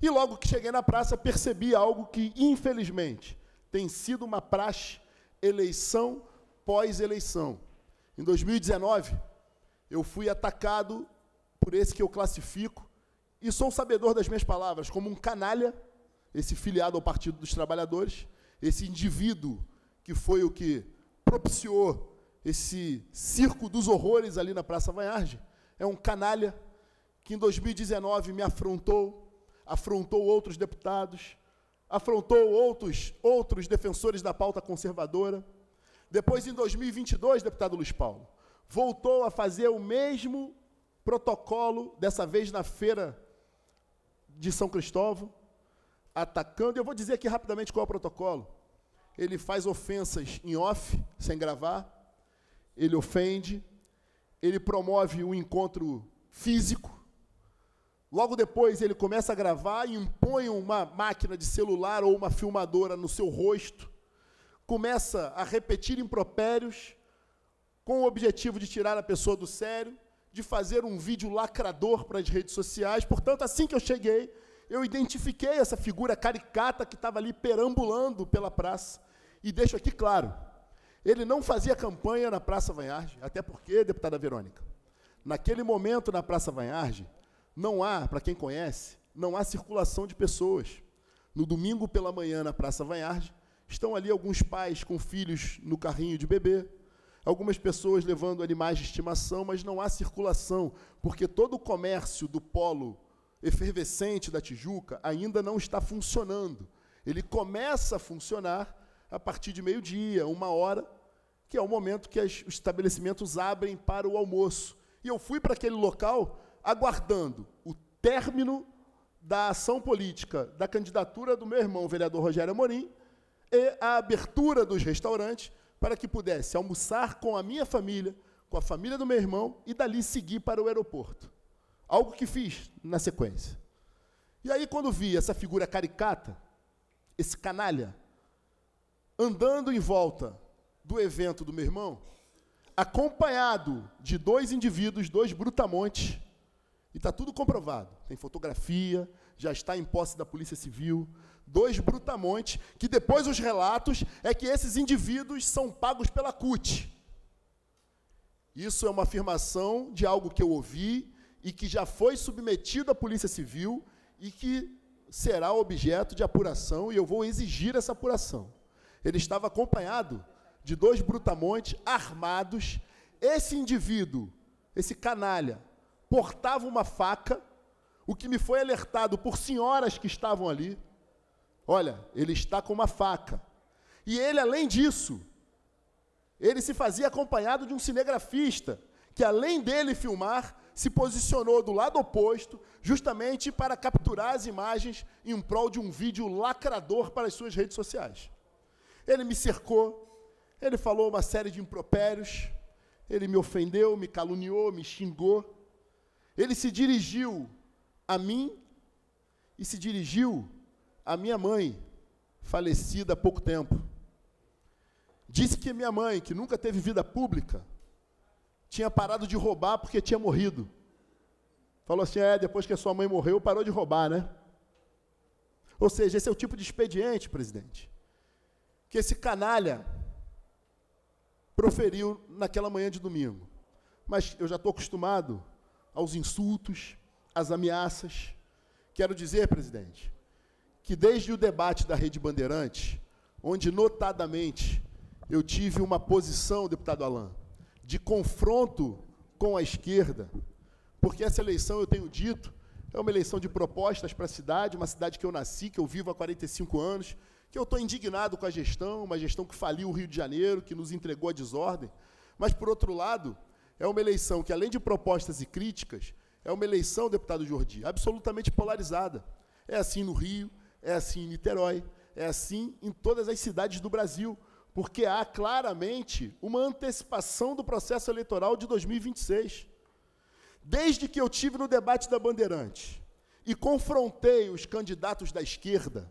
E logo que cheguei na praça, percebi algo que, infelizmente, tem sido uma praxe eleição pós eleição. Em 2019, eu fui atacado por esse que eu classifico e sou sabedor das minhas palavras, como um canalha, esse filiado ao Partido dos Trabalhadores, esse indivíduo que foi o que propiciou esse circo dos horrores ali na Praça Vanharge, é um canalha que em 2019 me afrontou, afrontou outros deputados, afrontou outros, outros defensores da pauta conservadora. Depois, em 2022, deputado Luiz Paulo, voltou a fazer o mesmo protocolo, dessa vez na feira de São Cristóvão, atacando. Eu vou dizer aqui rapidamente qual é o protocolo. Ele faz ofensas em off, sem gravar, ele ofende, ele promove um encontro físico. Logo depois ele começa a gravar e impõe uma máquina de celular ou uma filmadora no seu rosto, começa a repetir impropérios com o objetivo de tirar a pessoa do sério de fazer um vídeo lacrador para as redes sociais. Portanto, assim que eu cheguei, eu identifiquei essa figura caricata que estava ali perambulando pela praça. E deixo aqui claro, ele não fazia campanha na Praça Vanharge, até porque, deputada Verônica, naquele momento na Praça Vanharge, não há, para quem conhece, não há circulação de pessoas. No domingo pela manhã, na Praça Vanharge, estão ali alguns pais com filhos no carrinho de bebê, algumas pessoas levando animais de estimação, mas não há circulação, porque todo o comércio do polo efervescente da Tijuca ainda não está funcionando. Ele começa a funcionar a partir de meio-dia, uma hora, que é o momento que as, os estabelecimentos abrem para o almoço. E eu fui para aquele local aguardando o término da ação política da candidatura do meu irmão, o vereador Rogério Amorim, e a abertura dos restaurantes para que pudesse almoçar com a minha família, com a família do meu irmão e dali seguir para o aeroporto. Algo que fiz na sequência. E aí, quando vi essa figura caricata, esse canalha, andando em volta do evento do meu irmão, acompanhado de dois indivíduos, dois brutamontes, e está tudo comprovado. Tem fotografia, já está em posse da Polícia Civil, dois brutamontes, que depois os relatos é que esses indivíduos são pagos pela CUT. Isso é uma afirmação de algo que eu ouvi e que já foi submetido à Polícia Civil e que será objeto de apuração e eu vou exigir essa apuração. Ele estava acompanhado de dois brutamontes armados. Esse indivíduo, esse canalha, portava uma faca, o que me foi alertado por senhoras que estavam ali. Olha, ele está com uma faca. E ele, além disso, ele se fazia acompanhado de um cinegrafista, que além dele filmar, se posicionou do lado oposto, justamente para capturar as imagens em prol de um vídeo lacrador para as suas redes sociais. Ele me cercou, ele falou uma série de impropérios, ele me ofendeu, me caluniou, me xingou. Ele se dirigiu a mim e se dirigiu a minha mãe, falecida há pouco tempo, disse que minha mãe, que nunca teve vida pública, tinha parado de roubar porque tinha morrido. Falou assim: é, depois que a sua mãe morreu, parou de roubar, né? Ou seja, esse é o tipo de expediente, presidente, que esse canalha proferiu naquela manhã de domingo. Mas eu já estou acostumado aos insultos, às ameaças. Quero dizer, presidente, que desde o debate da Rede Bandeirante, onde notadamente eu tive uma posição, deputado Alain, de confronto com a esquerda, porque essa eleição, eu tenho dito, é uma eleição de propostas para a cidade, uma cidade que eu nasci, que eu vivo há 45 anos, que eu estou indignado com a gestão, uma gestão que faliu o Rio de Janeiro, que nos entregou a desordem. Mas, por outro lado, é uma eleição que, além de propostas e críticas, é uma eleição, deputado Jordi, absolutamente polarizada. É assim no Rio, é assim em Niterói, é assim em todas as cidades do Brasil, porque há claramente uma antecipação do processo eleitoral de 2026. Desde que eu tive no debate da Bandeirante e confrontei os candidatos da esquerda,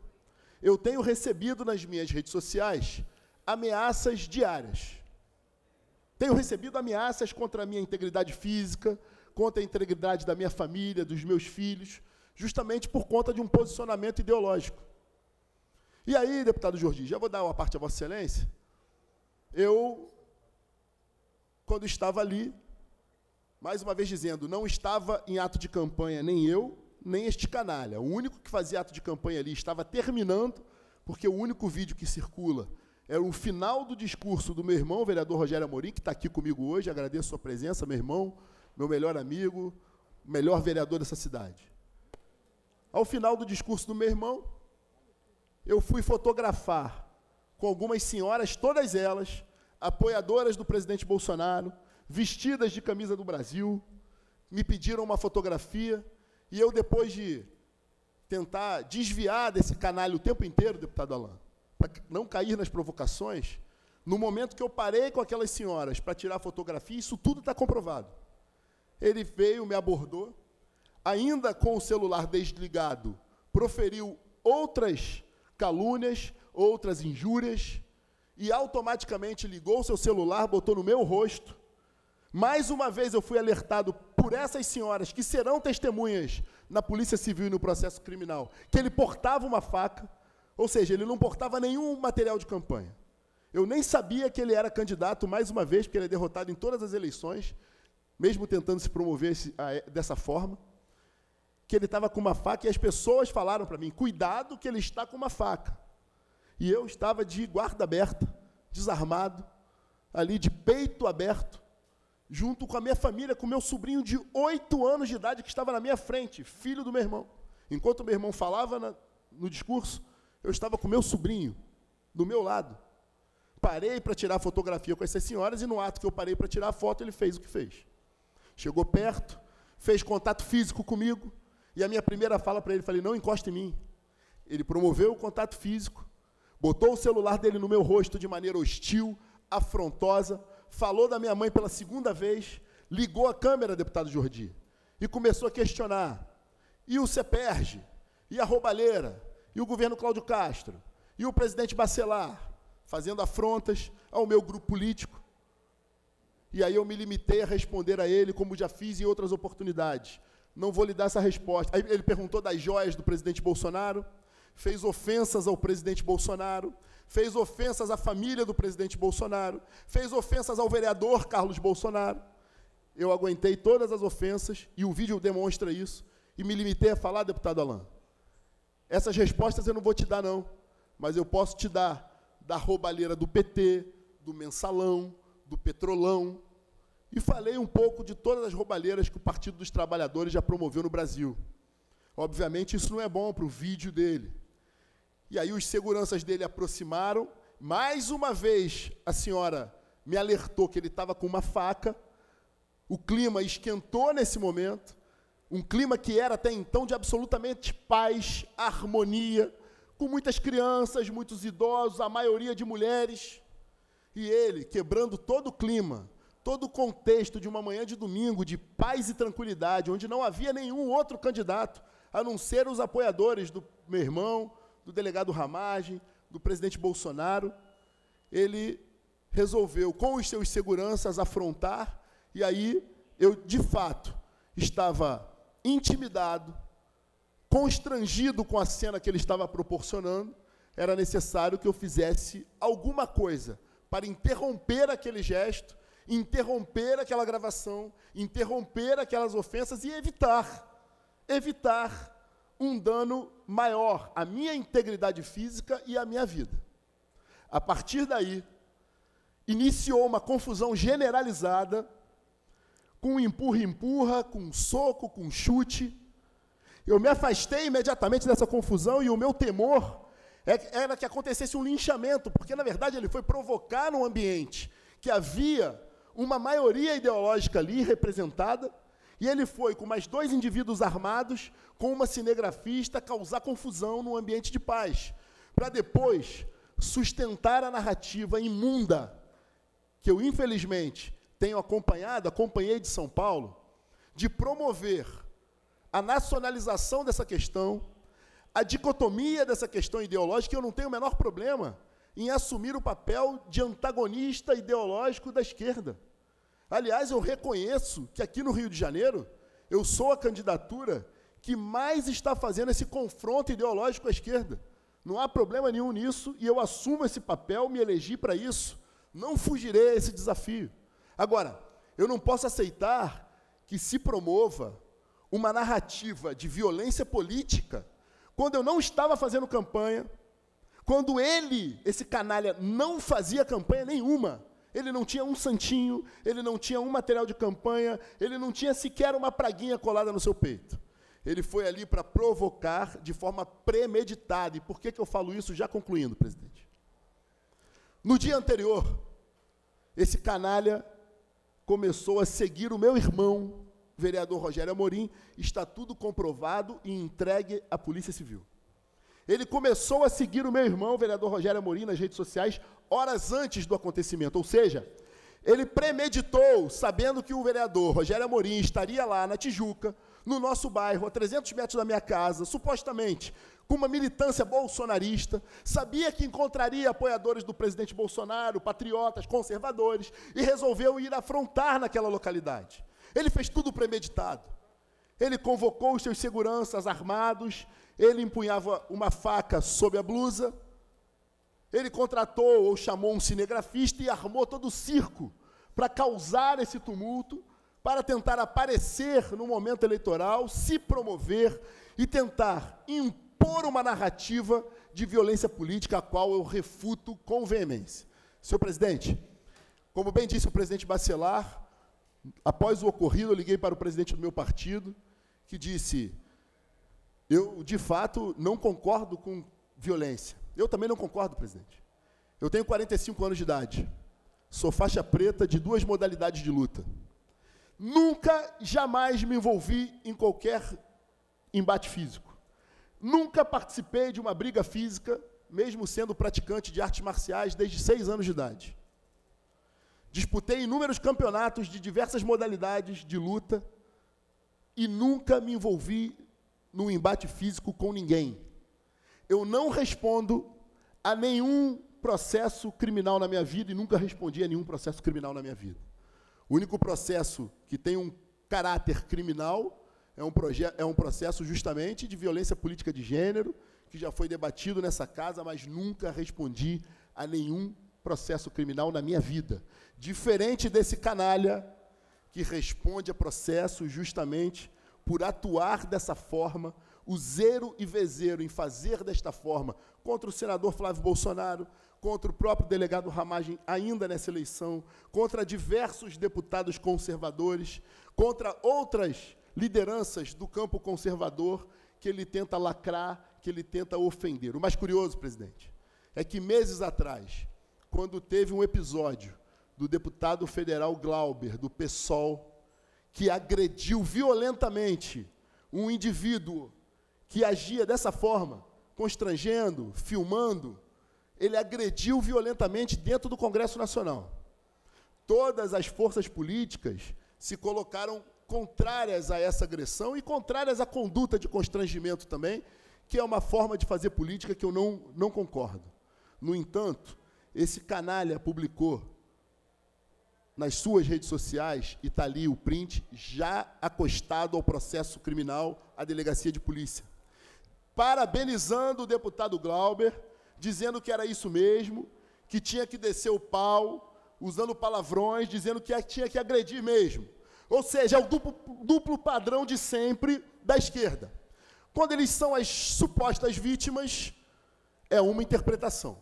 eu tenho recebido nas minhas redes sociais ameaças diárias. Tenho recebido ameaças contra a minha integridade física, contra a integridade da minha família, dos meus filhos, justamente por conta de um posicionamento ideológico. E aí, deputado Jordi, já vou dar uma parte à Vossa Excelência. Eu, quando estava ali, mais uma vez dizendo, não estava em ato de campanha nem eu, nem este canalha. O único que fazia ato de campanha ali estava terminando, porque o único vídeo que circula era é o final do discurso do meu irmão, o vereador Rogério Amorim, que está aqui comigo hoje. Agradeço a sua presença, meu irmão, meu melhor amigo, melhor vereador dessa cidade. Ao final do discurso do meu irmão, eu fui fotografar com algumas senhoras, todas elas, apoiadoras do presidente Bolsonaro, vestidas de camisa do Brasil, me pediram uma fotografia, e eu, depois de tentar desviar desse canalho o tempo inteiro, deputado Alain, para não cair nas provocações, no momento que eu parei com aquelas senhoras para tirar a fotografia, isso tudo está comprovado. Ele veio, me abordou, ainda com o celular desligado, proferiu outras calúnias, outras injúrias, e automaticamente ligou seu celular, botou no meu rosto. Mais uma vez eu fui alertado por essas senhoras que serão testemunhas na Polícia Civil e no processo criminal, que ele portava uma faca, ou seja, ele não portava nenhum material de campanha. Eu nem sabia que ele era candidato, mais uma vez, porque ele é derrotado em todas as eleições, mesmo tentando se promover dessa forma que ele estava com uma faca e as pessoas falaram para mim: cuidado, que ele está com uma faca. E eu estava de guarda aberta, desarmado, ali de peito aberto, junto com a minha família, com meu sobrinho de oito anos de idade que estava na minha frente, filho do meu irmão. Enquanto meu irmão falava na, no discurso, eu estava com meu sobrinho do meu lado. Parei para tirar fotografia com essas senhoras e no ato que eu parei para tirar a foto, ele fez o que fez. Chegou perto, fez contato físico comigo, e a minha primeira fala para ele, falei, não encoste em mim. Ele promoveu o contato físico, botou o celular dele no meu rosto de maneira hostil, afrontosa, falou da minha mãe pela segunda vez, ligou a câmera, deputado Jordi, e começou a questionar. E o CEPERG? E a roubalheira? E o governo Cláudio Castro? E o presidente Bacelar? Fazendo afrontas ao meu grupo político. E aí eu me limitei a responder a ele, como já fiz em outras oportunidades. Não vou lhe dar essa resposta. Aí ele perguntou das joias do presidente Bolsonaro, fez ofensas ao presidente Bolsonaro, fez ofensas à família do presidente Bolsonaro, fez ofensas ao vereador Carlos Bolsonaro. Eu aguentei todas as ofensas, e o vídeo demonstra isso, e me limitei a falar, deputado Alain. Essas respostas eu não vou te dar, não, mas eu posso te dar da roubalheira do PT, do mensalão, do petrolão, e falei um pouco de todas as roubalheiras que o Partido dos Trabalhadores já promoveu no Brasil. Obviamente, isso não é bom para o vídeo dele. E aí os seguranças dele aproximaram. Mais uma vez, a senhora me alertou que ele estava com uma faca. O clima esquentou nesse momento. Um clima que era até então de absolutamente paz, harmonia, com muitas crianças, muitos idosos, a maioria de mulheres. E ele, quebrando todo o clima, todo o contexto de uma manhã de domingo de paz e tranquilidade, onde não havia nenhum outro candidato a não ser os apoiadores do meu irmão, do delegado Ramagem, do presidente Bolsonaro, ele resolveu, com os seus seguranças, afrontar, e aí eu, de fato, estava intimidado, constrangido com a cena que ele estava proporcionando, era necessário que eu fizesse alguma coisa para interromper aquele gesto interromper aquela gravação, interromper aquelas ofensas e evitar evitar um dano maior à minha integridade física e à minha vida. A partir daí, iniciou uma confusão generalizada com empurra-empurra, com soco, com chute. Eu me afastei imediatamente dessa confusão e o meu temor é era que acontecesse um linchamento, porque na verdade ele foi provocar um ambiente que havia uma maioria ideológica ali representada, e ele foi com mais dois indivíduos armados, com uma cinegrafista, causar confusão no ambiente de paz, para depois sustentar a narrativa imunda que eu, infelizmente, tenho acompanhado, acompanhei de São Paulo, de promover a nacionalização dessa questão, a dicotomia dessa questão ideológica, eu não tenho o menor problema em assumir o papel de antagonista ideológico da esquerda. Aliás, eu reconheço que aqui no Rio de Janeiro, eu sou a candidatura que mais está fazendo esse confronto ideológico à esquerda. Não há problema nenhum nisso e eu assumo esse papel, me elegi para isso. Não fugirei a esse desafio. Agora, eu não posso aceitar que se promova uma narrativa de violência política quando eu não estava fazendo campanha, quando ele, esse canalha, não fazia campanha nenhuma, ele não tinha um santinho, ele não tinha um material de campanha, ele não tinha sequer uma praguinha colada no seu peito. Ele foi ali para provocar de forma premeditada. E por que, que eu falo isso já concluindo, presidente? No dia anterior, esse canalha começou a seguir o meu irmão, vereador Rogério Amorim, está tudo comprovado e entregue à Polícia Civil. Ele começou a seguir o meu irmão, o vereador Rogério Amorim, nas redes sociais, horas antes do acontecimento. Ou seja, ele premeditou, sabendo que o vereador Rogério Amorim estaria lá na Tijuca, no nosso bairro, a 300 metros da minha casa, supostamente com uma militância bolsonarista, sabia que encontraria apoiadores do presidente Bolsonaro, patriotas, conservadores, e resolveu ir afrontar naquela localidade. Ele fez tudo premeditado. Ele convocou os seus seguranças armados, ele empunhava uma faca sob a blusa. Ele contratou ou chamou um cinegrafista e armou todo o circo para causar esse tumulto, para tentar aparecer no momento eleitoral, se promover e tentar impor uma narrativa de violência política, a qual eu refuto com veemência. Senhor presidente, como bem disse o presidente Bacelar, após o ocorrido, eu liguei para o presidente do meu partido, que disse: eu, de fato, não concordo com violência. Eu também não concordo, presidente. Eu tenho 45 anos de idade. Sou faixa preta de duas modalidades de luta. Nunca, jamais me envolvi em qualquer embate físico. Nunca participei de uma briga física, mesmo sendo praticante de artes marciais desde seis anos de idade. Disputei inúmeros campeonatos de diversas modalidades de luta e nunca me envolvi num embate físico com ninguém. Eu não respondo a nenhum processo criminal na minha vida e nunca respondi a nenhum processo criminal na minha vida. O único processo que tem um caráter criminal é um, é um processo justamente de violência política de gênero, que já foi debatido nessa casa, mas nunca respondi a nenhum processo criminal na minha vida. Diferente desse canalha que responde a processos justamente por atuar dessa forma, o zero e vezeiro em fazer desta forma contra o senador Flávio Bolsonaro, contra o próprio delegado Ramagem ainda nessa eleição, contra diversos deputados conservadores, contra outras lideranças do campo conservador que ele tenta lacrar, que ele tenta ofender. O mais curioso, presidente, é que meses atrás, quando teve um episódio do deputado federal Glauber, do PSOL, que agrediu violentamente um indivíduo que agia dessa forma, constrangendo, filmando, ele agrediu violentamente dentro do Congresso Nacional. Todas as forças políticas se colocaram contrárias a essa agressão e contrárias à conduta de constrangimento também, que é uma forma de fazer política que eu não, não concordo. No entanto, esse canalha publicou nas suas redes sociais, e está ali o print, já acostado ao processo criminal, à delegacia de polícia. Parabenizando o deputado Glauber, dizendo que era isso mesmo, que tinha que descer o pau, usando palavrões, dizendo que tinha que agredir mesmo. Ou seja, é o duplo, duplo padrão de sempre da esquerda. Quando eles são as supostas vítimas, é uma interpretação.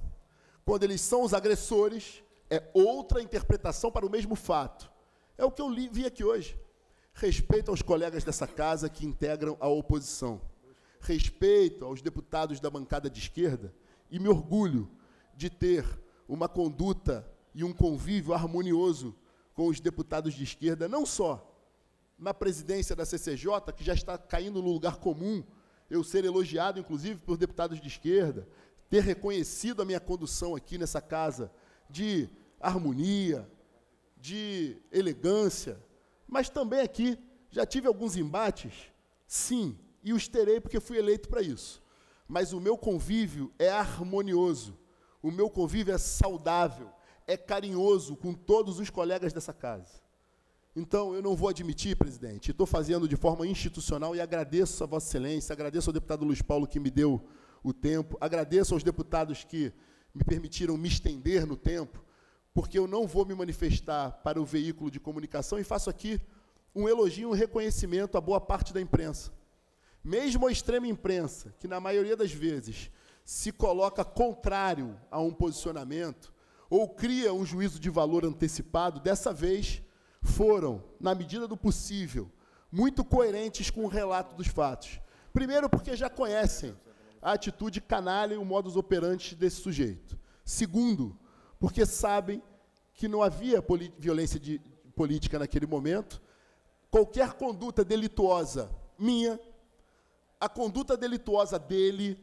Quando eles são os agressores, é outra interpretação para o mesmo fato. É o que eu li, vi aqui hoje. Respeito aos colegas dessa casa que integram a oposição. Respeito aos deputados da bancada de esquerda e me orgulho de ter uma conduta e um convívio harmonioso com os deputados de esquerda, não só na presidência da CCJ, que já está caindo no lugar comum, eu ser elogiado, inclusive, por deputados de esquerda, ter reconhecido a minha condução aqui nessa casa de harmonia, de elegância, mas também aqui já tive alguns embates, sim, e os terei porque fui eleito para isso. Mas o meu convívio é harmonioso, o meu convívio é saudável, é carinhoso com todos os colegas dessa casa. Então, eu não vou admitir, presidente, estou fazendo de forma institucional e agradeço a Vossa Excelência, agradeço ao deputado Luiz Paulo que me deu o tempo, agradeço aos deputados que me permitiram me estender no tempo, porque eu não vou me manifestar para o veículo de comunicação, e faço aqui um elogio, um reconhecimento à boa parte da imprensa. Mesmo a extrema imprensa, que na maioria das vezes se coloca contrário a um posicionamento, ou cria um juízo de valor antecipado, dessa vez foram, na medida do possível, muito coerentes com o relato dos fatos. Primeiro, porque já conhecem a atitude canalha e o modus operandi desse sujeito. Segundo, porque sabem que não havia violência de, política naquele momento. Qualquer conduta delituosa minha, a conduta delituosa dele,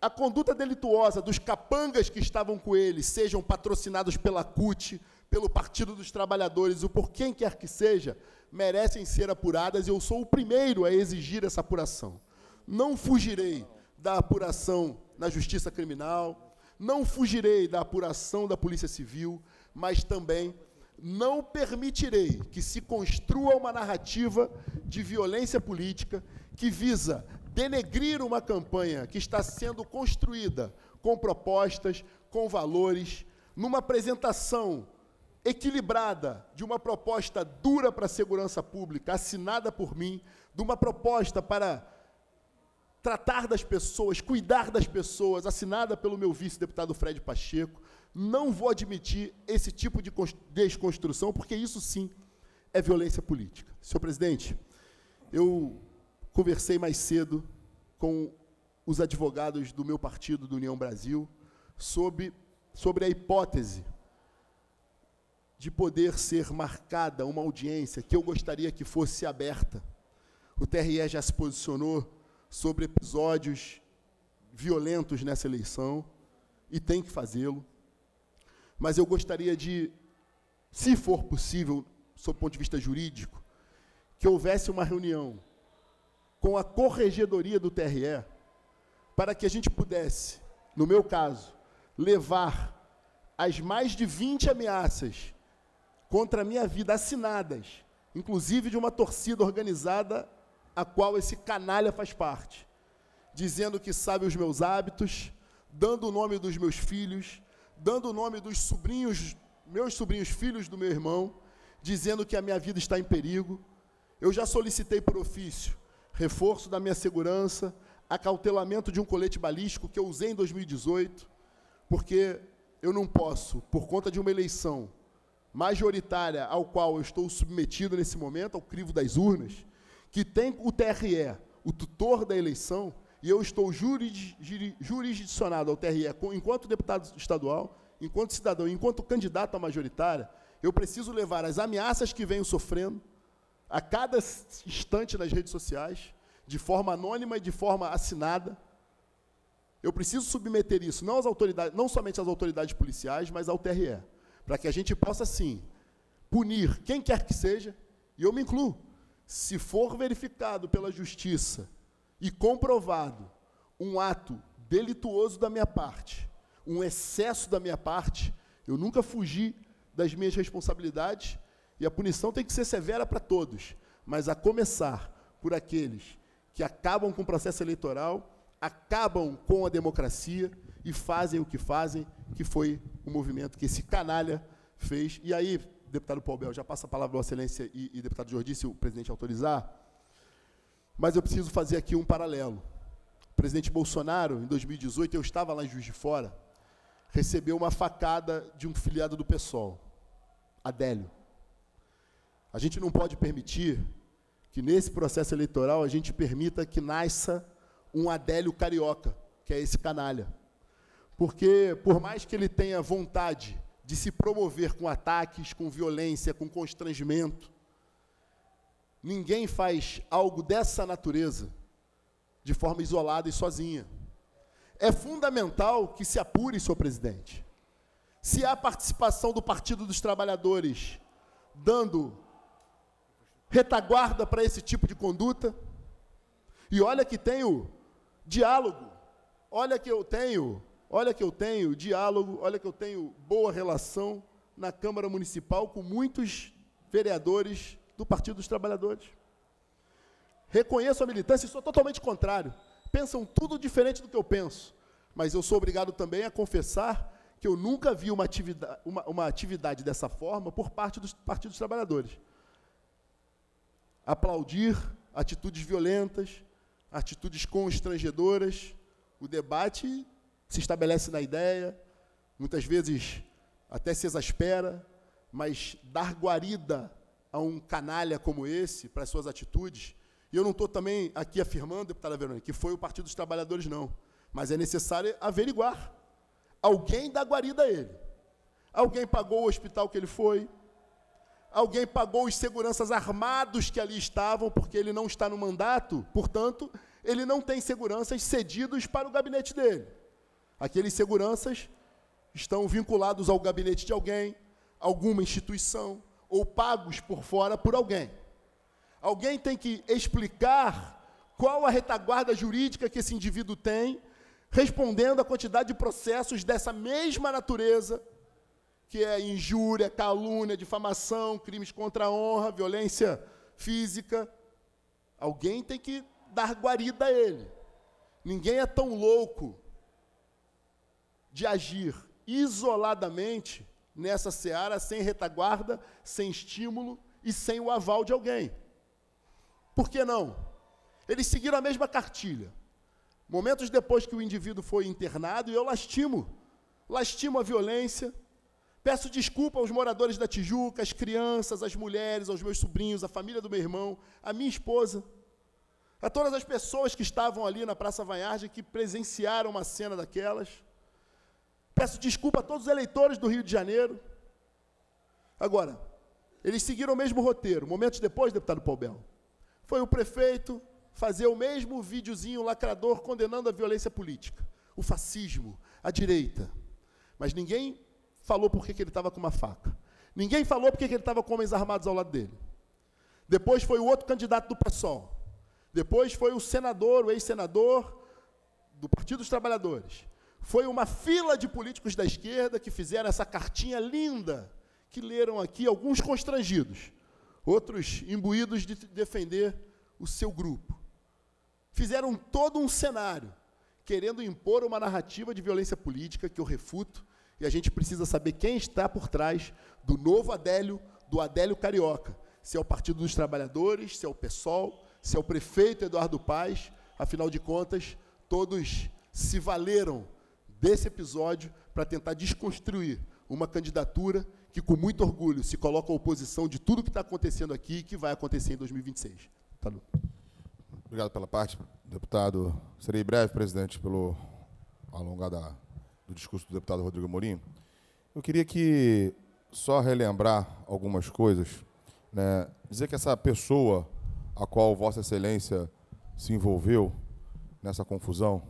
a conduta delituosa dos capangas que estavam com ele, sejam patrocinados pela CUT, pelo Partido dos Trabalhadores ou por quem quer que seja, merecem ser apuradas e eu sou o primeiro a exigir essa apuração. Não fugirei da apuração na justiça criminal, não fugirei da apuração da Polícia Civil, mas também não permitirei que se construa uma narrativa de violência política que visa denegrir uma campanha que está sendo construída com propostas, com valores, numa apresentação equilibrada de uma proposta dura para a segurança pública, assinada por mim, de uma proposta para tratar das pessoas, cuidar das pessoas, assinada pelo meu vice-deputado Fred Pacheco. Não vou admitir esse tipo de desconstrução, porque isso sim é violência política. Senhor presidente, eu conversei mais cedo com os advogados do meu partido, do União Brasil, sobre, sobre a hipótese de poder ser marcada uma audiência que eu gostaria que fosse aberta. O TRE já se posicionou sobre episódios violentos nessa eleição, e tem que fazê-lo. Mas eu gostaria de, se for possível, sob o ponto de vista jurídico, que houvesse uma reunião com a corregedoria do TRE, para que a gente pudesse, no meu caso, levar as mais de 20 ameaças contra a minha vida assinadas, inclusive de uma torcida organizada a qual esse canalha faz parte, dizendo que sabe os meus hábitos, dando o nome dos meus filhos, dando o nome dos sobrinhos, meus sobrinhos filhos do meu irmão, dizendo que a minha vida está em perigo. Eu já solicitei por ofício reforço da minha segurança, acautelamento de um colete balístico que eu usei em 2018, porque eu não posso, por conta de uma eleição majoritária ao qual eu estou submetido nesse momento, ao crivo das urnas, que tem o TRE, o tutor da eleição, e eu estou jurisdicionado ao TRE enquanto deputado estadual, enquanto cidadão, enquanto candidato à majoritária, eu preciso levar as ameaças que venho sofrendo a cada instante nas redes sociais, de forma anônima e de forma assinada. Eu preciso submeter isso não, às autoridades, não somente às autoridades policiais, mas ao TRE, para que a gente possa, sim, punir quem quer que seja, e eu me incluo se for verificado pela justiça e comprovado um ato delituoso da minha parte, um excesso da minha parte, eu nunca fugi das minhas responsabilidades e a punição tem que ser severa para todos, mas a começar por aqueles que acabam com o processo eleitoral, acabam com a democracia e fazem o que fazem, que foi o movimento que esse canalha fez. E aí, deputado Paul Bel, já passa a palavra, Vossa Excelência e, e deputado Jordi, se o presidente autorizar, mas eu preciso fazer aqui um paralelo. O presidente Bolsonaro, em 2018, eu estava lá em Juiz de Fora, recebeu uma facada de um filiado do PSOL, Adélio. A gente não pode permitir que nesse processo eleitoral a gente permita que nasça um Adélio carioca, que é esse canalha. Porque, por mais que ele tenha vontade de se promover com ataques, com violência, com constrangimento. Ninguém faz algo dessa natureza de forma isolada e sozinha. É fundamental que se apure, senhor presidente. Se há participação do Partido dos Trabalhadores dando retaguarda para esse tipo de conduta, e olha que tenho diálogo, olha que eu tenho Olha que eu tenho diálogo, olha que eu tenho boa relação na Câmara Municipal com muitos vereadores do Partido dos Trabalhadores. Reconheço a militância e sou totalmente contrário. Pensam tudo diferente do que eu penso. Mas eu sou obrigado também a confessar que eu nunca vi uma atividade, uma, uma atividade dessa forma por parte dos Partidos dos Trabalhadores. Aplaudir atitudes violentas, atitudes constrangedoras. O debate se estabelece na ideia, muitas vezes até se exaspera, mas dar guarida a um canalha como esse, para as suas atitudes, e eu não estou também aqui afirmando, deputada Verônica, que foi o Partido dos Trabalhadores, não, mas é necessário averiguar. Alguém dá guarida a ele. Alguém pagou o hospital que ele foi, alguém pagou os seguranças armados que ali estavam, porque ele não está no mandato, portanto, ele não tem seguranças cedidos para o gabinete dele. Aqueles seguranças estão vinculados ao gabinete de alguém, alguma instituição, ou pagos por fora por alguém. Alguém tem que explicar qual a retaguarda jurídica que esse indivíduo tem, respondendo à quantidade de processos dessa mesma natureza, que é injúria, calúnia, difamação, crimes contra a honra, violência física. Alguém tem que dar guarida a ele. Ninguém é tão louco de agir isoladamente nessa seara, sem retaguarda, sem estímulo e sem o aval de alguém. Por que não? Eles seguiram a mesma cartilha. Momentos depois que o indivíduo foi internado, eu lastimo, lastimo a violência, Peço desculpa aos moradores da Tijuca, às crianças, às mulheres, aos meus sobrinhos, à família do meu irmão, à minha esposa, a todas as pessoas que estavam ali na Praça Vanhard que presenciaram uma cena daquelas. Peço desculpa a todos os eleitores do Rio de Janeiro. Agora, eles seguiram o mesmo roteiro. Momentos depois, deputado Paubel, foi o prefeito fazer o mesmo videozinho lacrador condenando a violência política, o fascismo, a direita. Mas ninguém falou por que, ele estava com uma faca. Ninguém falou por que, que ele estava com homens armados ao lado dele. Depois foi o outro candidato do PSOL. Depois foi o senador, o ex-senador do Partido dos Trabalhadores. Foi uma fila de políticos da esquerda que fizeram essa cartinha linda, que leram aqui, alguns constrangidos, outros imbuídos de defender o seu grupo. Fizeram todo um cenário, querendo impor uma narrativa de violência política que eu refuto, e a gente precisa saber quem está por trás do novo Adélio, do Adélio Carioca. Se é o Partido dos Trabalhadores, se é o PSOL, se é o prefeito Eduardo Paes, afinal de contas, todos se valeram desse episódio para tentar desconstruir uma candidatura que, com muito orgulho, se coloca à oposição de tudo que está acontecendo aqui e que vai acontecer em 2026. Obrigado pela parte, deputado. Serei breve, presidente, pelo alongada do discurso do deputado Rodrigo Mourinho. Eu queria que só relembrar algumas coisas, né? dizer que essa pessoa a qual Vossa Excelência se envolveu nessa confusão,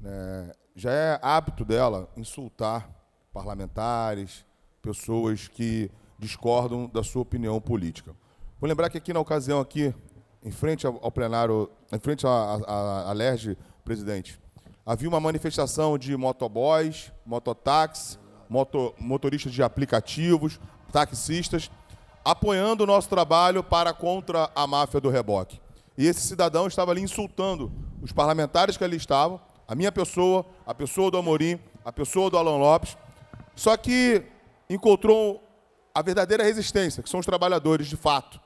né? já é hábito dela insultar parlamentares, pessoas que discordam da sua opinião política. Vou lembrar que aqui na ocasião aqui, em frente ao plenário, em frente à, à, à presidente, havia uma manifestação de motoboys, mototáxi, moto, motoristas de aplicativos, taxistas, apoiando o nosso trabalho para contra a máfia do reboque. E esse cidadão estava ali insultando os parlamentares que ali estavam, a minha pessoa, a pessoa do Amorim, a pessoa do Alan Lopes, só que encontrou a verdadeira resistência, que são os trabalhadores de fato,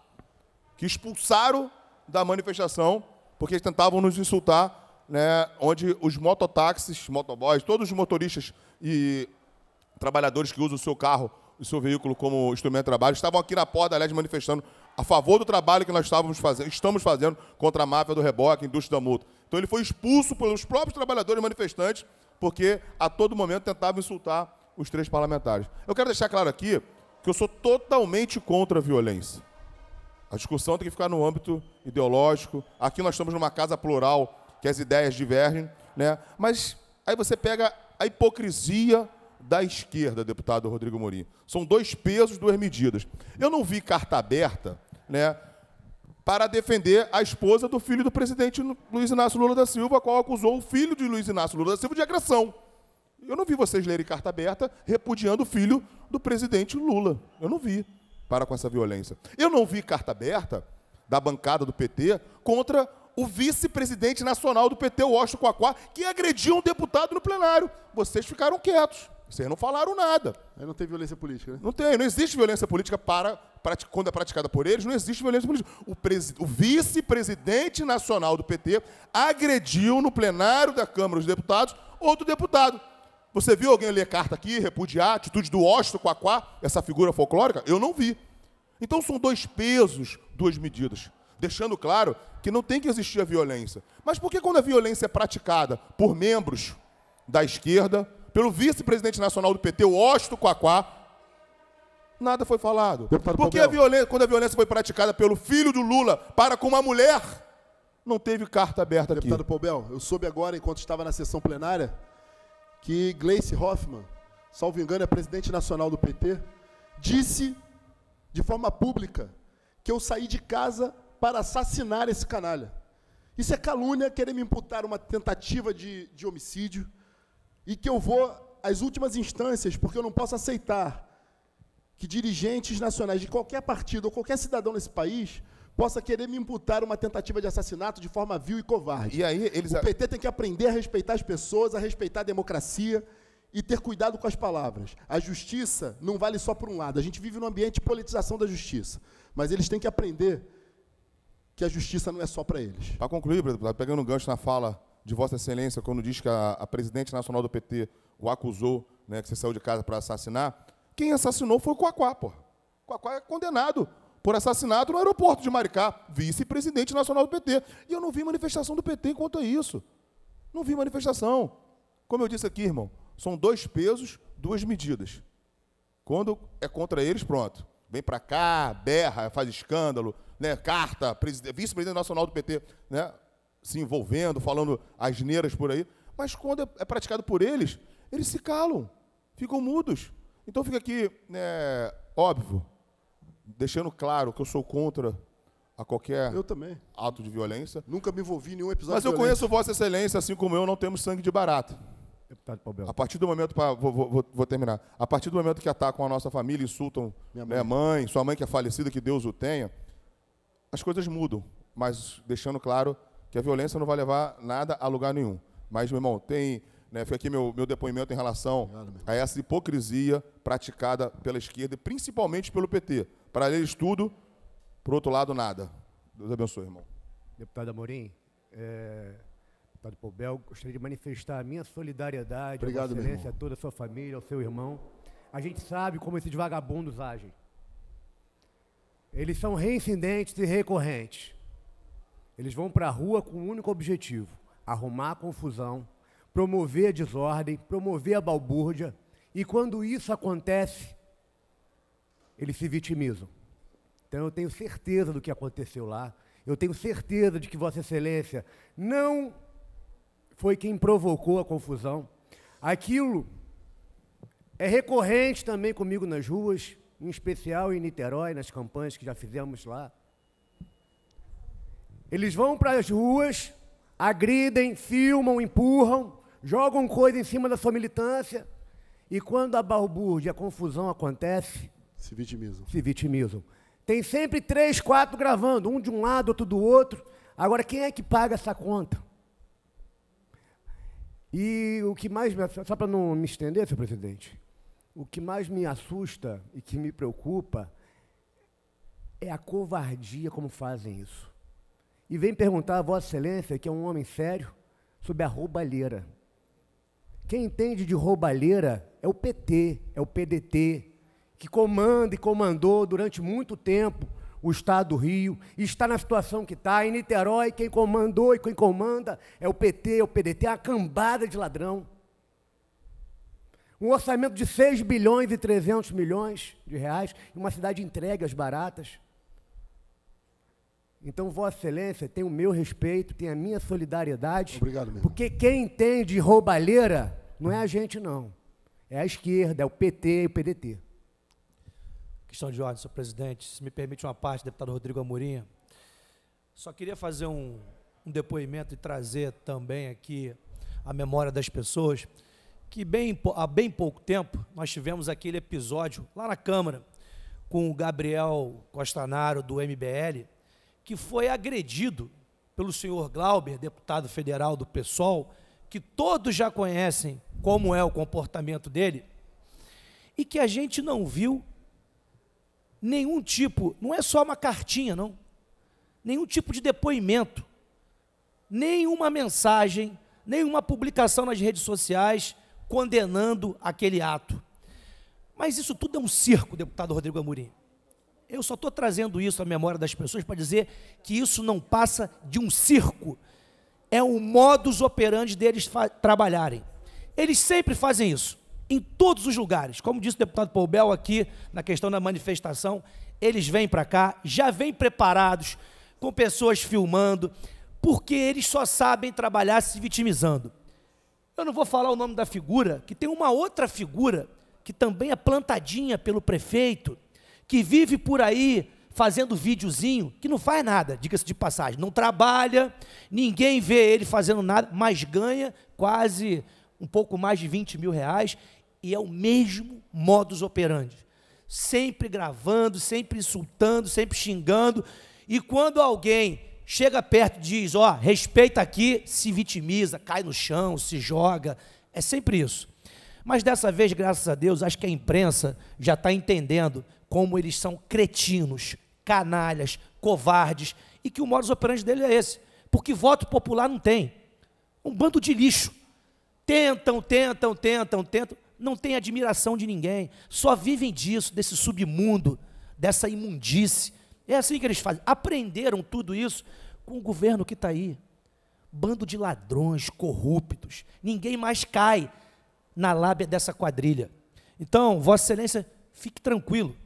que expulsaram da manifestação porque eles tentavam nos insultar, né, onde os mototáxis, motoboys, todos os motoristas e trabalhadores que usam o seu carro, o seu veículo como instrumento de trabalho, estavam aqui na porta, aliás, manifestando a favor do trabalho que nós estávamos fazendo, estamos fazendo contra a máfia do reboque, indústria da multa. Então ele foi expulso pelos próprios trabalhadores manifestantes, porque a todo momento tentava insultar os três parlamentares. Eu quero deixar claro aqui que eu sou totalmente contra a violência. A discussão tem que ficar no âmbito ideológico. Aqui nós estamos numa casa plural, que as ideias divergem, né? Mas aí você pega a hipocrisia da esquerda, deputado Rodrigo Mourinho. São dois pesos, duas medidas. Eu não vi carta aberta né, para defender a esposa do filho do presidente Luiz Inácio Lula da Silva, a qual acusou o filho de Luiz Inácio Lula da Silva de agressão. Eu não vi vocês lerem carta aberta repudiando o filho do presidente Lula. Eu não vi. Para com essa violência. Eu não vi carta aberta da bancada do PT contra o vice-presidente nacional do PT, Washington Coacá, que agrediu um deputado no plenário. Vocês ficaram quietos. Vocês não falaram nada. Aí não tem violência política, né? Não tem, não existe violência política para, para quando é praticada por eles, não existe violência política. O, o vice-presidente nacional do PT agrediu no plenário da Câmara dos Deputados outro deputado. Você viu alguém ler carta aqui, repudiar a atitude do Osto Quaquá, essa figura folclórica? Eu não vi. Então são dois pesos, duas medidas. Deixando claro que não tem que existir a violência. Mas por que quando a violência é praticada por membros da esquerda, pelo vice-presidente nacional do PT, o Osto Quaquá, nada foi falado. Deputado Porque a violência, quando a violência foi praticada pelo filho do Lula para com uma mulher, não teve carta aberta Deputado aqui. eu soube agora, enquanto estava na sessão plenária, que Gleice Hoffmann, salvo engano, é presidente nacional do PT, disse de forma pública que eu saí de casa para assassinar esse canalha. Isso é calúnia, querer me imputar uma tentativa de, de homicídio e que eu vou às últimas instâncias, porque eu não posso aceitar que dirigentes nacionais de qualquer partido ou qualquer cidadão nesse país possa querer me imputar uma tentativa de assassinato de forma vil e covarde. E aí eles... O PT tem que aprender a respeitar as pessoas, a respeitar a democracia e ter cuidado com as palavras. A justiça não vale só por um lado. A gente vive num ambiente de politização da justiça, mas eles têm que aprender que a justiça não é só para eles. Para concluir, Pedro, pegando um gancho na fala de Vossa Excelência quando diz que a, a presidente nacional do PT o acusou, né, que você saiu de casa para assassinar. Quem assassinou foi o Coacá, porra. Coacá é condenado por assassinato no aeroporto de Maricá, vice-presidente nacional do PT. E eu não vi manifestação do PT quanto a isso. Não vi manifestação. Como eu disse aqui, irmão, são dois pesos, duas medidas. Quando é contra eles, pronto. Vem para cá, berra, faz escândalo, né? carta, vice-presidente nacional do PT. Né? se envolvendo, falando asneiras por aí, mas quando é, é praticado por eles, eles se calam, ficam mudos. Então fica aqui, é, óbvio, deixando claro que eu sou contra a qualquer ato de violência. Nunca me envolvi em nenhum episódio Mas eu conheço Vossa Excelência, assim como eu, não temos sangue de barata. Deputado Paulo A partir do momento, para vou, vou, vou, terminar. A partir do momento que atacam a nossa família, insultam minha né, mãe. minha mãe, sua mãe que é falecida, que Deus o tenha, as coisas mudam. Mas deixando claro que a violência não vai levar nada a lugar nenhum. Mas, meu irmão, tem, né, aqui meu, meu depoimento em relação a essa hipocrisia praticada pela esquerda, e principalmente pelo PT. Para eles tudo, para o outro lado, nada. Deus abençoe, irmão. Deputado Amorim, é, deputado Pobel, gostaria de manifestar a minha solidariedade, Obrigado, a excelência, a toda a sua família, ao seu irmão. A gente sabe como esses vagabundos agem. Eles são reincidentes e recorrentes. Eles vão para a rua com o um único objetivo: arrumar confusão, promover a desordem, promover a balbúrdia. E quando isso acontece, eles se vitimizam. Então eu tenho certeza do que aconteceu lá. Eu tenho certeza de que Vossa Excelência não foi quem provocou a confusão. Aquilo é recorrente também comigo nas ruas, em especial em Niterói, nas campanhas que já fizemos lá. Eles vão para as ruas, agridem, filmam, empurram, jogam coisa em cima da sua militância. E quando a balbúrdia, a confusão acontece. Se vitimizam. Se vitimizam. Tem sempre três, quatro gravando, um de um lado, outro do outro. Agora, quem é que paga essa conta? E o que mais me assusta, só para não me estender, senhor presidente, o que mais me assusta e que me preocupa é a covardia como fazem isso e vem perguntar a Vossa Excelência, que é um homem sério, sobre a roubalheira. Quem entende de roubalheira é o PT, é o PDT, que comanda e comandou durante muito tempo o Estado do Rio, e está na situação que está. Em Niterói, quem comandou e quem comanda é o PT, é o PDT, é uma cambada de ladrão. Um orçamento de 6 bilhões e 300 milhões de reais, e uma cidade entregue às baratas. Então, Vossa Excelência tem o meu respeito, tem a minha solidariedade. Obrigado, mesmo. Porque quem entende roubalheira não é a gente, não. É a esquerda, é o PT e o PDT. Questão de ordem, senhor presidente. Se me permite uma parte, deputado Rodrigo Amorim. Só queria fazer um, um depoimento e trazer também aqui a memória das pessoas que bem, há bem pouco tempo nós tivemos aquele episódio lá na Câmara com o Gabriel Costanaro do MBL, que foi agredido pelo senhor Glauber, deputado federal do PSOL, que todos já conhecem como é o comportamento dele, e que a gente não viu nenhum tipo, não é só uma cartinha, não, nenhum tipo de depoimento, nenhuma mensagem, nenhuma publicação nas redes sociais condenando aquele ato. Mas isso tudo é um circo, deputado Rodrigo Amorim. Eu só estou trazendo isso à memória das pessoas para dizer que isso não passa de um circo. É o modus operandi deles trabalharem. Eles sempre fazem isso, em todos os lugares. Como disse o deputado Paul aqui, na questão da manifestação, eles vêm para cá, já vêm preparados, com pessoas filmando, porque eles só sabem trabalhar se vitimizando. Eu não vou falar o nome da figura, que tem uma outra figura que também é plantadinha pelo prefeito, que vive por aí fazendo videozinho, que não faz nada, diga-se de passagem, não trabalha, ninguém vê ele fazendo nada, mas ganha quase um pouco mais de 20 mil reais e é o mesmo modus operandi. Sempre gravando, sempre insultando, sempre xingando. E quando alguém chega perto e diz, ó, oh, respeita aqui, se vitimiza, cai no chão, se joga. É sempre isso. Mas dessa vez, graças a Deus, acho que a imprensa já está entendendo como eles são cretinos, canalhas, covardes, e que o modus operandi dele é esse. Porque voto popular não tem. Um bando de lixo. Tentam, tentam, tentam, tentam. Não tem admiração de ninguém. Só vivem disso, desse submundo, dessa imundície. É assim que eles fazem. Aprenderam tudo isso com o governo que está aí. Bando de ladrões, corruptos. Ninguém mais cai na lábia dessa quadrilha. Então, Vossa Excelência, fique tranquilo.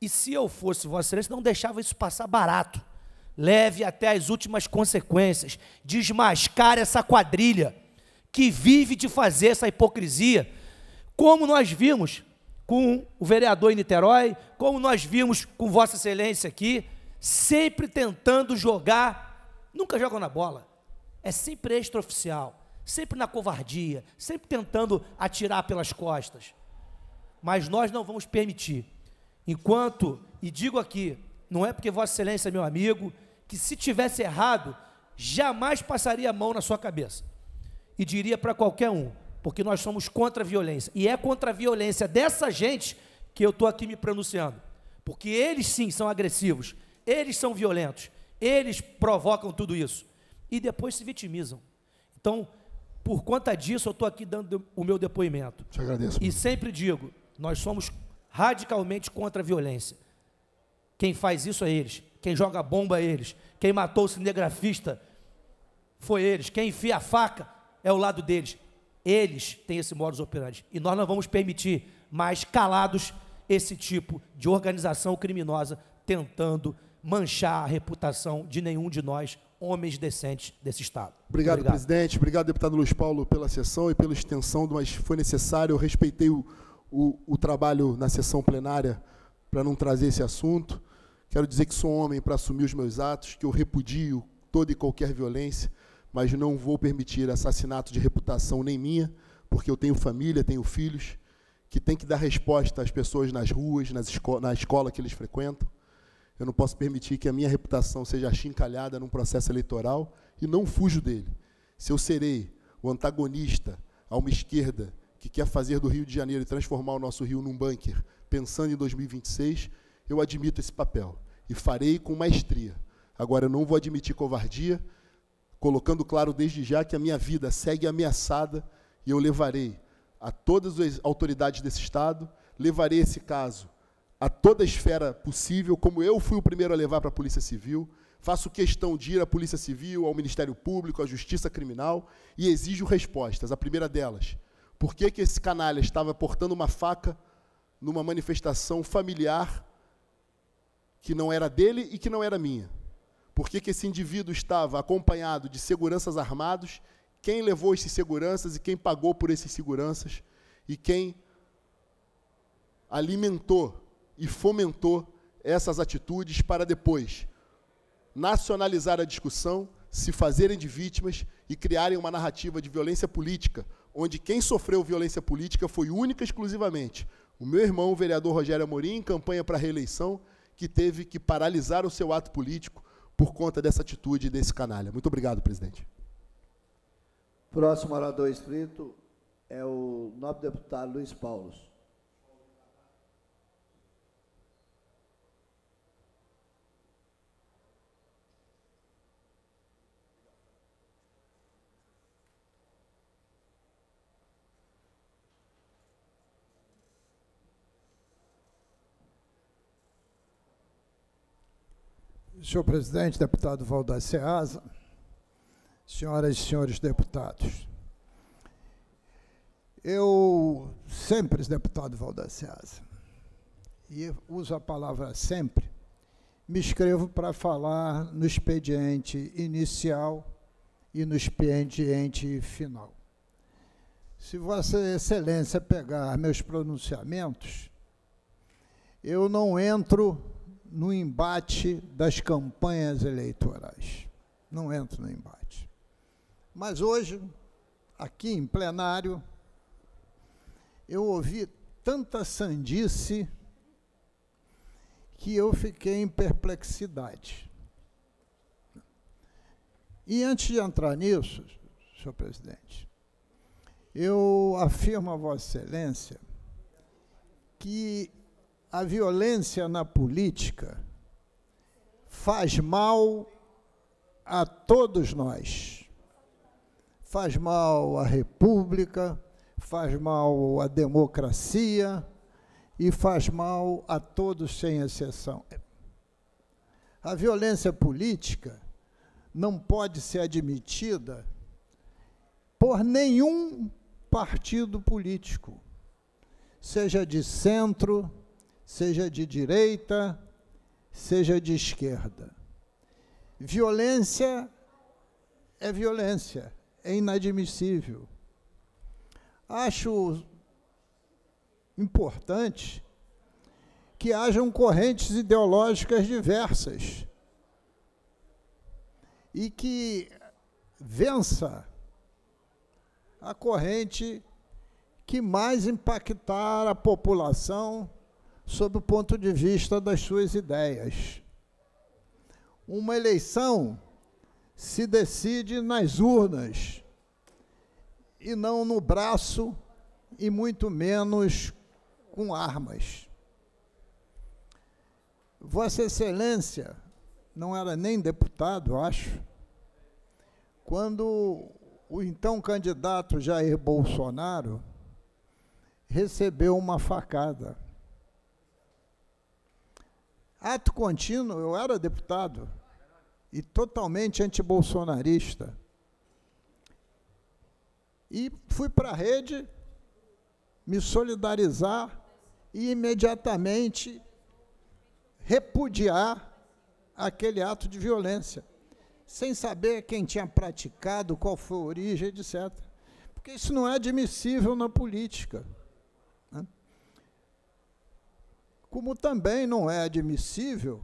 E se eu fosse Vossa Excelência, não deixava isso passar barato. Leve até as últimas consequências. Desmascar essa quadrilha que vive de fazer essa hipocrisia. Como nós vimos com o vereador em Niterói, como nós vimos com Vossa Excelência aqui, sempre tentando jogar, nunca jogam na bola. É sempre extraoficial, sempre na covardia, sempre tentando atirar pelas costas. Mas nós não vamos permitir Enquanto, e digo aqui, não é porque Vossa Excelência é meu amigo, que se tivesse errado, jamais passaria a mão na sua cabeça. E diria para qualquer um, porque nós somos contra a violência. E é contra a violência dessa gente que eu estou aqui me pronunciando. Porque eles sim são agressivos, eles são violentos, eles provocam tudo isso. E depois se vitimizam. Então, por conta disso, eu estou aqui dando o meu depoimento. Te agradeço. E sempre digo, nós somos radicalmente contra a violência. Quem faz isso é eles. Quem joga bomba é eles. Quem matou o cinegrafista foi eles. Quem enfia a faca é o lado deles. Eles têm esse modus operandi. E nós não vamos permitir mais calados esse tipo de organização criminosa tentando manchar a reputação de nenhum de nós, homens decentes desse Estado. Obrigado, Obrigado. presidente. Obrigado, deputado Luiz Paulo, pela sessão e pela extensão, mas foi necessário. Eu respeitei o o, o trabalho na sessão plenária para não trazer esse assunto. Quero dizer que sou homem para assumir os meus atos, que eu repudio toda e qualquer violência, mas não vou permitir assassinato de reputação nem minha, porque eu tenho família, tenho filhos, que tem que dar resposta às pessoas nas ruas, nas esco na escola que eles frequentam. Eu não posso permitir que a minha reputação seja achincalhada num processo eleitoral e não fujo dele. Se eu serei o antagonista a uma esquerda que quer fazer do Rio de Janeiro e transformar o nosso Rio num bunker, pensando em 2026, eu admito esse papel e farei com maestria. Agora, eu não vou admitir covardia, colocando claro desde já que a minha vida segue ameaçada e eu levarei a todas as autoridades desse Estado, levarei esse caso a toda a esfera possível, como eu fui o primeiro a levar para a Polícia Civil, faço questão de ir à Polícia Civil, ao Ministério Público, à Justiça Criminal e exijo respostas. A primeira delas, por que, que esse canalha estava portando uma faca numa manifestação familiar que não era dele e que não era minha? Por que, que esse indivíduo estava acompanhado de seguranças armados? Quem levou esses seguranças e quem pagou por esses seguranças? E quem alimentou e fomentou essas atitudes para depois nacionalizar a discussão, se fazerem de vítimas e criarem uma narrativa de violência política onde quem sofreu violência política foi única e exclusivamente o meu irmão, o vereador Rogério Amorim, em campanha para reeleição, que teve que paralisar o seu ato político por conta dessa atitude desse canalha. Muito obrigado, presidente. Próximo orador inscrito é o nobre deputado Luiz Paulo. Senhor presidente, deputado Valdar Seasa, senhoras e senhores deputados, eu sempre, deputado Valdar Seasa, e uso a palavra sempre, me escrevo para falar no expediente inicial e no expediente final. Se Vossa Excelência pegar meus pronunciamentos, eu não entro no embate das campanhas eleitorais. Não entro no embate. Mas hoje, aqui em plenário, eu ouvi tanta sandice que eu fiquei em perplexidade. E antes de entrar nisso, senhor presidente, eu afirmo a Vossa Excelência que a violência na política faz mal a todos nós. Faz mal à República, faz mal à democracia e faz mal a todos, sem exceção. A violência política não pode ser admitida por nenhum partido político, seja de centro, seja de direita, seja de esquerda. Violência é violência, é inadmissível. Acho importante que hajam correntes ideológicas diversas e que vença a corrente que mais impactar a população sob o ponto de vista das suas ideias. Uma eleição se decide nas urnas e não no braço e muito menos com armas. Vossa Excelência não era nem deputado, acho, quando o então candidato Jair Bolsonaro recebeu uma facada Ato contínuo, eu era deputado e totalmente antibolsonarista. E fui para a rede me solidarizar e imediatamente repudiar aquele ato de violência, sem saber quem tinha praticado, qual foi a origem, etc. Porque isso não é admissível na política. Como também não é admissível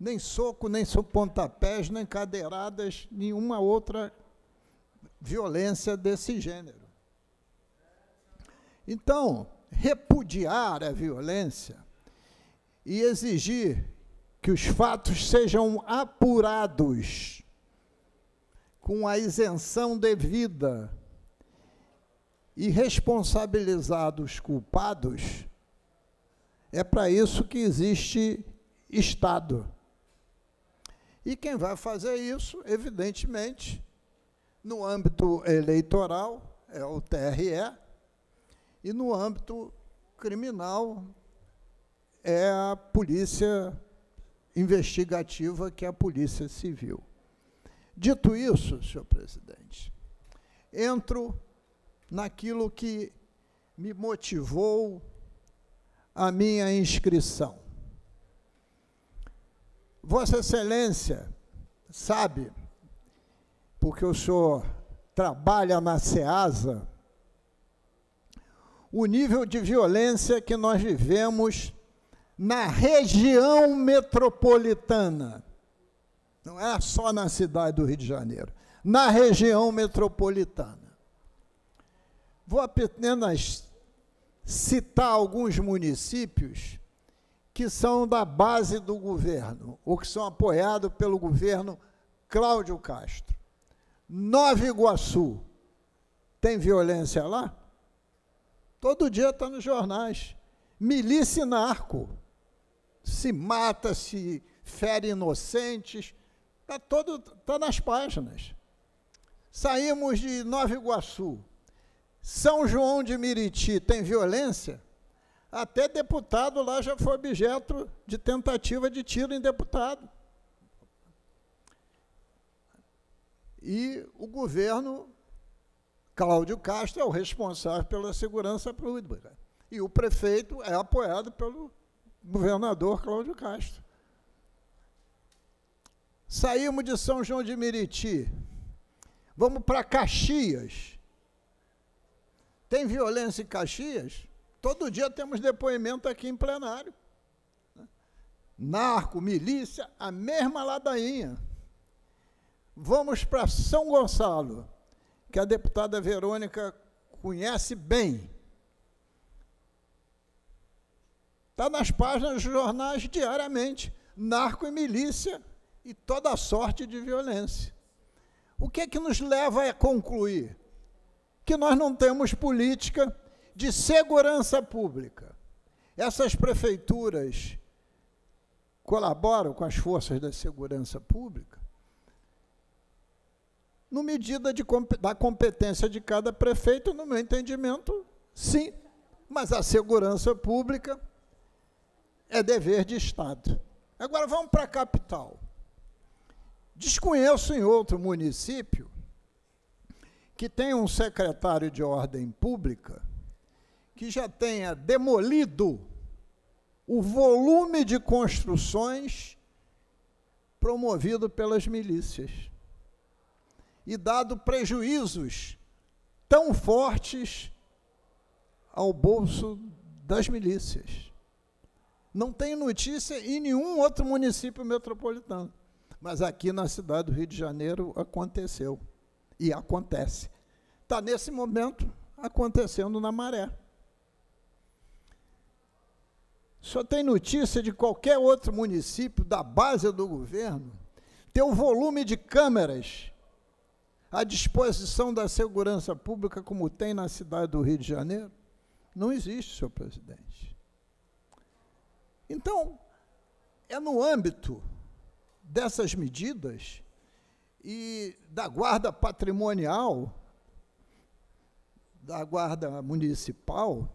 nem soco, nem pontapés, nem cadeiradas, nenhuma outra violência desse gênero. Então, repudiar a violência e exigir que os fatos sejam apurados com a isenção devida e responsabilizados culpados é para isso que existe Estado. E quem vai fazer isso, evidentemente, no âmbito eleitoral, é o TRE, e no âmbito criminal, é a Polícia Investigativa, que é a Polícia Civil. Dito isso, senhor presidente, entro naquilo que me motivou a minha inscrição. Vossa Excelência sabe, porque o senhor trabalha na SEASA, o nível de violência que nós vivemos na região metropolitana. Não é só na cidade do Rio de Janeiro, na região metropolitana. Vou apenas citar alguns municípios que são da base do governo, ou que são apoiados pelo governo Cláudio Castro. Nova Iguaçu, tem violência lá? Todo dia está nos jornais. Milícia e narco. Se mata, se fere inocentes. Está tá nas páginas. Saímos de Nova Iguaçu. São João de Miriti tem violência? Até deputado lá já foi objeto de tentativa de tiro em deputado. E o governo, Cláudio Castro, é o responsável pela segurança pública. E o prefeito é apoiado pelo governador Cláudio Castro. Saímos de São João de Meriti, vamos para Caxias. Tem violência em Caxias? Todo dia temos depoimento aqui em plenário. Narco, milícia, a mesma ladainha. Vamos para São Gonçalo, que a deputada Verônica conhece bem. Está nas páginas dos jornais diariamente. Narco e milícia e toda sorte de violência. O que é que nos leva a concluir? que nós não temos política de segurança pública. Essas prefeituras colaboram com as forças da segurança pública no medida de, da competência de cada prefeito, no meu entendimento, sim. Mas a segurança pública é dever de Estado. Agora vamos para a capital. Desconheço em outro município que tem um secretário de ordem pública que já tenha demolido o volume de construções promovido pelas milícias e dado prejuízos tão fortes ao bolso das milícias. Não tem notícia em nenhum outro município metropolitano, mas aqui na cidade do Rio de Janeiro aconteceu. E acontece. Está nesse momento acontecendo na maré. Só tem notícia de qualquer outro município da base do governo ter o volume de câmeras à disposição da segurança pública como tem na cidade do Rio de Janeiro? Não existe, senhor presidente. Então, é no âmbito dessas medidas e da guarda patrimonial, da guarda municipal,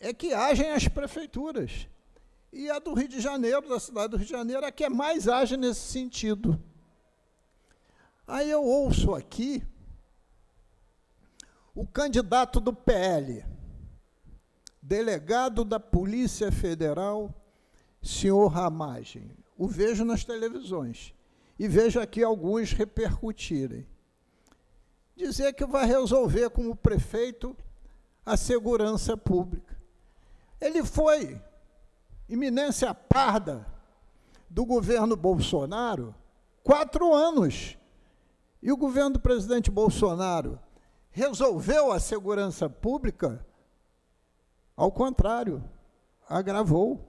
é que agem as prefeituras. E a do Rio de Janeiro, da cidade do Rio de Janeiro, é a que é mais age nesse sentido. Aí eu ouço aqui o candidato do PL, delegado da Polícia Federal, senhor Ramagem. O vejo nas televisões e vejo aqui alguns repercutirem. Dizer que vai resolver com o prefeito a segurança pública. Ele foi iminência parda do governo Bolsonaro quatro anos. E o governo do presidente Bolsonaro resolveu a segurança pública? Ao contrário, agravou.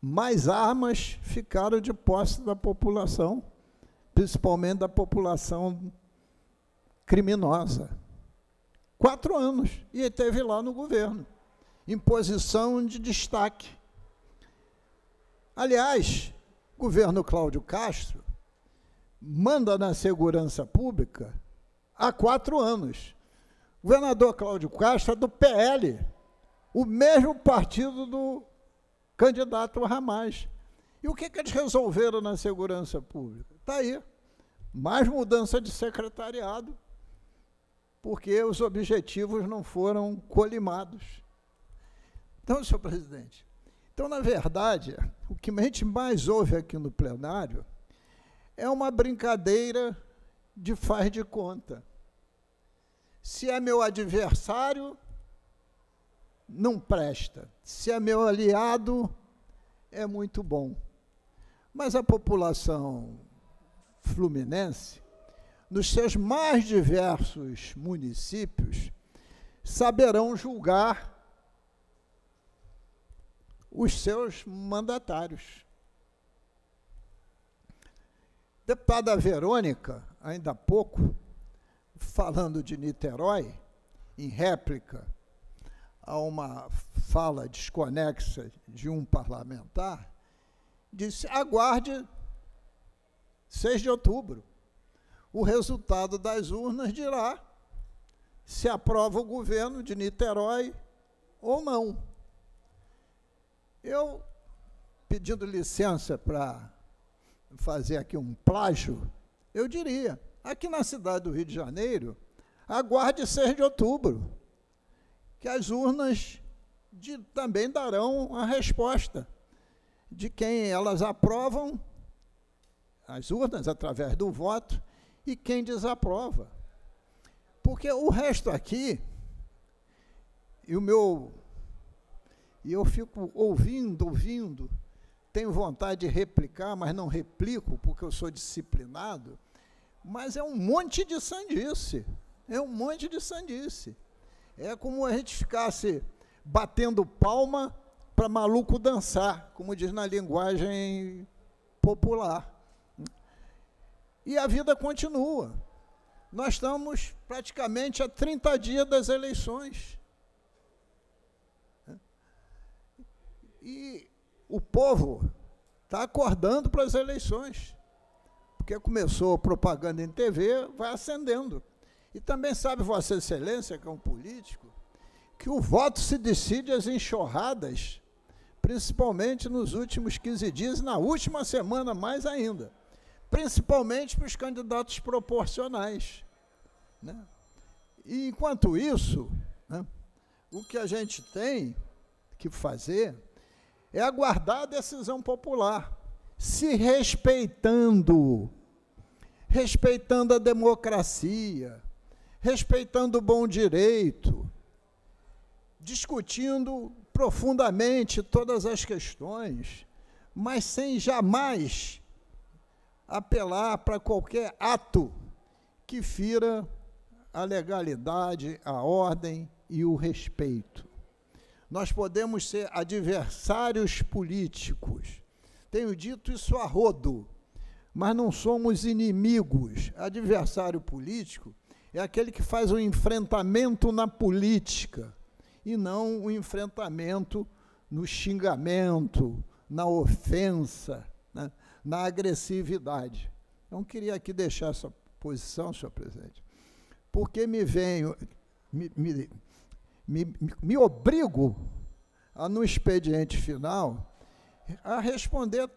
Mais armas ficaram de posse da população principalmente da população criminosa. Quatro anos, e esteve lá no governo, em posição de destaque. Aliás, o governo Cláudio Castro manda na segurança pública há quatro anos. O governador Cláudio Castro é do PL, o mesmo partido do candidato Ramais. E o que, que eles resolveram na segurança pública? Está aí. Mais mudança de secretariado, porque os objetivos não foram colimados. Então, senhor presidente, então, na verdade, o que a gente mais ouve aqui no plenário é uma brincadeira de faz de conta. Se é meu adversário, não presta. Se é meu aliado, é muito bom. Mas a população fluminense, nos seus mais diversos municípios, saberão julgar os seus mandatários. Deputada Verônica, ainda há pouco, falando de Niterói, em réplica a uma fala desconexa de um parlamentar, disse: aguarde 6 de outubro. O resultado das urnas dirá se aprova o governo de Niterói ou não. Eu, pedindo licença para fazer aqui um plágio, eu diria, aqui na cidade do Rio de Janeiro, aguarde 6 de outubro, que as urnas de, também darão a resposta de quem elas aprovam as urnas através do voto e quem desaprova. Porque o resto aqui, e o meu. E eu fico ouvindo, ouvindo, tenho vontade de replicar, mas não replico porque eu sou disciplinado. Mas é um monte de sandice. É um monte de sandice. É como a gente ficasse batendo palma para maluco dançar, como diz na linguagem popular e a vida continua. Nós estamos praticamente a 30 dias das eleições. E o povo está acordando para as eleições. Porque começou a propaganda em TV, vai acendendo. E também sabe Vossa Excelência, que é um político, que o voto se decide às enxurradas, principalmente nos últimos 15 dias, na última semana mais ainda principalmente para os candidatos proporcionais. Né? E, enquanto isso, né, o que a gente tem que fazer é aguardar a decisão popular, se respeitando, respeitando a democracia, respeitando o bom direito, discutindo profundamente todas as questões, mas sem jamais apelar para qualquer ato que fira a legalidade, a ordem e o respeito. Nós podemos ser adversários políticos. Tenho dito isso a rodo, mas não somos inimigos. Adversário político é aquele que faz o um enfrentamento na política e não o um enfrentamento no xingamento, na ofensa. Né? na agressividade. Não queria aqui deixar essa posição, senhor presidente, porque me venho, me, me, me, me obrigo a, no expediente final, a responder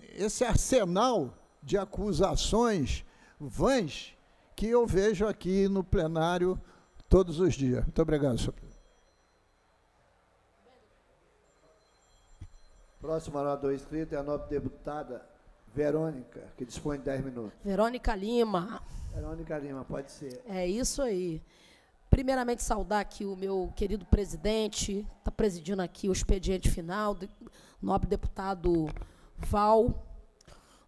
esse arsenal de acusações vãs que eu vejo aqui no plenário todos os dias. Muito obrigado, senhor presidente. Próxima orador inscrito é a nobre deputada Verônica, que dispõe de 10 minutos. Verônica Lima. Verônica Lima, pode ser. É isso aí. Primeiramente, saudar aqui o meu querido presidente, está presidindo aqui o expediente final, nobre deputado Val,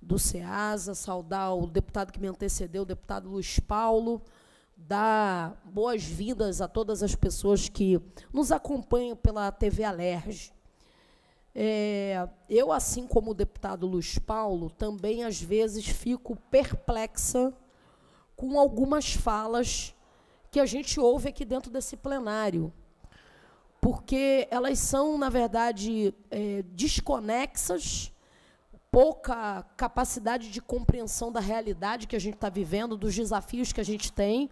do SEASA, saudar o deputado que me antecedeu, o deputado Luiz Paulo, dar boas-vindas a todas as pessoas que nos acompanham pela TV Alerj. É, eu, assim como o deputado Luiz Paulo, também às vezes fico perplexa com algumas falas que a gente ouve aqui dentro desse plenário, porque elas são, na verdade, é, desconexas, pouca capacidade de compreensão da realidade que a gente está vivendo, dos desafios que a gente tem,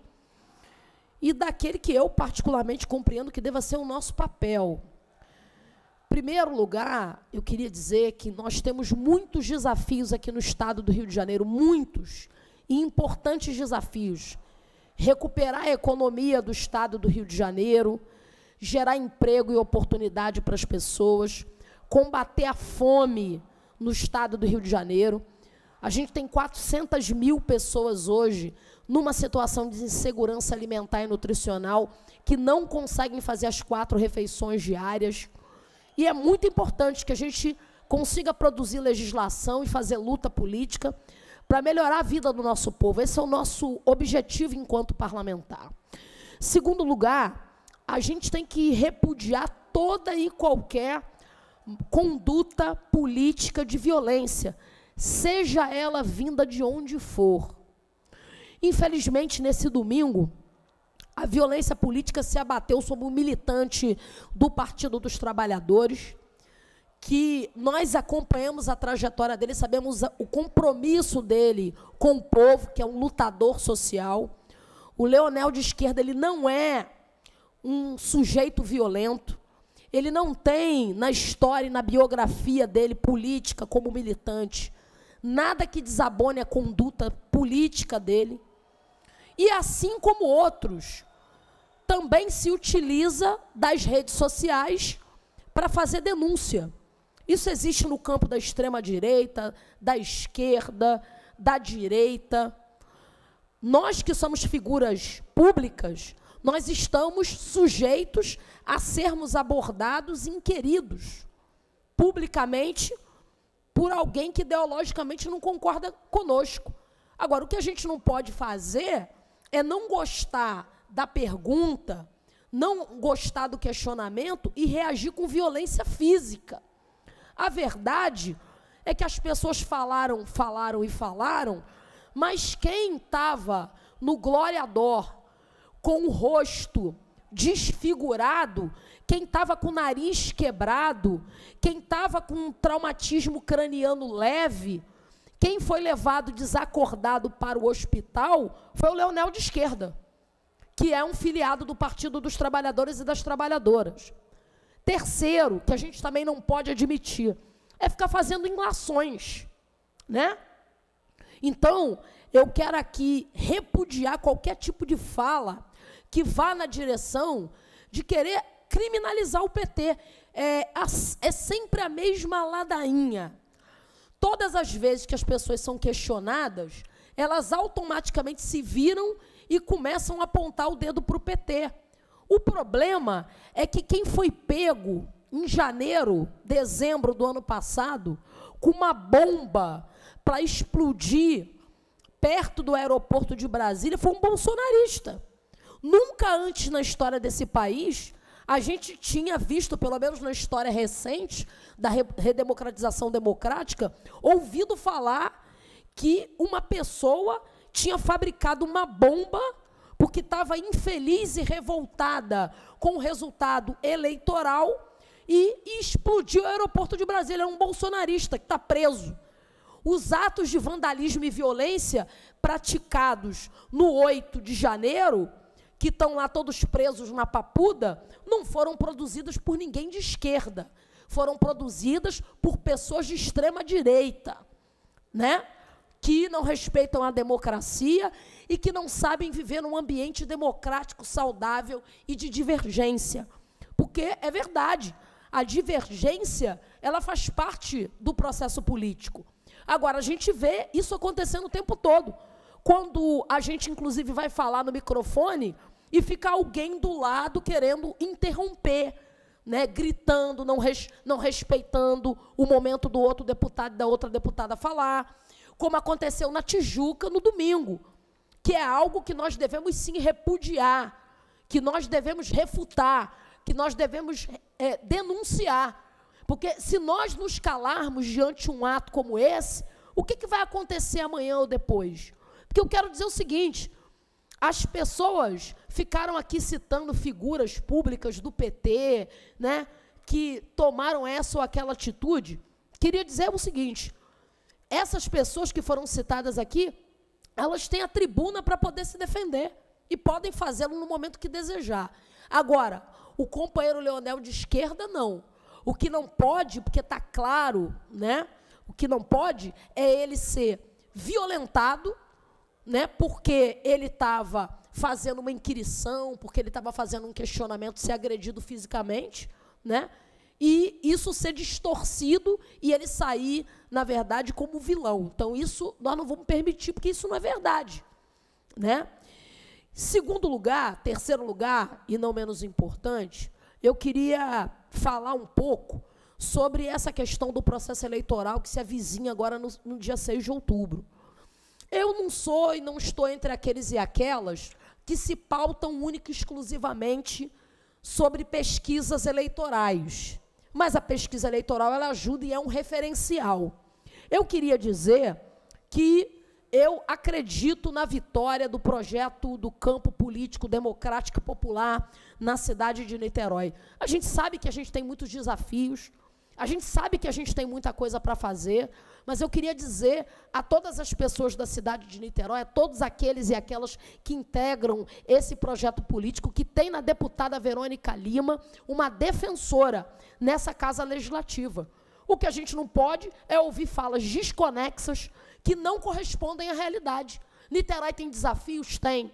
e daquele que eu particularmente compreendo que deva ser o nosso papel primeiro lugar, eu queria dizer que nós temos muitos desafios aqui no estado do Rio de Janeiro, muitos e importantes desafios. Recuperar a economia do estado do Rio de Janeiro, gerar emprego e oportunidade para as pessoas, combater a fome no estado do Rio de Janeiro. A gente tem 400 mil pessoas hoje numa situação de insegurança alimentar e nutricional que não conseguem fazer as quatro refeições diárias. E é muito importante que a gente consiga produzir legislação e fazer luta política para melhorar a vida do nosso povo. Esse é o nosso objetivo enquanto parlamentar. Segundo lugar, a gente tem que repudiar toda e qualquer conduta política de violência, seja ela vinda de onde for. Infelizmente, nesse domingo, a violência política se abateu sobre um militante do Partido dos Trabalhadores, que nós acompanhamos a trajetória dele, sabemos o compromisso dele com o povo, que é um lutador social. O Leonel de esquerda, ele não é um sujeito violento. Ele não tem na história e na biografia dele política como militante nada que desabone a conduta política dele. E assim como outros, também se utiliza das redes sociais para fazer denúncia. Isso existe no campo da extrema-direita, da esquerda, da direita. Nós que somos figuras públicas, nós estamos sujeitos a sermos abordados e inquiridos publicamente por alguém que ideologicamente não concorda conosco. Agora, o que a gente não pode fazer é não gostar da pergunta, não gostar do questionamento e reagir com violência física. A verdade é que as pessoas falaram, falaram e falaram, mas quem estava no Glória Dor com o rosto desfigurado, quem estava com o nariz quebrado, quem estava com um traumatismo craniano leve, quem foi levado desacordado para o hospital foi o Leonel de Esquerda, que é um filiado do Partido dos Trabalhadores e das Trabalhadoras. Terceiro, que a gente também não pode admitir, é ficar fazendo emlações, né? Então, eu quero aqui repudiar qualquer tipo de fala que vá na direção de querer criminalizar o PT. É, é sempre a mesma ladainha todas as vezes que as pessoas são questionadas, elas automaticamente se viram e começam a apontar o dedo para o PT. O problema é que quem foi pego em janeiro, dezembro do ano passado, com uma bomba para explodir perto do aeroporto de Brasília foi um bolsonarista. Nunca antes na história desse país a gente tinha visto, pelo menos na história recente da redemocratização democrática, ouvido falar que uma pessoa tinha fabricado uma bomba porque estava infeliz e revoltada com o resultado eleitoral e explodiu o aeroporto de Brasília. É um bolsonarista que está preso. Os atos de vandalismo e violência praticados no 8 de janeiro que estão lá todos presos na papuda, não foram produzidas por ninguém de esquerda. Foram produzidas por pessoas de extrema direita, né? que não respeitam a democracia e que não sabem viver num ambiente democrático saudável e de divergência. Porque é verdade, a divergência ela faz parte do processo político. Agora, a gente vê isso acontecendo o tempo todo. Quando a gente, inclusive, vai falar no microfone, e fica alguém do lado querendo interromper, né, gritando, não, res, não respeitando o momento do outro deputado, da outra deputada falar, como aconteceu na Tijuca no domingo, que é algo que nós devemos sim repudiar, que nós devemos refutar, que nós devemos é, denunciar. Porque se nós nos calarmos diante de um ato como esse, o que, que vai acontecer amanhã ou depois? Porque eu quero dizer o seguinte: as pessoas ficaram aqui citando figuras públicas do PT, né, que tomaram essa ou aquela atitude. Queria dizer o seguinte: essas pessoas que foram citadas aqui, elas têm a tribuna para poder se defender e podem fazê-lo no momento que desejar. Agora, o companheiro Leonel de esquerda não. O que não pode, porque está claro, né? O que não pode é ele ser violentado né, porque ele estava fazendo uma inquirição, porque ele estava fazendo um questionamento, ser agredido fisicamente, né? E isso ser distorcido e ele sair, na verdade, como vilão. Então, isso nós não vamos permitir, porque isso não é verdade. Né? Segundo lugar, terceiro lugar, e não menos importante, eu queria falar um pouco sobre essa questão do processo eleitoral que se avizinha agora no, no dia 6 de outubro. Eu não sou e não estou entre aqueles e aquelas que se pautam única e exclusivamente sobre pesquisas eleitorais. Mas a pesquisa eleitoral ela ajuda e é um referencial. Eu queria dizer que eu acredito na vitória do projeto do campo político democrático popular na cidade de Niterói. A gente sabe que a gente tem muitos desafios, a gente sabe que a gente tem muita coisa para fazer, mas eu queria dizer a todas as pessoas da cidade de Niterói, a todos aqueles e aquelas que integram esse projeto político, que tem na deputada Verônica Lima uma defensora nessa casa legislativa. O que a gente não pode é ouvir falas desconexas que não correspondem à realidade. Niterói tem desafios? Tem.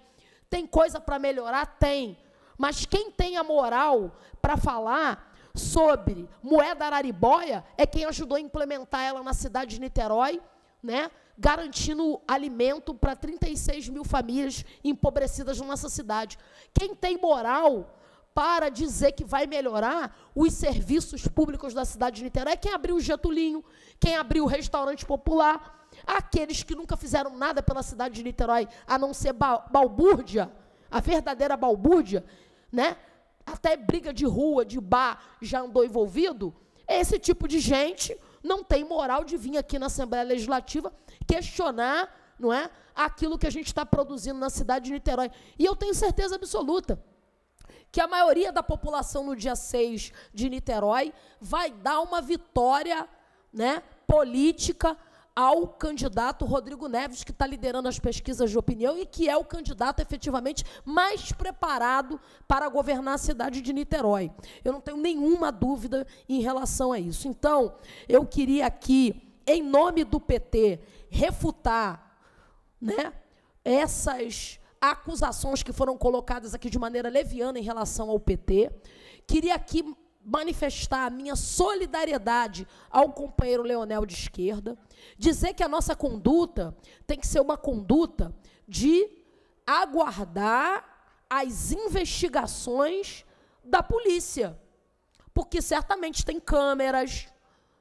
Tem coisa para melhorar? Tem. Mas quem tem a moral para falar sobre moeda araribóia é quem ajudou a implementar ela na cidade de Niterói, né? garantindo alimento para 36 mil famílias empobrecidas na nossa cidade. Quem tem moral para dizer que vai melhorar os serviços públicos da cidade de Niterói é quem abriu o Getulinho, quem abriu o restaurante popular, aqueles que nunca fizeram nada pela cidade de Niterói, a não ser ba balbúrdia, a verdadeira balbúrdia, né? até briga de rua, de bar, já andou envolvido, esse tipo de gente não tem moral de vir aqui na Assembleia Legislativa questionar, não é, aquilo que a gente está produzindo na cidade de Niterói. E eu tenho certeza absoluta que a maioria da população no dia 6 de Niterói vai dar uma vitória, né, política ao candidato Rodrigo Neves, que está liderando as pesquisas de opinião e que é o candidato efetivamente mais preparado para governar a cidade de Niterói. Eu não tenho nenhuma dúvida em relação a isso. Então, eu queria aqui, em nome do PT, refutar né, essas acusações que foram colocadas aqui de maneira leviana em relação ao PT. Queria aqui manifestar a minha solidariedade ao companheiro Leonel de esquerda, dizer que a nossa conduta tem que ser uma conduta de aguardar as investigações da polícia, porque certamente tem câmeras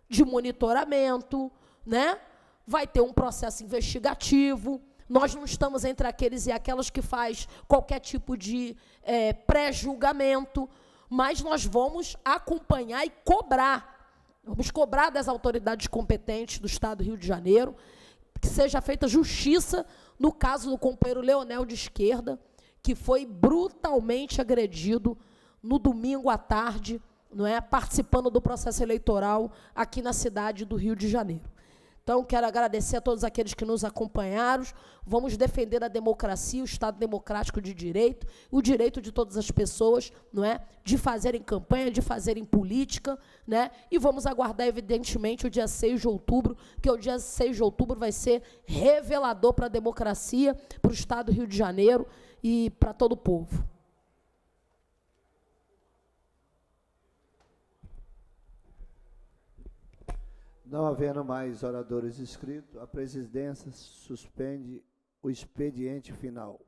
de monitoramento, né? Vai ter um processo investigativo. Nós não estamos entre aqueles e aquelas que faz qualquer tipo de é, pré-julgamento mas nós vamos acompanhar e cobrar. Vamos cobrar das autoridades competentes do Estado do Rio de Janeiro que seja feita justiça no caso do companheiro Leonel de esquerda, que foi brutalmente agredido no domingo à tarde, não é, participando do processo eleitoral aqui na cidade do Rio de Janeiro. Então, quero agradecer a todos aqueles que nos acompanharam. Vamos defender a democracia, o Estado democrático de direito, o direito de todas as pessoas, não é, de fazerem campanha, de fazerem política, né? E vamos aguardar evidentemente o dia 6 de outubro, que o dia 6 de outubro vai ser revelador para a democracia, para o Estado do Rio de Janeiro e para todo o povo. Não havendo mais oradores inscritos, a presidência suspende o expediente final.